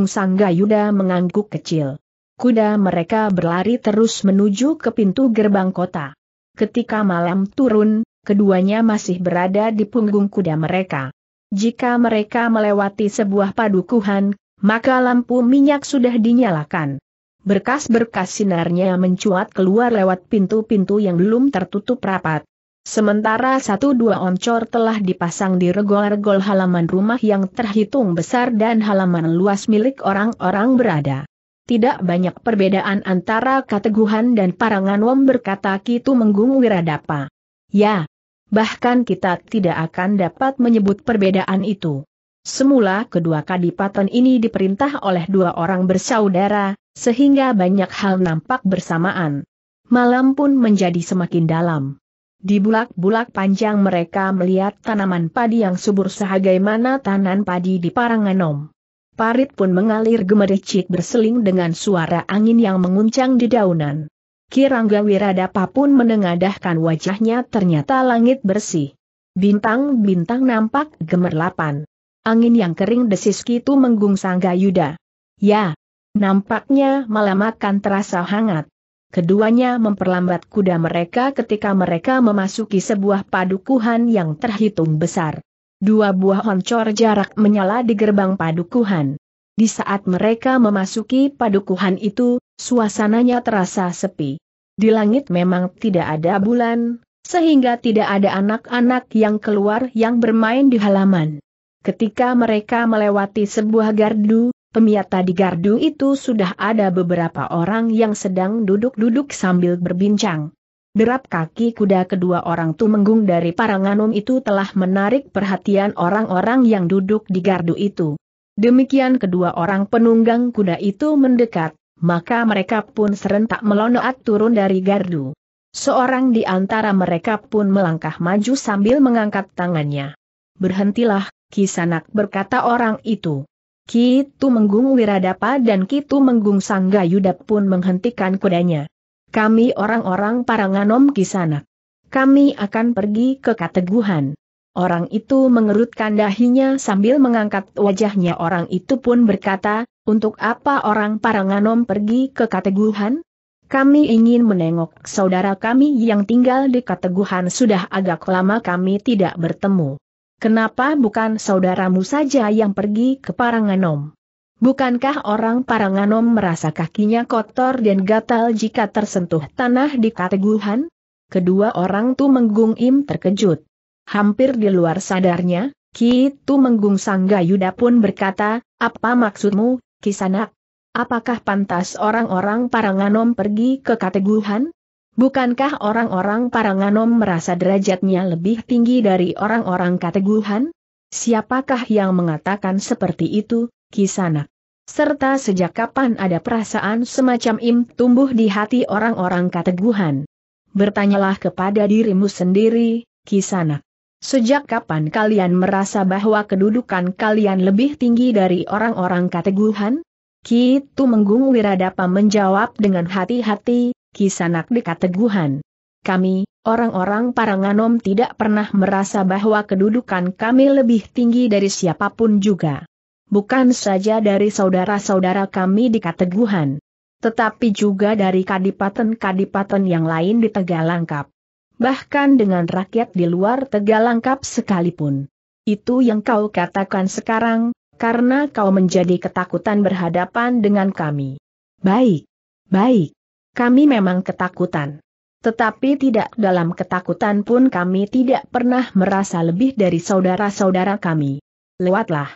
sangga Yuda mengangguk kecil. Kuda mereka berlari terus menuju ke pintu gerbang kota. Ketika malam turun, keduanya masih berada di punggung kuda mereka. Jika mereka melewati sebuah padukuhan, maka lampu minyak sudah dinyalakan. Berkas-berkas sinarnya mencuat keluar lewat pintu-pintu yang belum tertutup rapat, Sementara satu dua oncor telah dipasang di regol-regol halaman rumah yang terhitung besar dan halaman luas milik orang-orang berada. Tidak banyak perbedaan antara Kateguhan dan parangan. wong berkata Kitu Menggung Wiradapa. Ya, bahkan kita tidak akan dapat menyebut perbedaan itu. Semula kedua kadipaten ini diperintah oleh dua orang bersaudara, sehingga banyak hal nampak bersamaan. Malam pun menjadi semakin dalam. Di bulak-bulak panjang mereka melihat tanaman padi yang subur sebagaimana tanan padi di Paranganom. Parit pun mengalir gemericik berseling dengan suara angin yang menguncang di daunan. Kirangga Wiradapa pun menengadahkan wajahnya ternyata langit bersih. Bintang-bintang nampak gemerlapan. Angin yang kering desis itu menggungsang Gayuda. Ya, nampaknya malam akan terasa hangat. Keduanya memperlambat kuda mereka ketika mereka memasuki sebuah padukuhan yang terhitung besar. Dua buah oncor jarak menyala di gerbang padukuhan. Di saat mereka memasuki padukuhan itu, suasananya terasa sepi. Di langit memang tidak ada bulan, sehingga tidak ada anak-anak yang keluar yang bermain di halaman. Ketika mereka melewati sebuah gardu, Pemiata di gardu itu sudah ada beberapa orang yang sedang duduk-duduk sambil berbincang. Derap kaki kuda kedua orang tu menggung dari paranganum itu telah menarik perhatian orang-orang yang duduk di gardu itu. Demikian kedua orang penunggang kuda itu mendekat, maka mereka pun serentak melonoat turun dari gardu. Seorang di antara mereka pun melangkah maju sambil mengangkat tangannya. Berhentilah, Kisanak berkata orang itu. Kitu Menggung Wiradapa dan Kitu Menggung Yudap pun menghentikan kudanya. Kami orang-orang Paranganom sana. Kami akan pergi ke Kateguhan. Orang itu mengerutkan dahinya sambil mengangkat wajahnya orang itu pun berkata, untuk apa orang Paranganom pergi ke Kateguhan? Kami ingin menengok saudara kami yang tinggal di Kateguhan sudah agak lama kami tidak bertemu. Kenapa bukan saudaramu saja yang pergi ke Paranganom? Bukankah orang Paranganom merasa kakinya kotor dan gatal jika tersentuh tanah di kateguhan? Kedua orang tu menggung im terkejut. Hampir di luar sadarnya, Ki Tu Menggung Yuda pun berkata, apa maksudmu, Kisanak? Apakah pantas orang-orang Paranganom pergi ke Kateguhan? Bukankah orang-orang Paranganom merasa derajatnya lebih tinggi dari orang-orang Kateguhan? Siapakah yang mengatakan seperti itu, Kisanak? Serta sejak kapan ada perasaan semacam im tumbuh di hati orang-orang Kateguhan? Bertanyalah kepada dirimu sendiri, Kisanak. Sejak kapan kalian merasa bahwa kedudukan kalian lebih tinggi dari orang-orang Kateguhan? Kitu Menggung Wiradapa menjawab dengan hati-hati, Kisanak dekat teguhan. Kami, orang-orang Paranganom tidak pernah merasa bahwa kedudukan kami lebih tinggi dari siapapun juga. Bukan saja dari saudara-saudara kami di Kateguhan, tetapi juga dari kadipaten-kadipaten yang lain di Tegalangkap. Bahkan dengan rakyat di luar Tegalangkap sekalipun. Itu yang kau katakan sekarang, karena kau menjadi ketakutan berhadapan dengan kami. Baik, baik. Kami memang ketakutan. Tetapi tidak dalam ketakutan pun kami tidak pernah merasa lebih dari saudara-saudara kami. Lewatlah.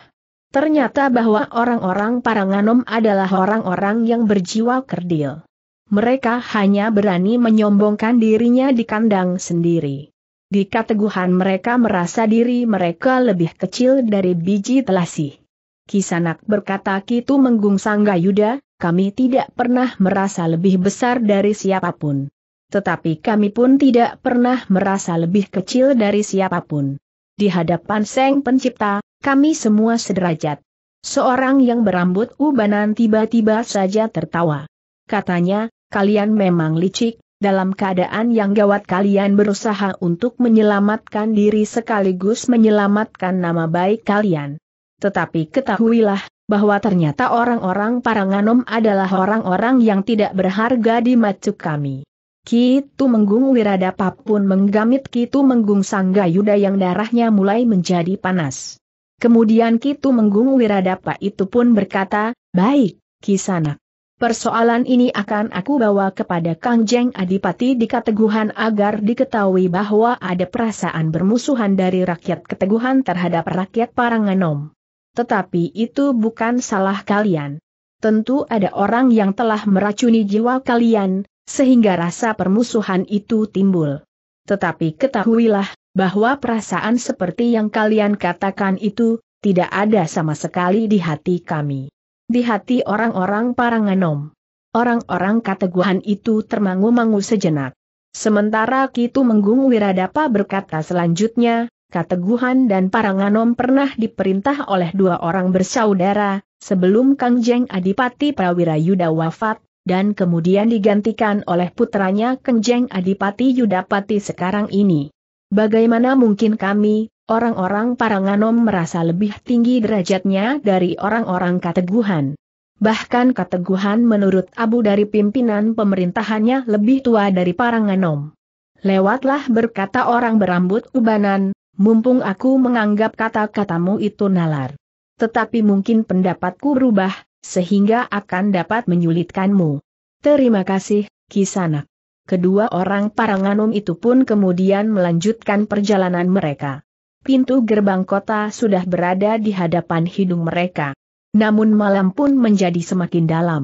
Ternyata bahwa orang-orang Paranganom adalah orang-orang yang berjiwa kerdil. Mereka hanya berani menyombongkan dirinya di kandang sendiri. Di keteguhan mereka merasa diri mereka lebih kecil dari biji telasi. Kisanak berkata Kitu menggung Yuda." kami tidak pernah merasa lebih besar dari siapapun. Tetapi kami pun tidak pernah merasa lebih kecil dari siapapun. Di hadapan Seng Pencipta, kami semua sederajat. Seorang yang berambut ubanan tiba-tiba saja tertawa. Katanya, kalian memang licik, dalam keadaan yang gawat kalian berusaha untuk menyelamatkan diri sekaligus menyelamatkan nama baik kalian. Tetapi ketahuilah, bahwa ternyata orang-orang Paranganom adalah orang-orang yang tidak berharga di macu kami. Kitu Menggung Wiradapa pun menggamit Kitu Menggung Yuda yang darahnya mulai menjadi panas. Kemudian Kitu Menggung Wiradapa itu pun berkata, Baik, Kisanak. Persoalan ini akan aku bawa kepada Kang Jeng Adipati di Keteguhan agar diketahui bahwa ada perasaan bermusuhan dari rakyat Keteguhan terhadap rakyat Paranganom. Tetapi itu bukan salah kalian. Tentu ada orang yang telah meracuni jiwa kalian, sehingga rasa permusuhan itu timbul. Tetapi ketahuilah, bahwa perasaan seperti yang kalian katakan itu, tidak ada sama sekali di hati kami. Di hati orang-orang Paranganom. Orang-orang kateguhan itu termangu-mangu sejenak. Sementara Kitu Menggung Wiradapa berkata selanjutnya, Kateguhan dan Paranganom pernah diperintah oleh dua orang bersaudara, sebelum Kangjeng Adipati Prawira Yuda wafat, dan kemudian digantikan oleh putranya Kangjeng Adipati Yudapati sekarang ini. Bagaimana mungkin kami, orang-orang Paranganom merasa lebih tinggi derajatnya dari orang-orang Kateguhan? Bahkan Kateguhan menurut Abu dari pimpinan pemerintahannya lebih tua dari Paranganom. Lewatlah berkata orang berambut ubanan, mumpung aku menganggap kata-katamu itu nalar. Tetapi mungkin pendapatku berubah, sehingga akan dapat menyulitkanmu. Terima kasih, Kisanak. Kedua orang Paranganum itu pun kemudian melanjutkan perjalanan mereka. Pintu gerbang kota sudah berada di hadapan hidung mereka. Namun malam pun menjadi semakin dalam.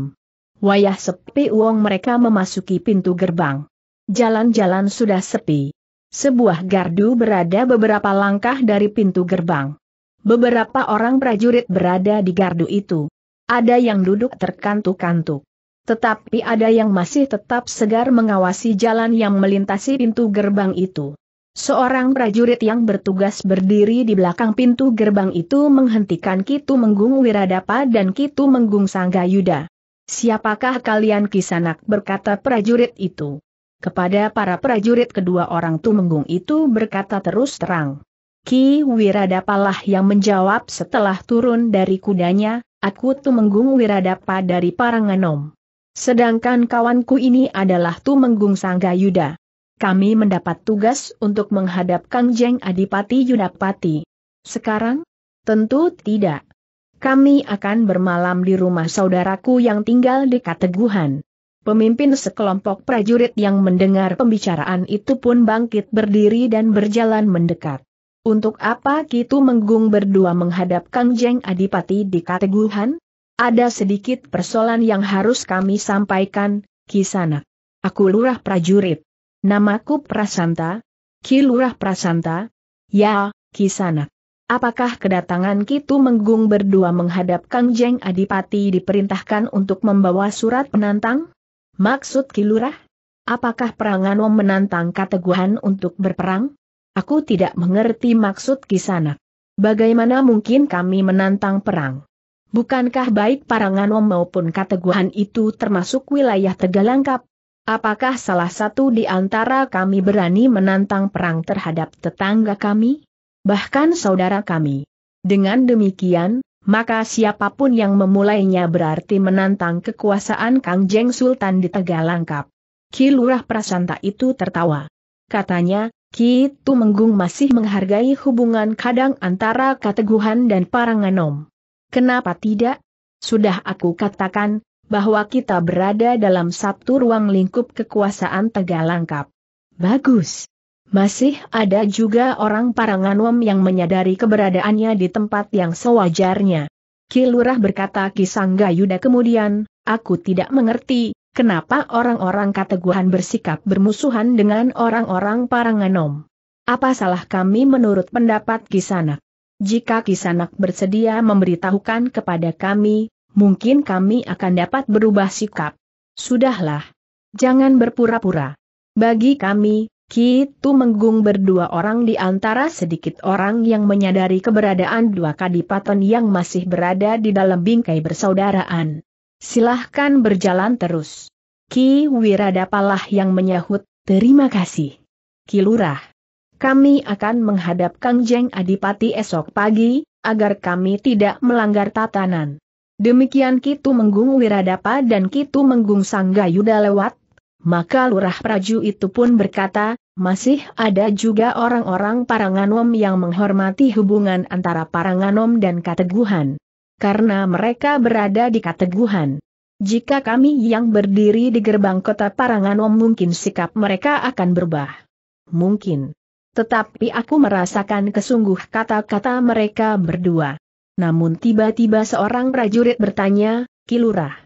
Wayah sepi uang mereka memasuki pintu gerbang. Jalan-jalan sudah sepi. Sebuah gardu berada beberapa langkah dari pintu gerbang. Beberapa orang prajurit berada di gardu itu. Ada yang duduk terkantuk-kantuk. Tetapi ada yang masih tetap segar mengawasi jalan yang melintasi pintu gerbang itu. Seorang prajurit yang bertugas berdiri di belakang pintu gerbang itu menghentikan Kitu Menggung Wiradapa dan Kitu Menggung Sanggayuda. Siapakah kalian kisanak berkata prajurit itu? Kepada para prajurit kedua orang Tumenggung itu berkata terus terang. Ki Wiradapalah yang menjawab setelah turun dari kudanya, aku Tumenggung Wiradapa dari Paranganom. Sedangkan kawanku ini adalah Tumenggung Sanggayuda. Kami mendapat tugas untuk menghadap Kang Jeng Adipati Yudapati. Sekarang? Tentu tidak. Kami akan bermalam di rumah saudaraku yang tinggal di Kateguhan. Pemimpin sekelompok prajurit yang mendengar pembicaraan itu pun bangkit berdiri dan berjalan mendekat. Untuk apa kita Menggung berdua menghadap Kang Jeng Adipati di Kateguhan? Ada sedikit persoalan yang harus kami sampaikan, Kisana. Aku Lurah Prajurit. Namaku Prasanta. Ki Lurah Prasanta? Ya, Kisana. Apakah kedatangan kita Menggung berdua menghadap Kang Jeng Adipati diperintahkan untuk membawa surat penantang? Maksud Kilurah? Apakah Perangano menantang keteguhan untuk berperang? Aku tidak mengerti maksud Kisanak. Bagaimana mungkin kami menantang perang? Bukankah baik Parangano maupun Kateguhan itu termasuk wilayah Tegalangkap? Apakah salah satu di antara kami berani menantang perang terhadap tetangga kami? Bahkan saudara kami. Dengan demikian, maka siapapun yang memulainya berarti menantang kekuasaan Kang Jeng Sultan di Tegalangkap. Ki Lurah Prasanta itu tertawa. Katanya, Ki Tumenggung masih menghargai hubungan kadang antara Kateguhan dan Paranganom. Kenapa tidak? Sudah aku katakan, bahwa kita berada dalam satu ruang lingkup kekuasaan Tegalangkap. Bagus. Masih ada juga orang Paranganom yang menyadari keberadaannya di tempat yang sewajarnya. Kilurah berkata Kisangga Yuda kemudian, aku tidak mengerti, kenapa orang-orang kateguhan bersikap bermusuhan dengan orang-orang Paranganom. Apa salah kami menurut pendapat Kisanak? Jika Kisanak bersedia memberitahukan kepada kami, mungkin kami akan dapat berubah sikap. Sudahlah. Jangan berpura-pura. Bagi kami, Ki menggung berdua orang di antara sedikit orang yang menyadari keberadaan dua kadipaten yang masih berada di dalam bingkai bersaudaraan. Silahkan berjalan terus. Ki Wiradapalah yang menyahut, terima kasih. Ki Lurah. Kami akan menghadap Kang Jeng Adipati esok pagi, agar kami tidak melanggar tatanan. Demikian Kitu Menggung Wiradapa dan Kitu Menggung Sanggayuda lewat, maka lurah Praju itu pun berkata, masih ada juga orang-orang Paranganom yang menghormati hubungan antara Paranganom dan Kateguhan. Karena mereka berada di Kateguhan. Jika kami yang berdiri di gerbang kota Paranganom mungkin sikap mereka akan berubah. Mungkin. Tetapi aku merasakan kesungguh kata-kata mereka berdua. Namun tiba-tiba seorang prajurit bertanya, Kilurah,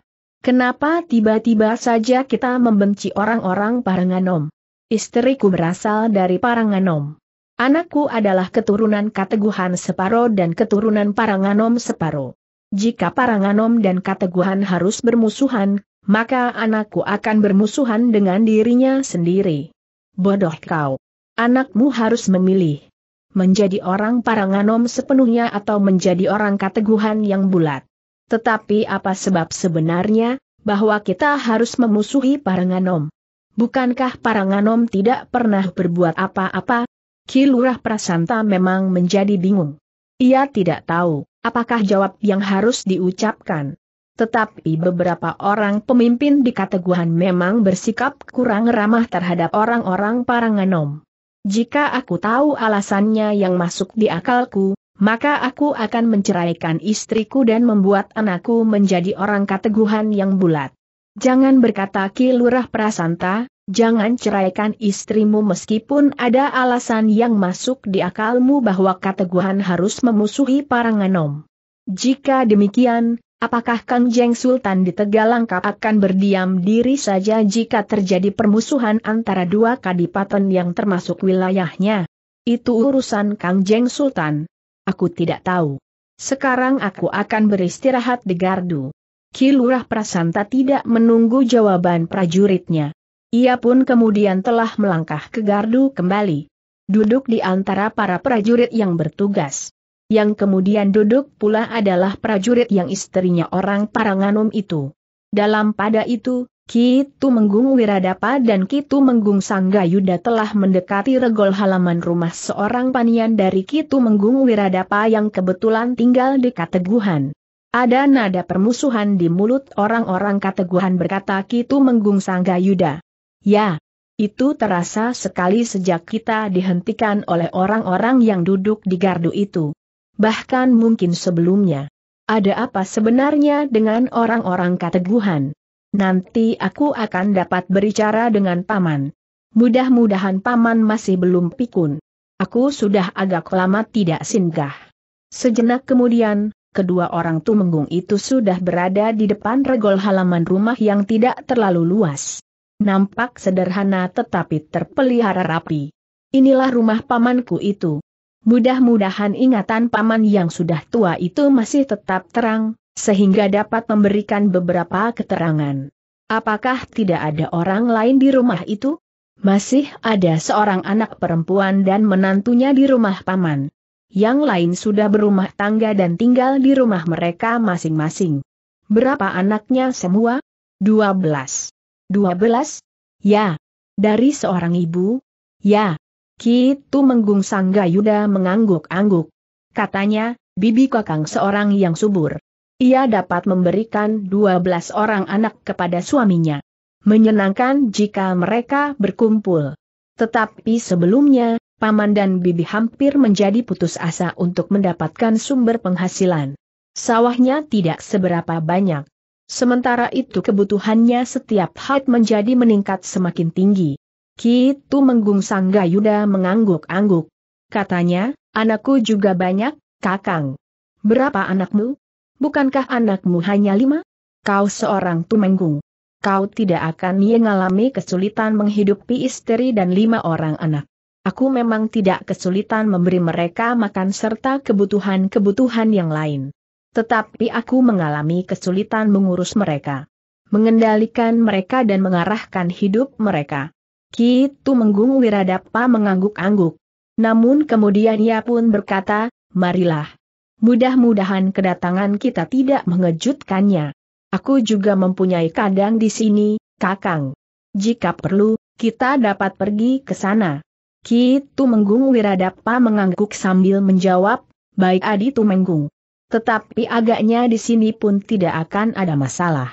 Kenapa tiba-tiba saja kita membenci orang-orang Paranganom? Istriku berasal dari Paranganom. Anakku adalah keturunan Kateguhan Separo dan keturunan Paranganom Separo. Jika Paranganom dan Kateguhan harus bermusuhan, maka anakku akan bermusuhan dengan dirinya sendiri. Bodoh kau. Anakmu harus memilih. Menjadi orang Paranganom sepenuhnya atau menjadi orang Kateguhan yang bulat. Tetapi apa sebab sebenarnya, bahwa kita harus memusuhi Paranganom? Bukankah Paranganom tidak pernah berbuat apa-apa? Kilurah Prasanta memang menjadi bingung. Ia tidak tahu, apakah jawab yang harus diucapkan. Tetapi beberapa orang pemimpin di Kateguhan memang bersikap kurang ramah terhadap orang-orang Paranganom. Jika aku tahu alasannya yang masuk di akalku, maka aku akan menceraikan istriku dan membuat anakku menjadi orang kateguhan yang bulat. Jangan berkata Ki Lurah Prasanta, jangan ceraikan istrimu meskipun ada alasan yang masuk di akalmu bahwa kateguhan harus memusuhi Paranganom. Jika demikian, apakah Kang Jeng Sultan di tegalangkap akan berdiam diri saja jika terjadi permusuhan antara dua kadipaten yang termasuk wilayahnya? Itu urusan Kang Jeng Sultan. Aku tidak tahu. Sekarang aku akan beristirahat di gardu. Kilurah Prasanta tidak menunggu jawaban prajuritnya. Ia pun kemudian telah melangkah ke gardu kembali. Duduk di antara para prajurit yang bertugas. Yang kemudian duduk pula adalah prajurit yang istrinya orang Paranganum itu. Dalam pada itu, Kitu Menggung Wiradapa dan Kitu Menggung Sanggayuda telah mendekati regol halaman rumah seorang panian dari Kitu Menggung Wiradapa yang kebetulan tinggal di Kateguhan. Ada nada permusuhan di mulut orang-orang Kateguhan berkata Kitu Menggung Sanggayuda. Ya, itu terasa sekali sejak kita dihentikan oleh orang-orang yang duduk di gardu itu. Bahkan mungkin sebelumnya. Ada apa sebenarnya dengan orang-orang Kateguhan? Nanti aku akan dapat berbicara dengan Paman. Mudah-mudahan Paman masih belum pikun. Aku sudah agak lama tidak singgah. Sejenak kemudian, kedua orang tumenggung itu sudah berada di depan regol halaman rumah yang tidak terlalu luas. Nampak sederhana tetapi terpelihara rapi. Inilah rumah pamanku itu. Mudah-mudahan ingatan paman yang sudah tua itu masih tetap terang, sehingga dapat memberikan beberapa keterangan. Apakah tidak ada orang lain di rumah itu? Masih ada seorang anak perempuan dan menantunya di rumah paman. Yang lain sudah berumah tangga dan tinggal di rumah mereka masing-masing. Berapa anaknya semua? Dua belas. Dua belas? Ya. Dari seorang ibu? Ya. Kitu Menggung Sangga Yuda mengangguk-angguk. Katanya, bibi kakang seorang yang subur. Ia dapat memberikan 12 orang anak kepada suaminya. Menyenangkan jika mereka berkumpul. Tetapi sebelumnya, paman dan bibi hampir menjadi putus asa untuk mendapatkan sumber penghasilan. Sawahnya tidak seberapa banyak. Sementara itu kebutuhannya setiap hat menjadi meningkat semakin tinggi. Kitu Menggung Yuda mengangguk-angguk. Katanya, anakku juga banyak, kakang. Berapa anakmu? Bukankah anakmu hanya lima? Kau seorang tumenggung. Kau tidak akan mengalami kesulitan menghidupi istri dan lima orang anak. Aku memang tidak kesulitan memberi mereka makan serta kebutuhan-kebutuhan yang lain. Tetapi aku mengalami kesulitan mengurus mereka. Mengendalikan mereka dan mengarahkan hidup mereka. Kitu Menggung Wiradapa mengangguk-angguk. Namun kemudian ia pun berkata, marilah, Mudah-mudahan kedatangan kita tidak mengejutkannya. Aku juga mempunyai kadang di sini, Kakang. Jika perlu, kita dapat pergi ke sana. Kitu Menggung Wiradapa mengangguk sambil menjawab, baik Adi Tumenggung. Tetapi agaknya di sini pun tidak akan ada masalah.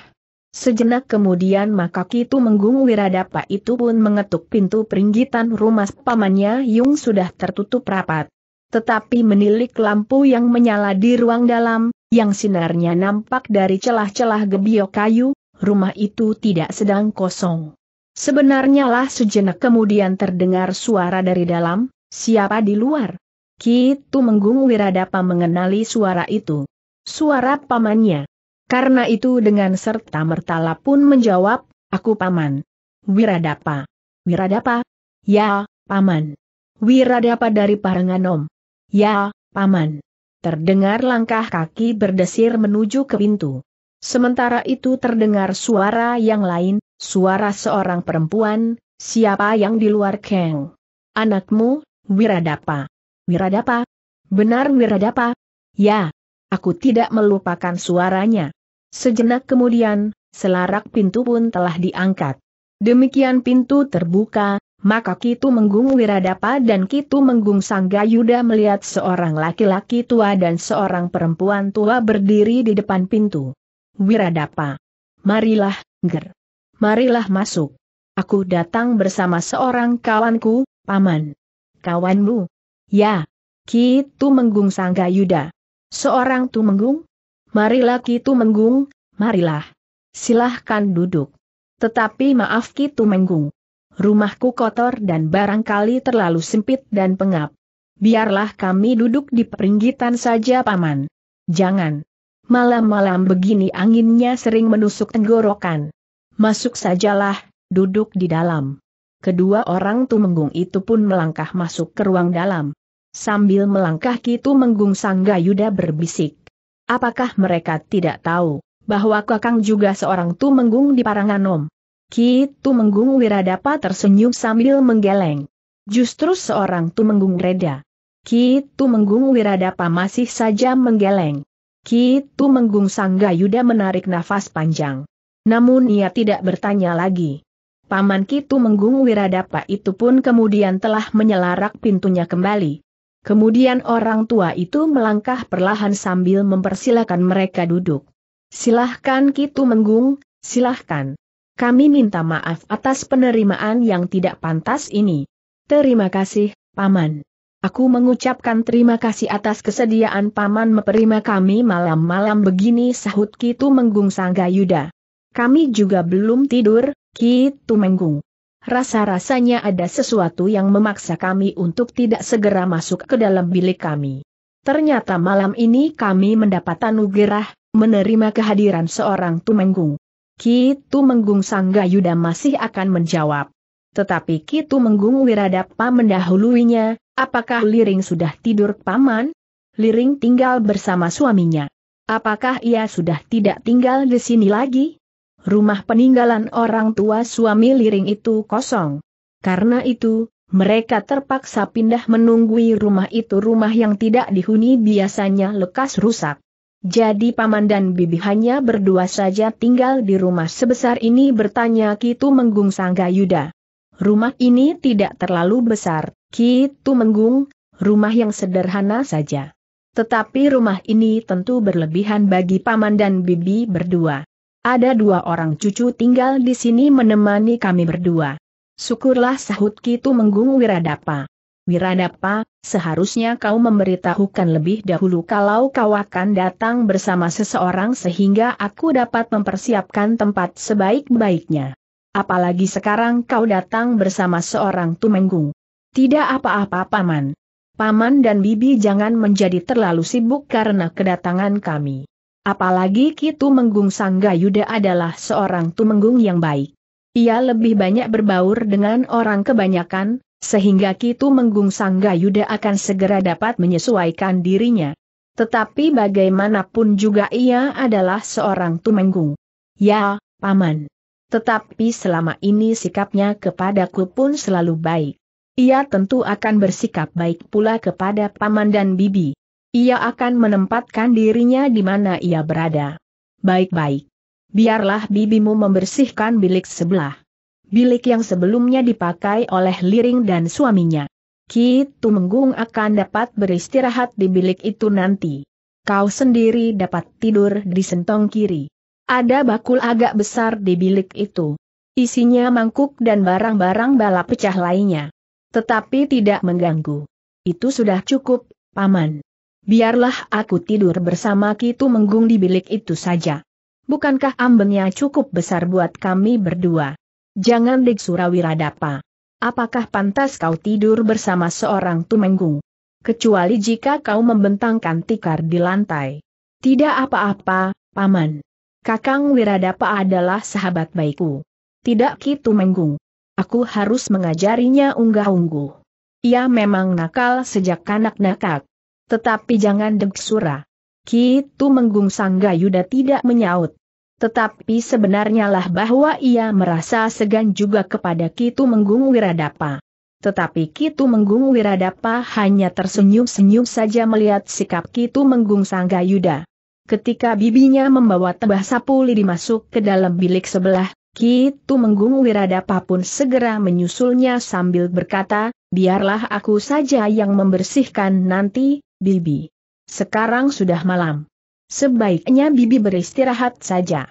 Sejenak kemudian maka Kitu Menggung Wiradapa itu pun mengetuk pintu peringgitan rumah pamannya Yung sudah tertutup rapat tetapi menilik lampu yang menyala di ruang dalam, yang sinarnya nampak dari celah-celah gebio kayu, rumah itu tidak sedang kosong. Sebenarnya lah sejenak kemudian terdengar suara dari dalam, siapa di luar? Kitu Menggung Wiradapa mengenali suara itu. Suara pamannya. Karena itu dengan serta mertala pun menjawab, aku paman. Wiradapa. Wiradapa? Ya, paman. Wiradapa dari Paranganom. Ya, Paman. Terdengar langkah kaki berdesir menuju ke pintu. Sementara itu terdengar suara yang lain, suara seorang perempuan, siapa yang di luar Keng? Anakmu, Wiradapa. Wiradapa? Benar Wiradapa? Ya. Aku tidak melupakan suaranya. Sejenak kemudian, selarak pintu pun telah diangkat. Demikian pintu terbuka, maka Kitu Menggung Wiradapa dan Kitu Menggung Sanggayuda melihat seorang laki-laki tua dan seorang perempuan tua berdiri di depan pintu. Wiradapa. Marilah, Ger. Marilah masuk. Aku datang bersama seorang kawanku, Paman. Kawanmu? Ya. Kitu Menggung Sanggayuda. Seorang Tu menggung? Marilah Kitu Menggung, marilah. Silahkan duduk. Tetapi maaf Kitu Menggung rumahku kotor dan barangkali terlalu sempit dan pengap. Biarlah kami duduk di peringgitan saja paman. Jangan. Malam-malam begini anginnya sering menusuk tenggorokan. Masuk sajalah, duduk di dalam. Kedua orang tumenggung itu pun melangkah masuk ke ruang dalam. Sambil melangkah Kitu Menggung Sangga Yuda berbisik. Apakah mereka tidak tahu bahwa Kakang juga seorang tumenggung di Paranganom? Ki Tumenggung Wiradapa tersenyum sambil menggeleng. Justru seorang Tumenggung Reda. Ki Tumenggung Wiradapa masih saja menggeleng. Ki Tumenggung Yuda menarik nafas panjang. Namun ia tidak bertanya lagi. Paman Ki Tumenggung Wiradapa itu pun kemudian telah menyelarak pintunya kembali. Kemudian orang tua itu melangkah perlahan sambil mempersilahkan mereka duduk. Silahkan Ki Tumenggung, silahkan. Kami minta maaf atas penerimaan yang tidak pantas ini. Terima kasih, Paman. Aku mengucapkan terima kasih atas kesediaan Paman menerima kami malam-malam begini sahut Kitu Menggung Sanggayuda. Kami juga belum tidur, Kitu Menggung. Rasa-rasanya ada sesuatu yang memaksa kami untuk tidak segera masuk ke dalam bilik kami. Ternyata malam ini kami mendapat anugerah, menerima kehadiran seorang Tumenggung. Kitu menggung Sangga Yuda masih akan menjawab. Tetapi Kitu menggung Wiradapa mendahuluinya, apakah Liring sudah tidur paman? Liring tinggal bersama suaminya. Apakah ia sudah tidak tinggal di sini lagi? Rumah peninggalan orang tua suami Liring itu kosong. Karena itu, mereka terpaksa pindah menunggui rumah itu rumah yang tidak dihuni biasanya lekas rusak. Jadi paman dan bibi hanya berdua saja tinggal di rumah sebesar ini bertanya Kitu Menggung Sangga Yuda. Rumah ini tidak terlalu besar, Kitu Menggung, rumah yang sederhana saja. Tetapi rumah ini tentu berlebihan bagi paman dan bibi berdua. Ada dua orang cucu tinggal di sini menemani kami berdua. Syukurlah sahut Kitu Menggung Wiradapa. Wiradapa, seharusnya kau memberitahukan lebih dahulu kalau kau akan datang bersama seseorang sehingga aku dapat mempersiapkan tempat sebaik-baiknya. Apalagi sekarang kau datang bersama seorang tumenggung. Tidak apa-apa paman. Paman dan bibi jangan menjadi terlalu sibuk karena kedatangan kami. Apalagi Kitu Menggung Sanggayuda adalah seorang tumenggung yang baik. Ia lebih banyak berbaur dengan orang kebanyakan, sehingga Kitu Menggung Yuda akan segera dapat menyesuaikan dirinya. Tetapi bagaimanapun juga ia adalah seorang tumenggung. Ya, Paman. Tetapi selama ini sikapnya kepadaku pun selalu baik. Ia tentu akan bersikap baik pula kepada Paman dan Bibi. Ia akan menempatkan dirinya di mana ia berada. Baik-baik. Biarlah bibimu membersihkan bilik sebelah bilik yang sebelumnya dipakai oleh Liring dan suaminya. Ki Tumenggung akan dapat beristirahat di bilik itu nanti. Kau sendiri dapat tidur di sentong kiri. Ada bakul agak besar di bilik itu. Isinya mangkuk dan barang-barang bala pecah lainnya. Tetapi tidak mengganggu. Itu sudah cukup, Paman. Biarlah aku tidur bersama Ki Tumenggung di bilik itu saja. Bukankah ambennya cukup besar buat kami berdua? Jangan dik Surawiradapa. Apakah pantas kau tidur bersama seorang tumenggung? Kecuali jika kau membentangkan tikar di lantai. Tidak apa-apa, Paman. Kakang Wiradapa adalah sahabat baikku. Tidak Kitu Menggung. Aku harus mengajarinya unggah-ungguh. Ia memang nakal sejak kanak-nakak. Tetapi jangan degsura. Kitu Menggung Sanggayuda tidak menyaut. Tetapi sebenarnya lah bahwa ia merasa segan juga kepada Kitu Menggung Wiradapa. Tetapi Kitu Menggung Wiradapa hanya tersenyum-senyum saja melihat sikap Kitu Menggung Sanggayuda. Ketika bibinya membawa tebah sapu lidi masuk ke dalam bilik sebelah, Kitu Menggung Wiradapa pun segera menyusulnya sambil berkata, biarlah aku saja yang membersihkan nanti, bibi. Sekarang sudah malam. Sebaiknya Bibi beristirahat saja.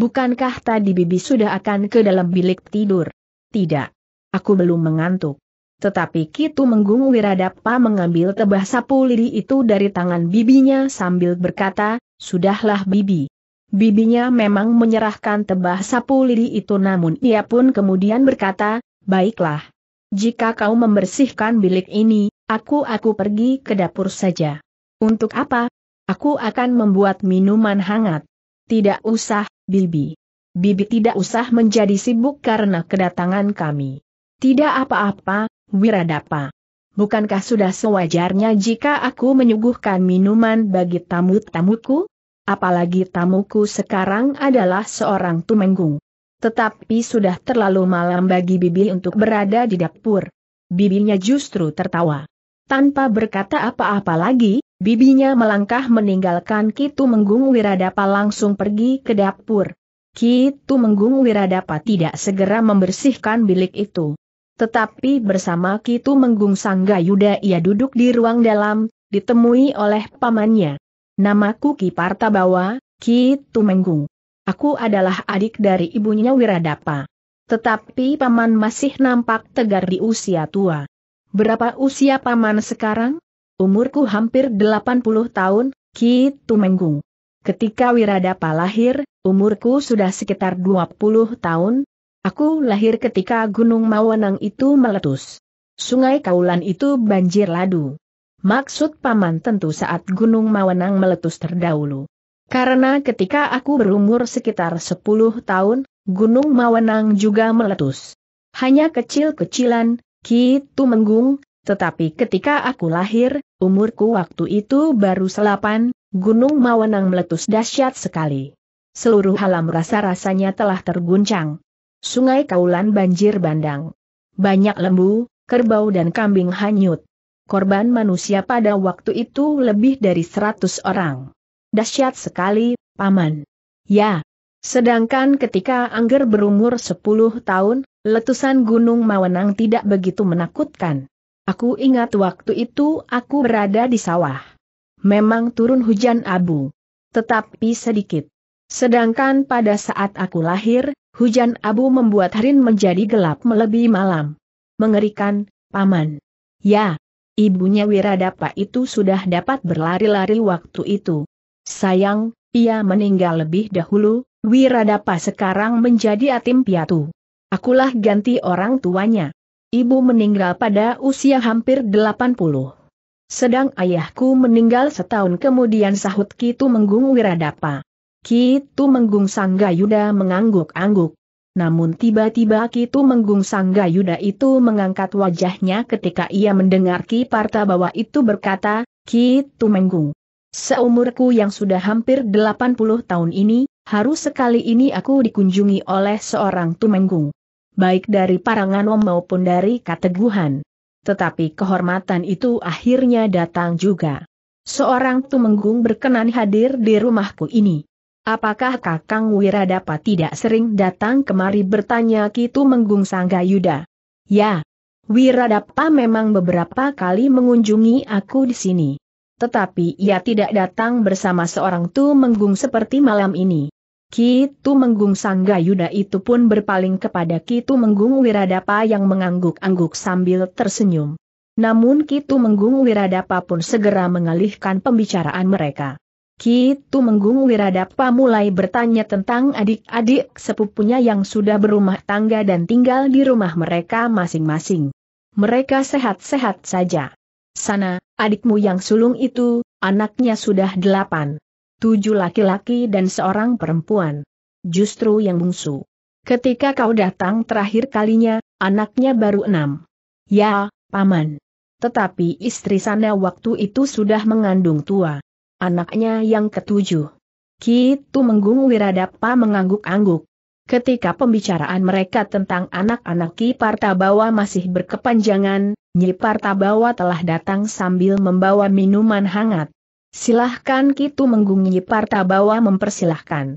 Bukankah tadi Bibi sudah akan ke dalam bilik tidur? Tidak. Aku belum mengantuk. Tetapi Kitu Menggung Wiradapa mengambil tebah sapu lidi itu dari tangan bibinya sambil berkata, Sudahlah Bibi. Bibinya memang menyerahkan tebah sapu lidi itu namun ia pun kemudian berkata, Baiklah. Jika kau membersihkan bilik ini, aku-aku pergi ke dapur saja. Untuk apa, Aku akan membuat minuman hangat. Tidak usah, Bibi. Bibi tidak usah menjadi sibuk karena kedatangan kami. Tidak apa-apa, Wiradapa. Bukankah sudah sewajarnya jika aku menyuguhkan minuman bagi tamu-tamuku? Apalagi tamuku sekarang adalah seorang tumenggung. Tetapi sudah terlalu malam bagi Bibi untuk berada di dapur. Bibinya justru tertawa. Tanpa berkata apa-apa lagi, Bibinya melangkah meninggalkan Kitu Menggung Wiradapa langsung pergi ke dapur. Kitu Menggung Wiradapa tidak segera membersihkan bilik itu. Tetapi bersama Kitu Menggung Sangga Yuda ia duduk di ruang dalam, ditemui oleh pamannya. Namaku Ki Partabawa, Kitu Menggung. Aku adalah adik dari ibunya Wiradapa. Tetapi paman masih nampak tegar di usia tua. Berapa usia paman sekarang? Umurku hampir 80 tahun, Ki Tumenggung. Ketika Wiradapa lahir, umurku sudah sekitar 20 tahun. Aku lahir ketika Gunung Mawenang itu meletus. Sungai Kaulan itu banjir ladu. Maksud paman tentu saat Gunung Mawenang meletus terdahulu. Karena ketika aku berumur sekitar 10 tahun, Gunung Mawenang juga meletus. Hanya kecil-kecilan, Ki Tumenggung, tetapi ketika aku lahir, umurku waktu itu baru selapan, Gunung Mawenang meletus dahsyat sekali. Seluruh alam rasa-rasanya telah terguncang. Sungai Kaulan banjir bandang. Banyak lembu, kerbau dan kambing hanyut. Korban manusia pada waktu itu lebih dari seratus orang. Dahsyat sekali, Paman. Ya. Sedangkan ketika Angger berumur sepuluh tahun, letusan Gunung Mawenang tidak begitu menakutkan. Aku ingat waktu itu aku berada di sawah. Memang turun hujan abu. Tetapi sedikit. Sedangkan pada saat aku lahir, hujan abu membuat hari menjadi gelap melebihi malam. Mengerikan, Paman. Ya, ibunya Wiradapa itu sudah dapat berlari-lari waktu itu. Sayang, ia meninggal lebih dahulu, Wiradapa sekarang menjadi atim piatu. Akulah ganti orang tuanya. Ibu meninggal pada usia hampir 80. Sedang ayahku meninggal setahun kemudian sahut Kitu Menggung Wiradapa. Kitu Menggung Sanggayuda mengangguk-angguk. Namun tiba-tiba Kitu Menggung Sanggayuda itu mengangkat wajahnya ketika ia mendengar Ki Parta bahwa itu berkata, Kitu Menggung. Seumurku yang sudah hampir 80 tahun ini, harus sekali ini aku dikunjungi oleh seorang Tumenggung baik dari Paranganom maupun dari Kateguhan. Tetapi kehormatan itu akhirnya datang juga. Seorang tumenggung berkenan hadir di rumahku ini. Apakah Kakang Wira dapat tidak sering datang kemari bertanya Ki Tumenggung Sanggayuda? Ya, Wiradapa memang beberapa kali mengunjungi aku di sini. Tetapi ia tidak datang bersama seorang menggung seperti malam ini. Kitu Menggung Yuda itu pun berpaling kepada Kitu Menggung Wiradapa yang mengangguk-angguk sambil tersenyum. Namun Kitu Menggung Wiradapa pun segera mengalihkan pembicaraan mereka. Kitu Menggung Wiradapa mulai bertanya tentang adik-adik sepupunya yang sudah berumah tangga dan tinggal di rumah mereka masing-masing. Mereka sehat-sehat saja. Sana, adikmu yang sulung itu, anaknya sudah delapan tujuh laki-laki dan seorang perempuan. Justru yang bungsu. Ketika kau datang terakhir kalinya, anaknya baru enam. Ya, paman. Tetapi istri sana waktu itu sudah mengandung tua. Anaknya yang ketujuh. Kitu Menggung Wiradapa mengangguk-angguk. Ketika pembicaraan mereka tentang anak-anak Ki Partabawa masih berkepanjangan, Nyi Partabawa telah datang sambil membawa minuman hangat. Silahkan Kitu parta Partabawa mempersilahkan.